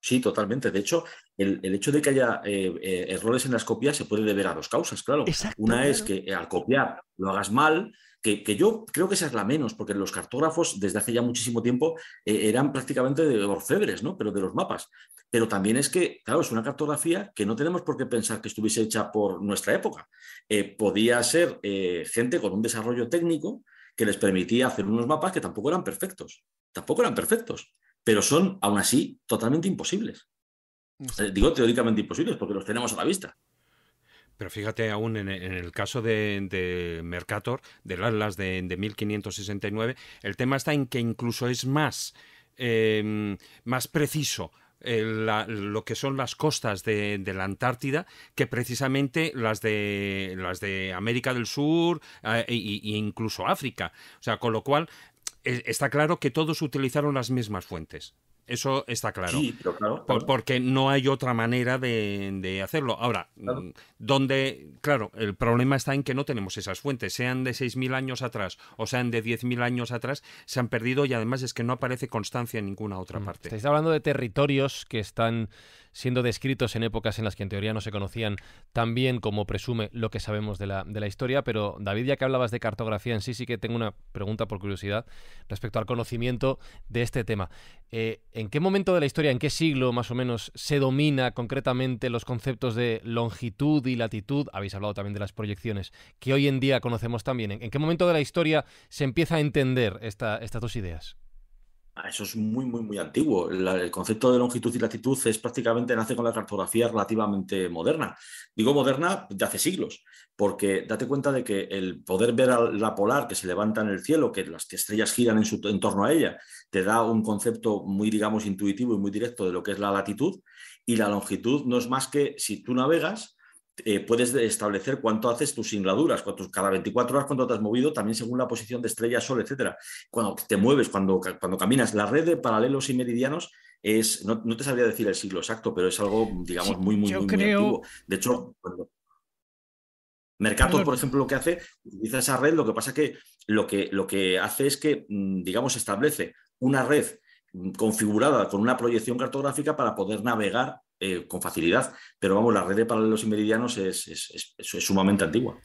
Sí, totalmente. De hecho, el, hecho de que haya eh, eh, errores en las copias se puede deber a dos causas, claro. Una es que eh, al copiar lo hagas mal que, yo creo que esa es la menos, porque los cartógrafos desde hace ya muchísimo tiempo eh, eran prácticamente de orfebres, ¿no? Pero de los mapas. Pero también es que, claro, es una cartografía que no tenemos por qué pensar que estuviese hecha por nuestra época. Eh, podía ser eh, gente con un desarrollo técnico que les permitía hacer unos mapas que tampoco eran perfectos. Tampoco eran perfectos, pero son, aún así, totalmente imposibles. digo teóricamente imposibles, porque los tenemos a la vista. Pero fíjate aún en, el caso de, Mercator, del Atlas de, 1569, el tema está en que incluso es más, em, más preciso eh, lo que son las costas de, la Antártida que precisamente las de las de América del Sur e, incluso África. O sea, con lo cual está claro que todos utilizaron las mismas fuentes. Eso está claro. Sí, claro, porque no hay otra manera de, hacerlo. Ahora, donde, claro, el problema está en que no tenemos esas fuentes, sean de 6.000 años atrás o sean de 10.000 años atrás, se han perdido y además es que no aparece constancia en ninguna otra mm. parte. Estáis hablando de territorios que están siendo descritos en épocas en las que en teoría no se conocían tan bien como presume lo que sabemos de la, historia. Pero David, ya que hablabas de cartografía en sí, sí que tengo una pregunta por curiosidad respecto al conocimiento de este tema. Eh, ¿En qué momento de la historia, en qué siglo más o menos, se domina concretamente los conceptos de longitud y latitud? Habéis hablado también de las proyecciones, que hoy en día conocemos también. ¿En qué momento de la historia se empieza a entender estas dos ideas? Ah, eso es muy, muy, muy antiguo. el concepto de longitud y latitud es prácticamente nace con la cartografía relativamente moderna. Digo moderna de hace siglos, porque date cuenta de que el poder ver a la polar que se levanta en el cielo, que las estrellas giran en, su, en torno a ella, te da un concepto muy, digamos, intuitivo y muy directo de lo que es la latitud. Y la longitud no es más que si tú navegas, eh, puedes establecer cuánto haces tus singladuras, cada 24 horas cuánto te has movido, también según la posición de estrella, sol, etcétera. Cuando te mueves, cuando, cuando caminas, la red de paralelos y meridianos es, no, te sabría decir el siglo exacto, pero es algo, digamos, muy, muy, creo... De hecho, cuando... Mercator, por ejemplo, lo que hace, utiliza esa red, lo que pasa que lo que, lo que hace es que, mm, digamos, establece una red mm, configurada con una proyección cartográfica para poder navegar eh, con facilidad, pero vamos, la red de paralelos y meridianos es, es sumamente antigua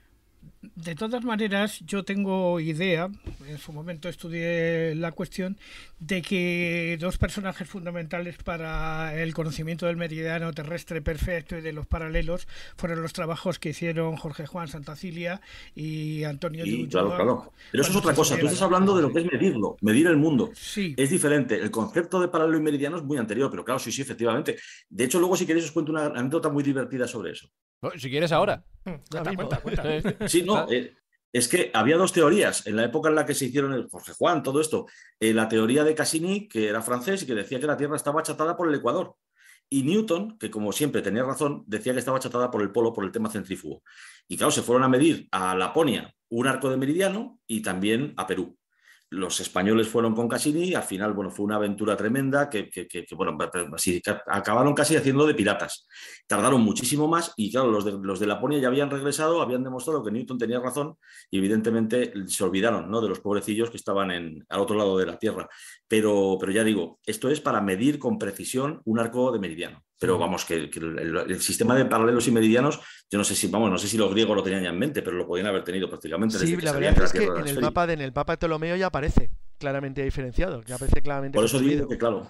de todas maneras, yo tengo idea, en su momento estudié la cuestión, de que dos personajes fundamentales para el conocimiento del meridiano terrestre perfecto y de los paralelos fueron los trabajos que hicieron Jorge Juan Santacilia y Antonio y, Claro, claro. Pero eso es otra cosa. Tú estás hablando de lo que es medirlo, medir el mundo. Sí. Es diferente. El concepto de paralelo y meridiano es muy anterior, pero claro, sí, sí, efectivamente. De hecho, luego, si queréis, os cuento una anécdota muy divertida sobre eso. Si quieres ahora. Mm, sí, no, eh, es que había dos teorías. En la época en la que se hicieron el Jorge Juan, todo esto, eh, la teoría de Cassini, que era francés y que decía que la Tierra estaba achatada por el Ecuador. Y Newton, que como siempre tenía razón, decía que estaba achatada por el polo, por el tema centrífugo. Y claro, se fueron a medir a Laponia un arco de meridiano y también a Perú los españoles fueron con Cassini, al final, bueno, fue una aventura tremenda que, bueno, pues, pues, acabaron casi haciendo de piratas. Tardaron muchísimo más y, claro, los de, los de Laponia ya habían regresado, habían demostrado que Newton tenía razón y, evidentemente, se olvidaron, ¿no?, de los pobrecillos que estaban en, al otro lado de la Tierra. Pero, pero ya digo, esto es para medir con precisión un arco de meridiano pero vamos, que, el, sistema de paralelos y meridianos, yo no sé si, vamos, no sé si los griegos lo tenían ya en mente, pero lo podían haber tenido prácticamente. Sí, la verdad es que, en el, mapa de, en el mapa de Ptolomeo ya aparece claramente diferenciado, aparece claramente. Por eso digo que, claro,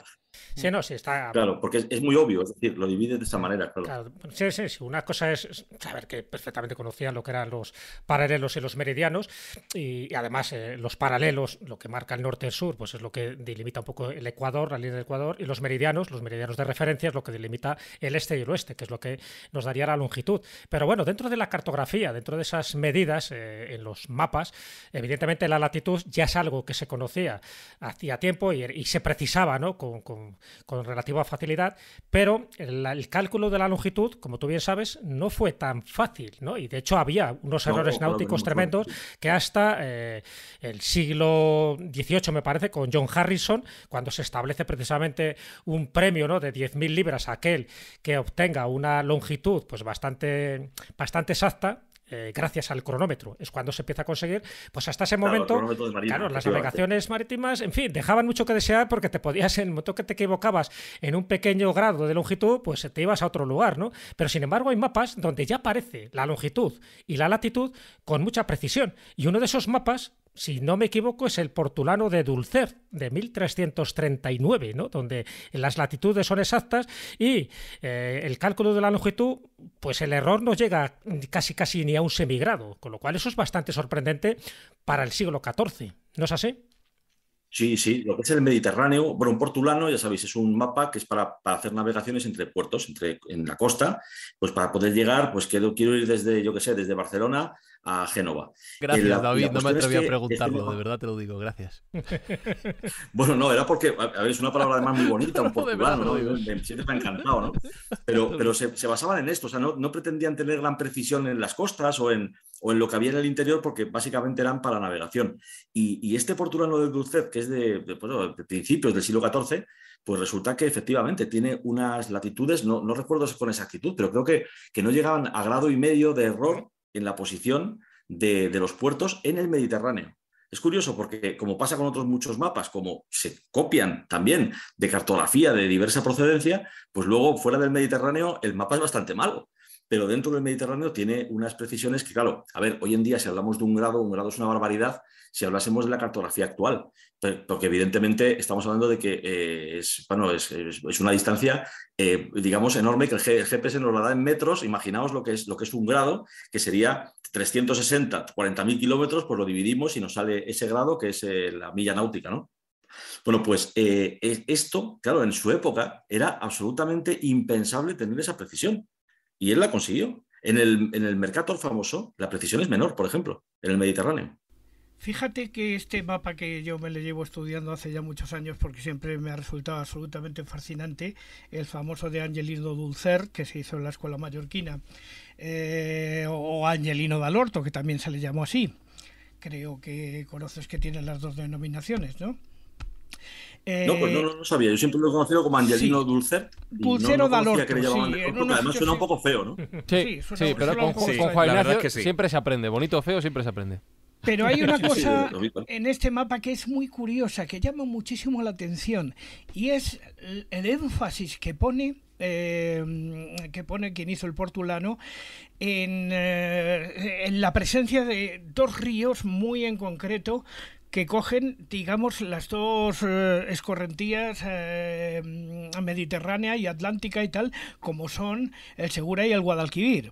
Sí, no, sí, está. Claro, porque es, muy obvio, es decir, lo divide de esa manera, claro. sí, sí, sí. Una cosa es saber que perfectamente conocían lo que eran los paralelos y los meridianos, y, además eh, los paralelos, lo que marca el norte-sur, el y pues es lo que delimita un poco el Ecuador, la línea del Ecuador, y los meridianos, los meridianos de referencia, es lo que delimita el este y el oeste, que es lo que nos daría la longitud. Pero bueno, dentro de la cartografía, dentro de esas medidas eh, en los mapas, evidentemente la latitud ya es algo que se conocía hacía tiempo y, se precisaba, ¿no? con con relativa facilidad, pero el, cálculo de la longitud, como tú bien sabes, no fue tan fácil, ¿no? Y de hecho había unos errores náuticos tremendos que hasta eh, el siglo XVIII, me parece, con John Harrison, cuando se establece precisamente un premio ¿no? de 10.000 libras a aquel que obtenga una longitud pues bastante, bastante exacta, eh, gracias al cronómetro. Es cuando se empieza a conseguir, pues hasta ese momento, las navegaciones marítimas, en fin, dejaban mucho que desear porque te podías, en el momento que te equivocabas en un pequeño grado de longitud, pues te ibas a otro lugar, ¿no? Pero sin embargo hay mapas donde ya aparece la longitud y la latitud con mucha precisión. Y uno de esos mapas si no me equivoco, es el portulano de Dulcer, de 1339, ¿no? donde las latitudes son exactas y eh, el cálculo de la longitud, pues el error no llega casi casi ni a un semigrado, con lo cual eso es bastante sorprendente para el siglo XIV, ¿no es así? Sí, sí, lo que es el Mediterráneo, bueno, un portulano, ya sabéis, es un mapa que es para, hacer navegaciones entre puertos, entre, en la costa, pues para poder llegar, pues quiero ir desde, yo qué sé, desde Barcelona a Génova. Gracias, David, no me atreví a este preguntarlo, de verdad te lo digo, gracias. Bueno, no, era porque, a ver, es una palabra además muy bonita, un portugal, ¿no? Me, siempre me ha encantado, ¿no? Pero, se, basaban en esto, o sea, no, pretendían tener gran precisión en las costas o en, o en lo que había en el interior, porque básicamente eran para navegación. Y, este porturano de Dulcet, que es de, pues, principios del siglo XIV, pues resulta que efectivamente tiene unas latitudes, no, no recuerdo con exactitud, pero creo que, que no llegaban a grado y medio de error en la posición de, de los puertos en el Mediterráneo. Es curioso porque, como pasa con otros muchos mapas, como se copian también de cartografía de diversa procedencia, pues luego fuera del Mediterráneo el mapa es bastante malo pero dentro del Mediterráneo tiene unas precisiones que, claro, a ver, hoy en día si hablamos de un grado, un grado es una barbaridad, si hablásemos de la cartografía actual, porque evidentemente estamos hablando de que eh, es, bueno, es, una distancia, eh, digamos, enorme, que el, GPS nos la da en metros, imaginaos lo que es, lo que es un grado, que sería 360, 40.000 kilómetros, pues lo dividimos y nos sale ese grado, que es eh, la milla náutica, ¿no? Bueno, pues esto, claro, en su época era absolutamente impensable tener esa precisión. Y él la consiguió. En el, en Mercator famoso, la precisión es menor, por ejemplo, en el Mediterráneo. Fíjate que este mapa que yo me le llevo estudiando hace ya muchos años porque siempre me ha resultado absolutamente fascinante, el famoso de Angelino Dulcer que se hizo en la escuela mallorquina, eh, o Angelino Dalorto que también se le llamó así. Creo que conoces que tienen las dos denominaciones, ¿no? Eh, no, pues no, no, lo sabía. Yo siempre lo he conocido como Angelino sí. Dulcer. Dulcero Dalor además suena un poco feo, ¿no? Sí, sí, pero con, Juan Ignacio siempre se aprende. Bonito o feo, siempre se aprende. Pero hay una cosa en este mapa que es muy curiosa, que llama muchísimo la atención, y es el énfasis que pone eh, que pone quien hizo el portulano, en, eh, en, la presencia de dos ríos muy en concreto que cogen, digamos, las dos eh, escorrentías eh, mediterránea y atlántica y tal, como son el Segura y el Guadalquivir,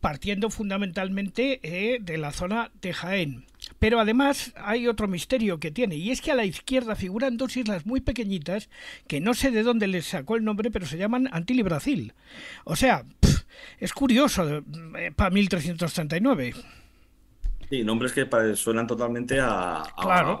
partiendo fundamentalmente eh, de la zona de Jaén. Pero además hay otro misterio que tiene, y es que a la izquierda figuran dos islas muy pequeñitas que no sé de dónde les sacó el nombre, pero se llaman Antil Brasil. O sea, es curioso, para 1339. Sí, nombres que suenan totalmente a,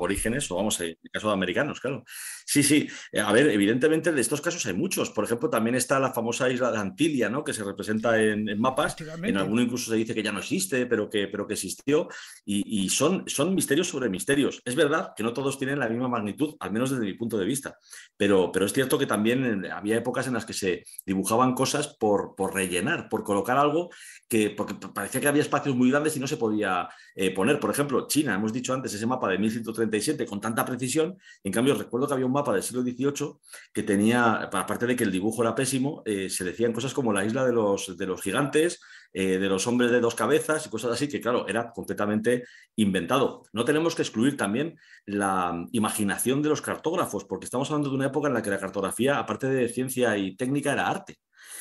orígenes o vamos, en el caso de americanos, claro. Sí, sí. Eh, a ver, evidentemente de estos casos hay muchos. Por ejemplo, también está la famosa isla de Antilia, ¿no? Que se representa en, mapas. En alguno incluso se dice que ya no existe, pero que, pero que existió. Y, son, son misterios sobre misterios. Es verdad que no todos tienen la misma magnitud, al menos desde mi punto de vista. Pero, pero es cierto que también había épocas en las que se dibujaban cosas por, por rellenar, por colocar algo que porque parecía que había espacios muy grandes y no se podía eh, poner. Por ejemplo, China, hemos dicho antes, ese mapa de 1137 con tanta precisión. En cambio, recuerdo que había un para del siglo XVIII que tenía, aparte de que el dibujo era pésimo, eh, se decían cosas como la isla de los, de los gigantes, eh, de los hombres de dos cabezas y cosas así, que claro, era completamente inventado. No tenemos que excluir también la mm, imaginación de los cartógrafos, porque estamos hablando de una época en la que la cartografía, aparte de ciencia y técnica, era arte.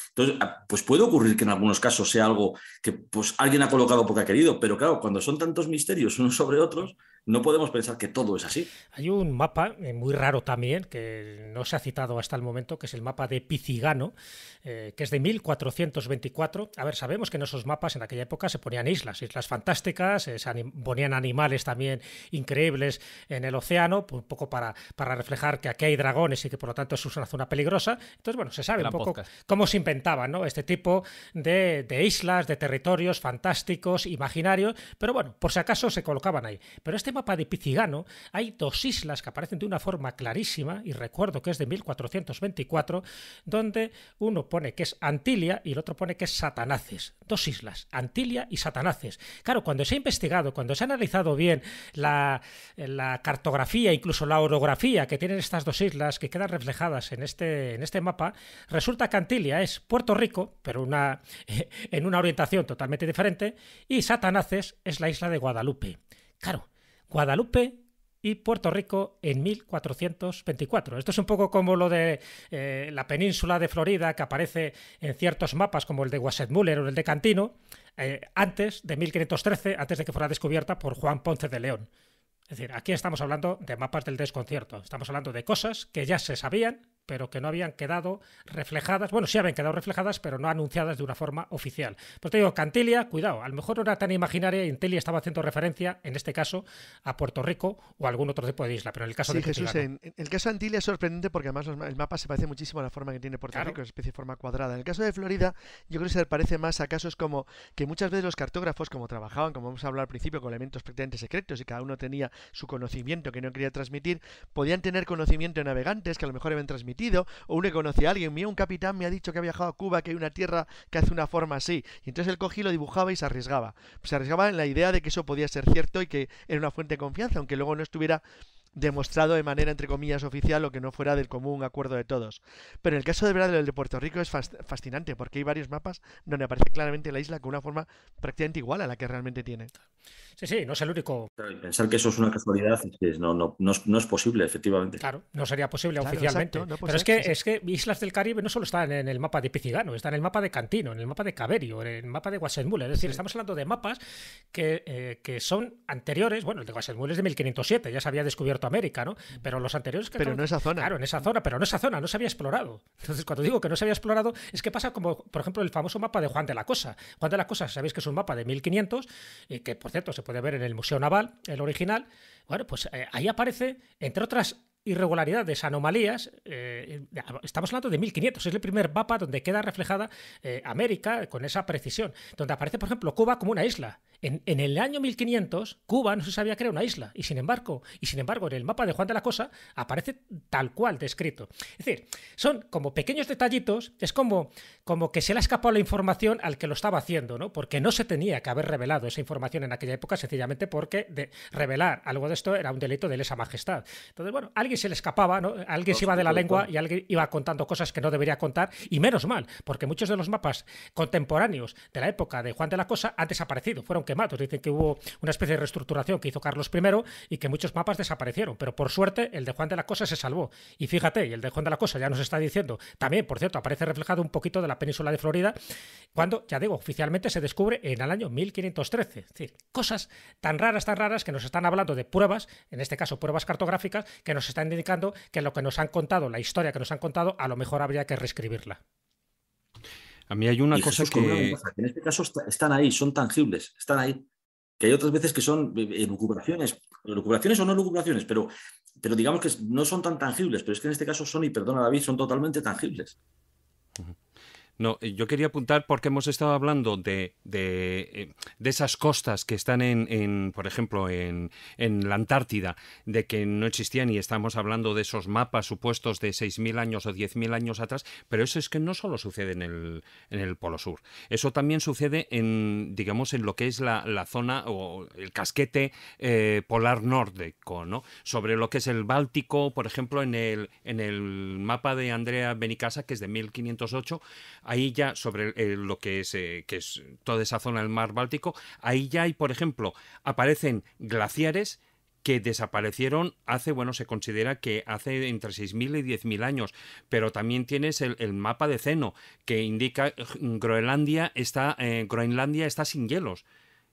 Entonces, ah, pues puede ocurrir que en algunos casos sea algo que pues, alguien ha colocado porque ha querido, pero claro, cuando son tantos misterios unos sobre otros, no podemos pensar que todo es así. Hay un mapa eh, muy raro también, que no se ha citado hasta el momento, que es el mapa de Picigano, eh, que es de 1424. A ver, sabemos que en esos mapas en aquella época se ponían islas, islas fantásticas, eh, se ponían animales también increíbles en el océano, un poco para, para reflejar que aquí hay dragones y que por lo tanto es una zona peligrosa. Entonces, bueno, se sabe un poco cómo se inventaba ¿no? este tipo de, de islas, de territorios fantásticos, imaginarios, pero bueno, por si acaso se colocaban ahí. Pero este este mapa de Picigano hay dos islas que aparecen de una forma clarísima, y recuerdo que es de 1424, donde uno pone que es Antilia y el otro pone que es Satanaces. Dos islas, Antilia y Satanaces. Claro, cuando se ha investigado, cuando se ha analizado bien la, cartografía, incluso la orografía que tienen estas dos islas, que quedan reflejadas en este, en este mapa, resulta que Antilia es Puerto Rico, pero una, en una orientación totalmente diferente, y Satanaces es la isla de Guadalupe. Claro, Guadalupe y Puerto Rico en 1424. Esto es un poco como lo de eh, la península de Florida que aparece en ciertos mapas como el de Wassermüller o el de Cantino, eh, antes de 1513, antes de que fuera descubierta por Juan Ponce de León. Es decir, aquí estamos hablando de mapas del desconcierto, estamos hablando de cosas que ya se sabían pero que no habían quedado reflejadas, bueno, sí habían quedado reflejadas, pero no anunciadas de una forma oficial. Pues te digo, Cantilia, cuidado, a lo mejor no era tan imaginaria y Antilia estaba haciendo referencia, en este caso, a Puerto Rico o a algún otro tipo de isla, pero en el caso sí, de Jesús, en, el caso de Antilia es sorprendente porque además el mapa se parece muchísimo a la forma que tiene Puerto Rico, es una especie de forma cuadrada. En el caso de Florida, yo creo que se parece más a casos como que muchas veces los cartógrafos, como trabajaban, como a hablar al principio, con elementos prácticamente secretos y cada uno tenía su conocimiento que no quería transmitir, podían tener conocimiento de navegantes que a lo mejor habían transmitido o uno que conoce a alguien, mío, un capitán me ha dicho que ha viajado a Cuba, que hay una tierra que hace una forma así. Y entonces él cogí, lo dibujaba y se arriesgaba. Se arriesgaba en la idea de que eso podía ser cierto y que era una fuente de confianza, aunque luego no estuviera demostrado de manera, entre comillas, oficial o que no fuera del común acuerdo de todos. Pero en el caso de verdad el de Puerto Rico es fascinante porque hay varios mapas donde aparece claramente la isla con una forma prácticamente igual a la que realmente tiene. Sí, sí, no es el único. pensar que eso es una casualidad es, no, no, es, posible, efectivamente. Claro, no sería posible oficialmente. Pero es, que, es que Islas del Caribe no solo están en el mapa de Picigano, están en el mapa de Cantino, en el mapa de Caverio, en el mapa de Guasemule. Es decir, estamos hablando de mapas eh, que, son anteriores. Bueno, el de Guasemule es de 1507, ya se había descubierto América, ¿no? Pero los anteriores que... Pero no esa zona. Claro, en esa zona, pero no esa zona, no se había explorado. Entonces, cuando digo que no se había explorado, es que pasa como, por ejemplo, el famoso mapa de Juan de la Cosa. Juan de la Cosa, sabéis que es un mapa de 1500, y eh, que por cierto se puede ver en el Museo Naval, el original. Bueno, pues eh, ahí aparece, entre otras irregularidades, anomalías, eh, estamos hablando de 1500, es el primer mapa donde queda reflejada América con esa precisión, donde aparece, por ejemplo, Cuba como una isla. En, el año 1500, Cuba no se sabía que era una isla, y sin embargo, y sin embargo, en el mapa de Juan de la Cosa aparece tal cual descrito. Es decir, son como pequeños detallitos, es como, como que se le ha escapado la información al que lo estaba haciendo, ¿no? Porque no se tenía que haber revelado esa información en aquella época, sencillamente porque de revelar algo de esto era un delito de lesa majestad. Entonces, bueno, alguien se le escapaba, ¿no? alguien se iba de la lengua y alguien iba contando cosas que no debería contar, y menos mal, porque muchos de los mapas contemporáneos de la época de Juan de la Cosa han desaparecido, fueron matos. dicen que hubo una especie de reestructuración que hizo Carlos I y que muchos mapas desaparecieron. Pero por suerte, el de Juan de la Cosa se salvó. Y fíjate, y el de Juan de la Cosa ya nos está diciendo, también, por cierto, aparece reflejado un poquito de la península de Florida, cuando, ya digo, oficialmente se descubre en el año 1513. Es decir, cosas tan raras, tan raras que nos están hablando de pruebas, en este caso pruebas cartográficas, que nos están indicando que lo que nos han contado, la historia que nos han contado, a lo mejor habría que reescribirla. A mí hay una cosa que... En este caso están ahí, son tangibles, están ahí. Que hay otras veces que son eh, eh, lucubraciones, recuperaciones o no recuperaciones, pero, pero digamos que no son tan tangibles, pero es que en este caso son, y perdona David, son totalmente tangibles. No, eh, yo quería apuntar porque hemos estado hablando de, eh, de, esas costas que están en, en por ejemplo, en, en, la Antártida, de que no existían y estamos hablando de esos mapas supuestos de 6.000 años o 10.000 años atrás, pero eso es que no solo sucede en el, en el Polo Sur, eso también sucede en, digamos, en lo que es la, zona o el casquete eh, polar nórdico, ¿no? Sobre lo que es el Báltico, por ejemplo, en el, en el mapa de Andrea Benicasa, que es de 1508, ahí ya sobre lo que es, eh, es toda esa zona del mar Báltico, ahí ya hay, por ejemplo, aparecen glaciares que desaparecieron hace, bueno, se considera que hace entre 6.000 y 10.000 años, pero también tienes el, mapa de Ceno, que indica eh, Groenlandia está, eh, Groenlandia está sin hielos.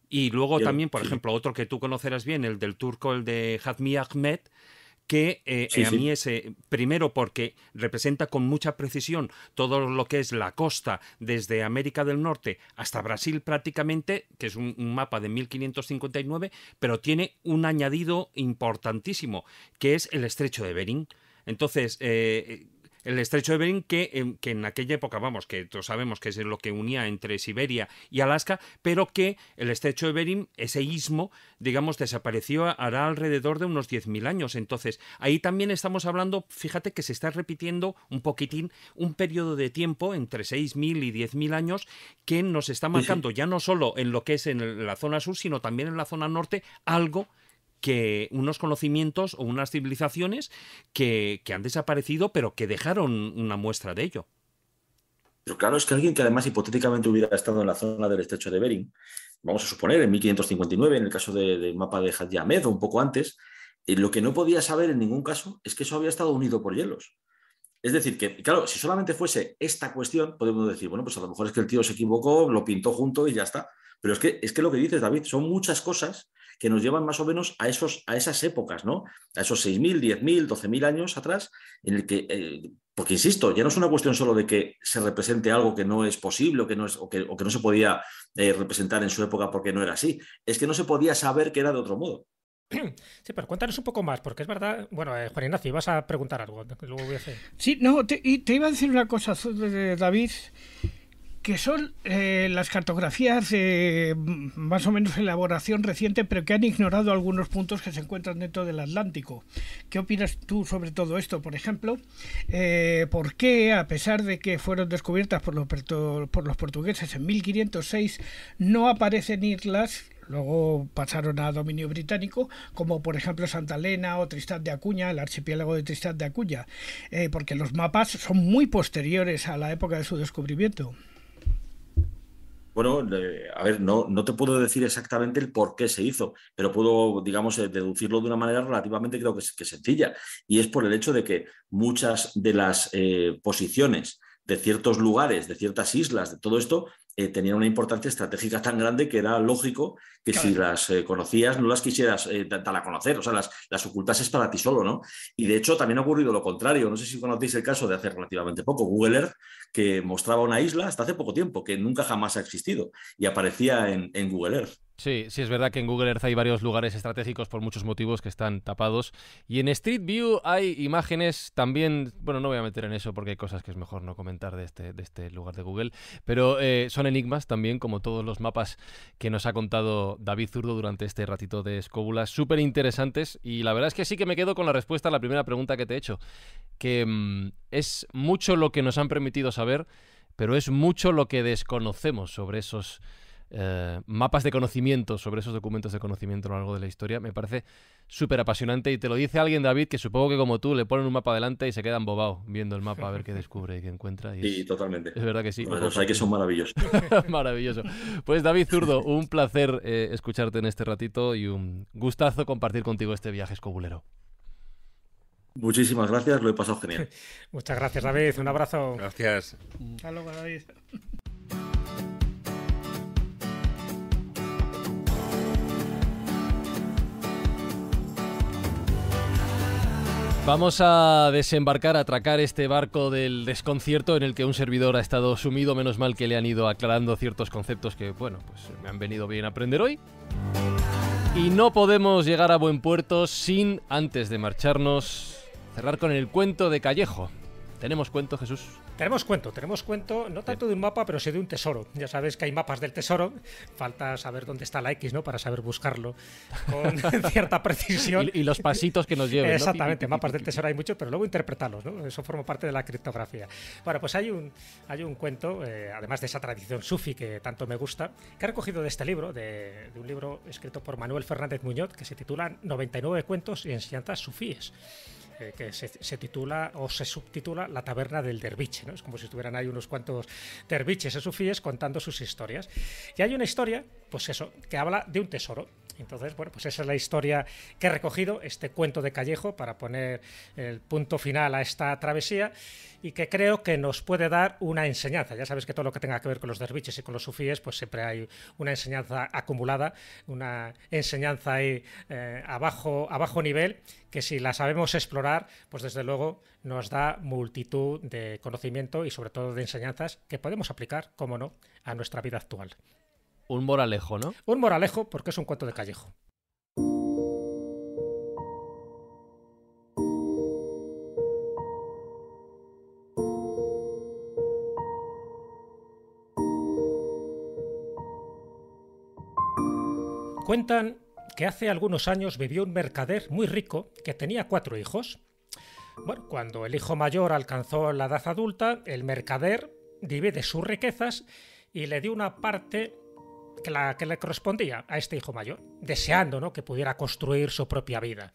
Y luego también, por ejemplo, otro que tú conocerás bien, el del turco, el de Hadmi Ahmed, que eh, eh, a mí es, primero porque representa con mucha precisión todo lo que es la costa desde América del Norte hasta Brasil prácticamente, que es un, mapa de 1559, pero tiene un añadido importantísimo, que es el estrecho de Bering. Entonces, eh, el estrecho de Bering, que, que, en aquella época, vamos, que todos sabemos que es lo que unía entre Siberia y Alaska, pero que el estrecho de Bering, ese istmo, digamos, desapareció hará alrededor de unos 10.000 años. Entonces, ahí también estamos hablando, fíjate que se está repitiendo un poquitín un periodo de tiempo entre 6.000 y 10.000 años que nos está marcando ya no solo en lo que es en la zona sur, sino también en la zona norte, algo que unos conocimientos o unas civilizaciones que, han desaparecido, pero que dejaron una muestra de ello. Pero claro, es que alguien que además hipotéticamente hubiera estado en la zona del estrecho de Bering, vamos a suponer en 1559, en el caso del mapa de Hadjamed o un poco antes, eh, lo que no podía saber en ningún caso es que eso había estado unido por hielos. Es decir, que claro, si solamente fuese esta cuestión, podemos decir, bueno, pues a lo mejor es que el tío se equivocó, lo pintó junto y ya está. Pero es que, es que lo que dices, David, son muchas cosas que nos llevan más o menos a, esos, a esas épocas, ¿no? A esos 6.000, 10.000, 12.000 años atrás, en el que, eh, porque insisto, ya no es una cuestión solo de que se represente algo que no es posible o que no, es, o que, no se podía eh, representar en su época porque no era así, es que no se podía saber que era de otro modo. Sí, pero cuéntanos un poco más, porque es verdad. Bueno, eh, Juan Ignacio, ibas a preguntar algo. Luego voy a hacer. Sí, no, te, te iba a decir una cosa, David, que son eh, las cartografías mm, más o menos elaboración reciente, pero que han ignorado algunos puntos que se encuentran dentro del Atlántico. ¿Qué opinas tú sobre todo esto? Por ejemplo, eh, ¿por qué, a pesar de que fueron descubiertas por los, por los portugueses en 1506, no aparecen islas luego pasaron a dominio británico, como por ejemplo Santa Elena o Tristán de Acuña, el archipiélago de Tristán de Acuña, eh, porque los mapas son muy posteriores a la época de su descubrimiento bueno, a ver, no, no te puedo decir exactamente el por qué se hizo, pero puedo, digamos, eh, deducirlo de una manera relativamente creo que, que sencilla. Y es por el hecho de que muchas de las eh, posiciones de ciertos lugares, de ciertas islas, de todo esto, eh, tenían una importancia estratégica tan grande que era lógico que si las eh, conocías no las quisieras eh, dar a conocer, o sea, las, las, ocultases para ti solo, ¿no? Y de hecho también ha ocurrido lo contrario, no sé si conocéis el caso de hace relativamente poco, Google Earth, que mostraba una isla hasta hace poco tiempo, que nunca jamás ha existido, y aparecía en Google Earth. Sí, sí, es verdad que en Google Earth hay varios lugares estratégicos por muchos motivos que están tapados. Y en Street View hay imágenes también, bueno, no voy a meter en eso porque hay cosas que es mejor no comentar de este, de este lugar de Google, pero eh, son enigmas también, como todos los mapas que nos ha contado David Zurdo durante este ratito de escóbulas, súper interesantes. Y la verdad es que sí que me quedo con la respuesta a la primera pregunta que te he hecho, que mm, es mucho lo que nos han permitido saber, pero es mucho lo que desconocemos sobre esos eh, mapas de conocimiento sobre esos documentos de conocimiento a lo largo de la historia. Me parece súper apasionante y te lo dice alguien, David, que supongo que como tú le ponen un mapa adelante y se quedan bobados viendo el mapa a ver qué descubre y qué encuentra. Y totalmente. Es verdad que sí. los hay que son maravillosos. Maravilloso. Pues David Zurdo, un placer eh, escucharte en este ratito y un gustazo compartir contigo este viaje escobulero. Muchísimas gracias, lo he pasado genial. Muchas gracias, David. Un abrazo. Gracias. Hasta luego, David. Vamos a desembarcar, atracar este barco del desconcierto en el que un servidor ha estado sumido. Menos mal que le han ido aclarando ciertos conceptos que, bueno, pues me han venido bien aprender hoy. Y no podemos llegar a buen puerto sin, antes de marcharnos, cerrar con el cuento de Callejo. ¿Tenemos cuento, Jesús? Tenemos cuento, tenemos cuento, no tanto de un mapa, pero sí de un tesoro. Ya sabes que hay mapas del tesoro, falta saber dónde está la X, ¿no? Para saber buscarlo con cierta precisión. Y, los pasitos que nos lleven. Exactamente, mapas del tesoro hay muchos, pero luego interpretarlos, ¿no? Eso forma parte de la criptografía. Bueno, pues hay un, hay un cuento, eh, además de esa tradición sufi que tanto me gusta, que he recogido de este libro, de, de un libro escrito por Manuel Fernández Muñoz, que se titula 99 cuentos y enseñanzas sufíes que se, titula o se subtitula La taberna del derviche, ¿no? Es como si estuvieran ahí unos cuantos derviches sufíes contando sus historias. Y hay una historia, pues eso, que habla de un tesoro entonces, bueno, pues esa es la historia que he recogido, este cuento de Callejo, para poner el punto final a esta travesía y que creo que nos puede dar una enseñanza. Ya sabes que todo lo que tenga que ver con los derviches y con los sufíes, pues siempre hay una enseñanza acumulada, una enseñanza ahí eh, a, bajo, a bajo nivel, que si la sabemos explorar, pues desde luego nos da multitud de conocimiento y sobre todo de enseñanzas que podemos aplicar, como no, a nuestra vida actual. Un moralejo, ¿no? Un moralejo porque es un cuento de callejo. Cuentan que hace algunos años vivió un mercader muy rico que tenía cuatro hijos. Bueno, cuando el hijo mayor alcanzó la edad adulta, el mercader divide sus riquezas y le dio una parte que, la, que le correspondía a este hijo mayor, deseando que pudiera construir su propia vida.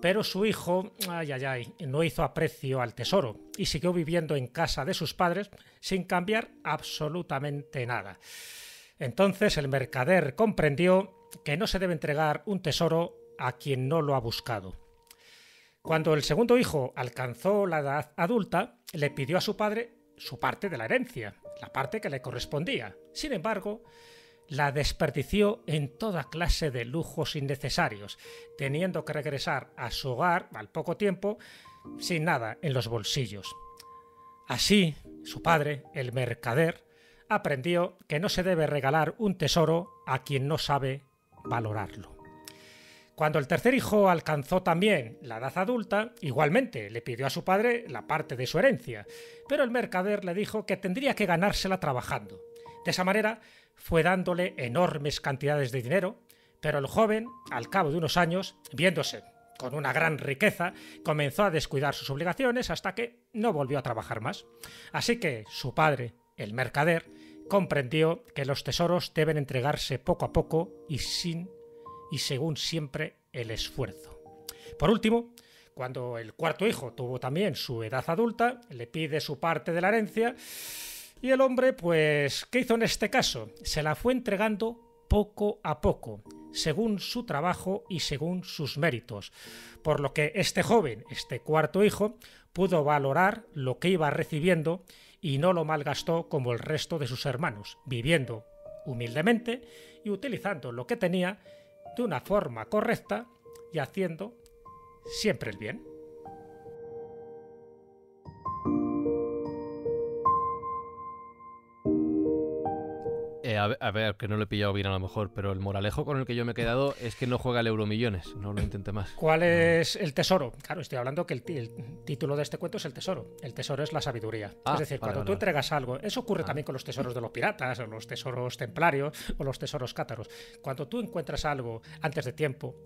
Pero su hijo, ay, ay, ay, no hizo aprecio al tesoro y siguió viviendo en casa de sus padres sin cambiar absolutamente nada. Entonces el mercader comprendió que no se debe entregar un tesoro a quien no lo ha buscado. Cuando el segundo hijo alcanzó la edad adulta, le pidió a su padre su parte de la herencia, la parte que le correspondía. Sin embargo, la desperdició en toda clase de lujos innecesarios, teniendo que regresar a su hogar al poco tiempo sin nada en los bolsillos. Así, su padre, el mercader, aprendió que no se debe regalar un tesoro a quien no sabe valorarlo. Cuando el tercer hijo alcanzó también la edad adulta, igualmente le pidió a su padre la parte de su herencia, pero el mercader le dijo que tendría que ganársela trabajando. De esa manera fue dándole enormes cantidades de dinero, pero el joven, al cabo de unos años, viéndose con una gran riqueza, comenzó a descuidar sus obligaciones hasta que no volvió a trabajar más. Así que su padre, el mercader, comprendió que los tesoros deben entregarse poco a poco y sin y según siempre el esfuerzo. Por último, cuando el cuarto hijo tuvo también su edad adulta, le pide su parte de la herencia y el hombre, pues, ¿qué hizo en este caso? Se la fue entregando poco a poco, según su trabajo y según sus méritos, por lo que este joven, este cuarto hijo, pudo valorar lo que iba recibiendo y no lo malgastó como el resto de sus hermanos, viviendo humildemente y utilizando lo que tenía de una forma correcta y haciendo siempre el bien. a ver, que no lo he pillado bien a lo mejor, pero el moralejo con el que yo me he quedado es que no juega el Euromillones, no lo intente más. ¿Cuál es el tesoro? Claro, estoy hablando que el, título de este cuento es el tesoro. El tesoro es la sabiduría. es ah, decir, cuando tú entregas algo, eso ocurre ah. también con los tesoros de los piratas, o los tesoros templarios, o los tesoros cátaros. Cuando tú encuentras algo antes de tiempo,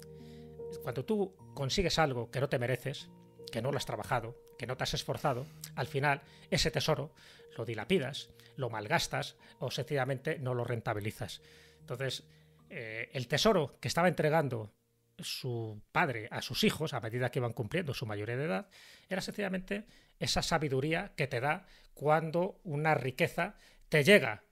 cuando tú consigues algo que no te mereces, que no lo has trabajado, que no te has esforzado, al final ese tesoro lo dilapidas, lo malgastas o sencillamente no lo rentabilizas. Entonces, eh, el tesoro que estaba entregando su padre a sus hijos a medida que iban cumpliendo su mayoría de edad era sencillamente esa sabiduría que te da cuando una riqueza te llega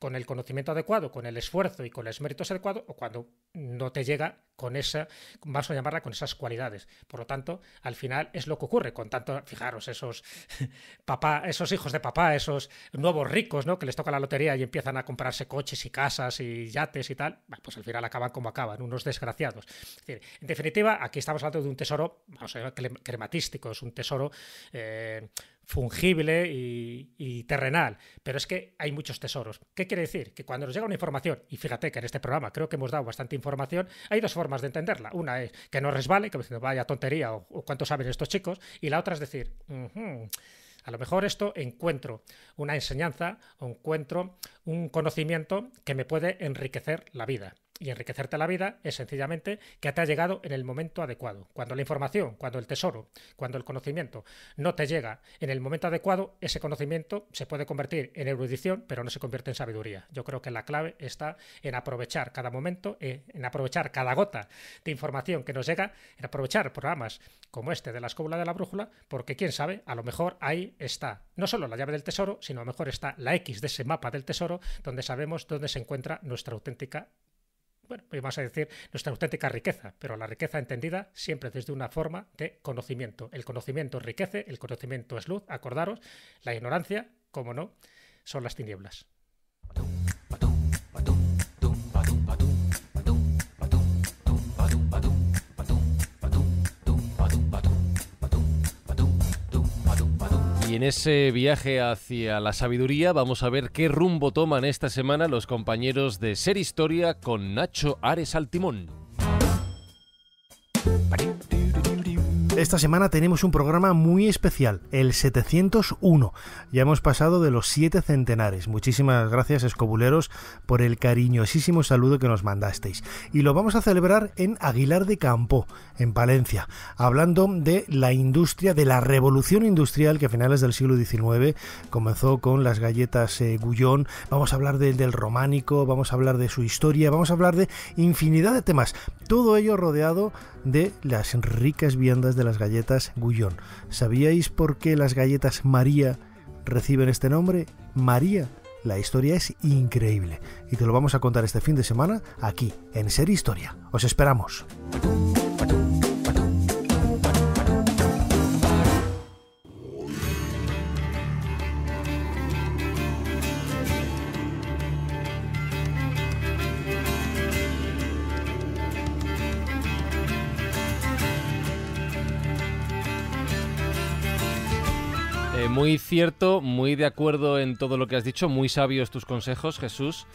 con el conocimiento adecuado, con el esfuerzo y con los méritos adecuados, o cuando no te llega con esa, vamos a llamarla con esas cualidades. Por lo tanto, al final es lo que ocurre. Con tanto, fijaros, esos papá, esos hijos de papá, esos nuevos ricos, ¿no? Que les toca la lotería y empiezan a comprarse coches y casas y yates y tal, pues al final acaban como acaban, unos desgraciados. en definitiva, aquí estamos hablando de un tesoro, vamos a crematístico, es un tesoro. Eh, fungible y, terrenal. Pero es que hay muchos tesoros. ¿Qué quiere decir? Que cuando nos llega una información, y fíjate que en este programa creo que hemos dado bastante información, hay dos formas de entenderla. Una es que no resbale, que vaya tontería o, cuánto saben estos chicos, y la otra es decir, a lo mejor esto encuentro una enseñanza o encuentro un conocimiento que me puede enriquecer la vida y enriquecerte la vida es sencillamente que te ha llegado en el momento adecuado. Cuando la información, cuando el tesoro, cuando el conocimiento no te llega en el momento adecuado, ese conocimiento se puede convertir en erudición, pero no se convierte en sabiduría. Yo creo que la clave está en aprovechar cada momento, eh, en aprovechar cada gota de información que nos llega, en aprovechar programas como este de la escóbula de la brújula, porque quién sabe, a lo mejor ahí está no solo la llave del tesoro, sino a lo mejor está la X de ese mapa del tesoro, donde sabemos dónde se encuentra nuestra auténtica bueno, pues vamos a decir, nuestra auténtica riqueza, pero la riqueza entendida siempre desde una forma de conocimiento. El conocimiento enriquece, el conocimiento es luz, acordaros, la ignorancia, como no, son las tinieblas. Y en ese viaje hacia la sabiduría vamos a ver qué rumbo toman esta semana los compañeros de Ser Historia con Nacho Ares Altimón esta semana tenemos un programa muy especial, el 701. Ya hemos pasado de los siete centenares. Muchísimas gracias, escobuleros, por el cariñosísimo saludo que nos mandasteis. Y lo vamos a celebrar en Aguilar de Campo, en Palencia, hablando de la industria, de la revolución industrial que a finales del siglo XIX comenzó con las galletas eh, Gullón. Vamos a hablar del románico, vamos a hablar de su historia, vamos a hablar de infinidad de temas. Todo ello rodeado de las ricas viandas de las galletas Gullón. ¿Sabíais por qué las galletas María reciben este nombre? María. La historia es increíble y te lo vamos a contar este fin de semana aquí, en Ser Historia. Os esperamos. muy cierto, muy de acuerdo en todo lo que has dicho, muy sabios tus consejos, Jesús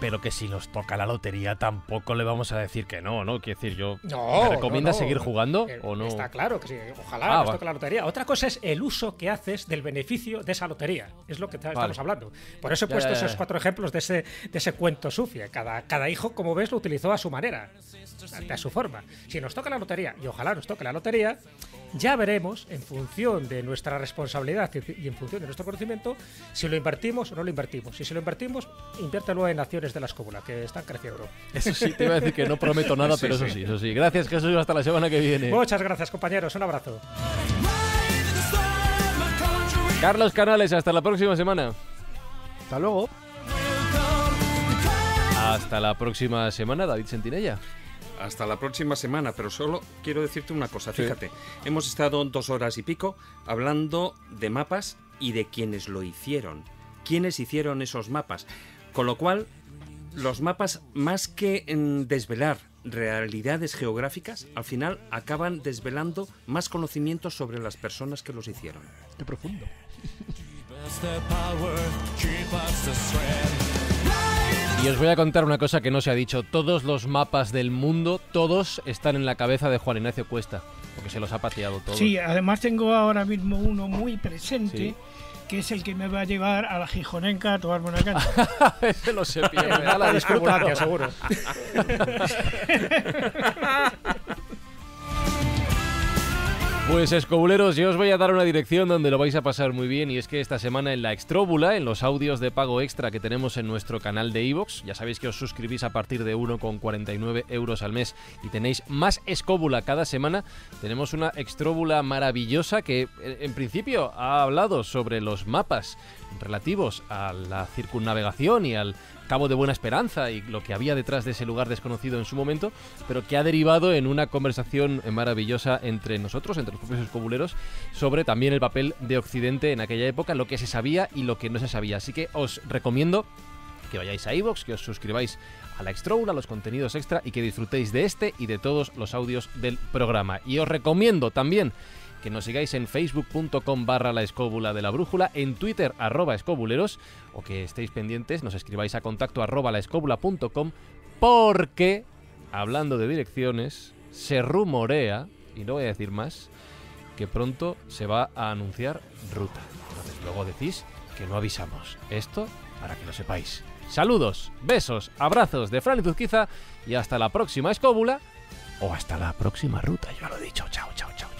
pero que si nos toca la lotería tampoco le vamos a decir que no, ¿no? Quiero decir, yo. ¿Me recomienda seguir jugando eh, o no? Está claro que sí, ojalá ah, nos toque la lotería. Otra cosa es el uso que haces del beneficio de esa lotería. Es lo que estamos hablando. Por eso he puesto esos cuatro ejemplos de ese, ese cuento sufia Cada, cada hijo, como ves, lo utilizó a su manera, a su forma. Si nos toca la lotería, y ojalá nos toque la lotería, ya veremos, en función de nuestra responsabilidad y en función de nuestro conocimiento, si lo invertimos o no lo invertimos. si lo invertimos, inviértelo en acciones de la Escóbula, que están creciendo. Eso sí, te iba a decir que no prometo nada, pero eso sí, eso sí. Gracias, Jesús, hasta la semana que viene. Muchas gracias, compañeros. Un abrazo. Carlos Canales, hasta la próxima semana. Hasta luego. Hasta la próxima semana, David Sentinella hasta la próxima semana, pero solo quiero decirte una cosa. Fíjate, hemos estado dos horas y pico hablando de mapas y de quienes lo hicieron, quienes hicieron esos mapas. Con lo cual, los mapas, más que en desvelar realidades geográficas, al final acaban desvelando más conocimientos sobre las personas que los hicieron. Qué profundo. Y os voy a contar una cosa que no se ha dicho. Todos los mapas del mundo, todos están en la cabeza de Juan Ignacio Cuesta, porque se los ha pateado todos. Sí, además tengo ahora mismo uno muy presente que es el que me va a llevar a la Gijonenca a tomarme una cancha. Ese lo se pierde. la disfruta, seguro. Pues escobuleros, yo os voy a dar una dirección donde lo vais a pasar muy bien y es que esta semana en la Extróbula, en los audios de pago extra que tenemos en nuestro canal de iVoox, ya sabéis que os suscribís a partir de 1,49 euros al mes y tenéis más escóbula cada semana, tenemos una Extróbula maravillosa que eh, en principio ha hablado sobre los mapas relativos a la circunnavegación y al Cabo de Buena Esperanza y lo que había detrás de ese lugar desconocido en su momento, pero que ha derivado en una conversación maravillosa entre nosotros, entre los propios escobuleros, sobre también el papel de Occidente en aquella época, lo que se sabía y lo que no se sabía. Así que os recomiendo que vayáis a iVoox, que os suscribáis a la Extraula, a los contenidos extra y que disfrutéis de este y de todos los audios del programa. Y os recomiendo también que nos sigáis en facebook.com barra la escóbula de la brújula, en Twitter arroba escobuleros, o que estéis pendientes, nos escribáis a contacto arroba la escóbula.com, porque, hablando de direcciones, se rumorea, y no voy a decir más, que pronto se va a anunciar ruta. Entonces luego decís que no avisamos. Esto para que lo sepáis. Saludos, besos, abrazos de Fran y y hasta la próxima escóbula o hasta la próxima ruta. ya lo he dicho. Chao, chao, chao.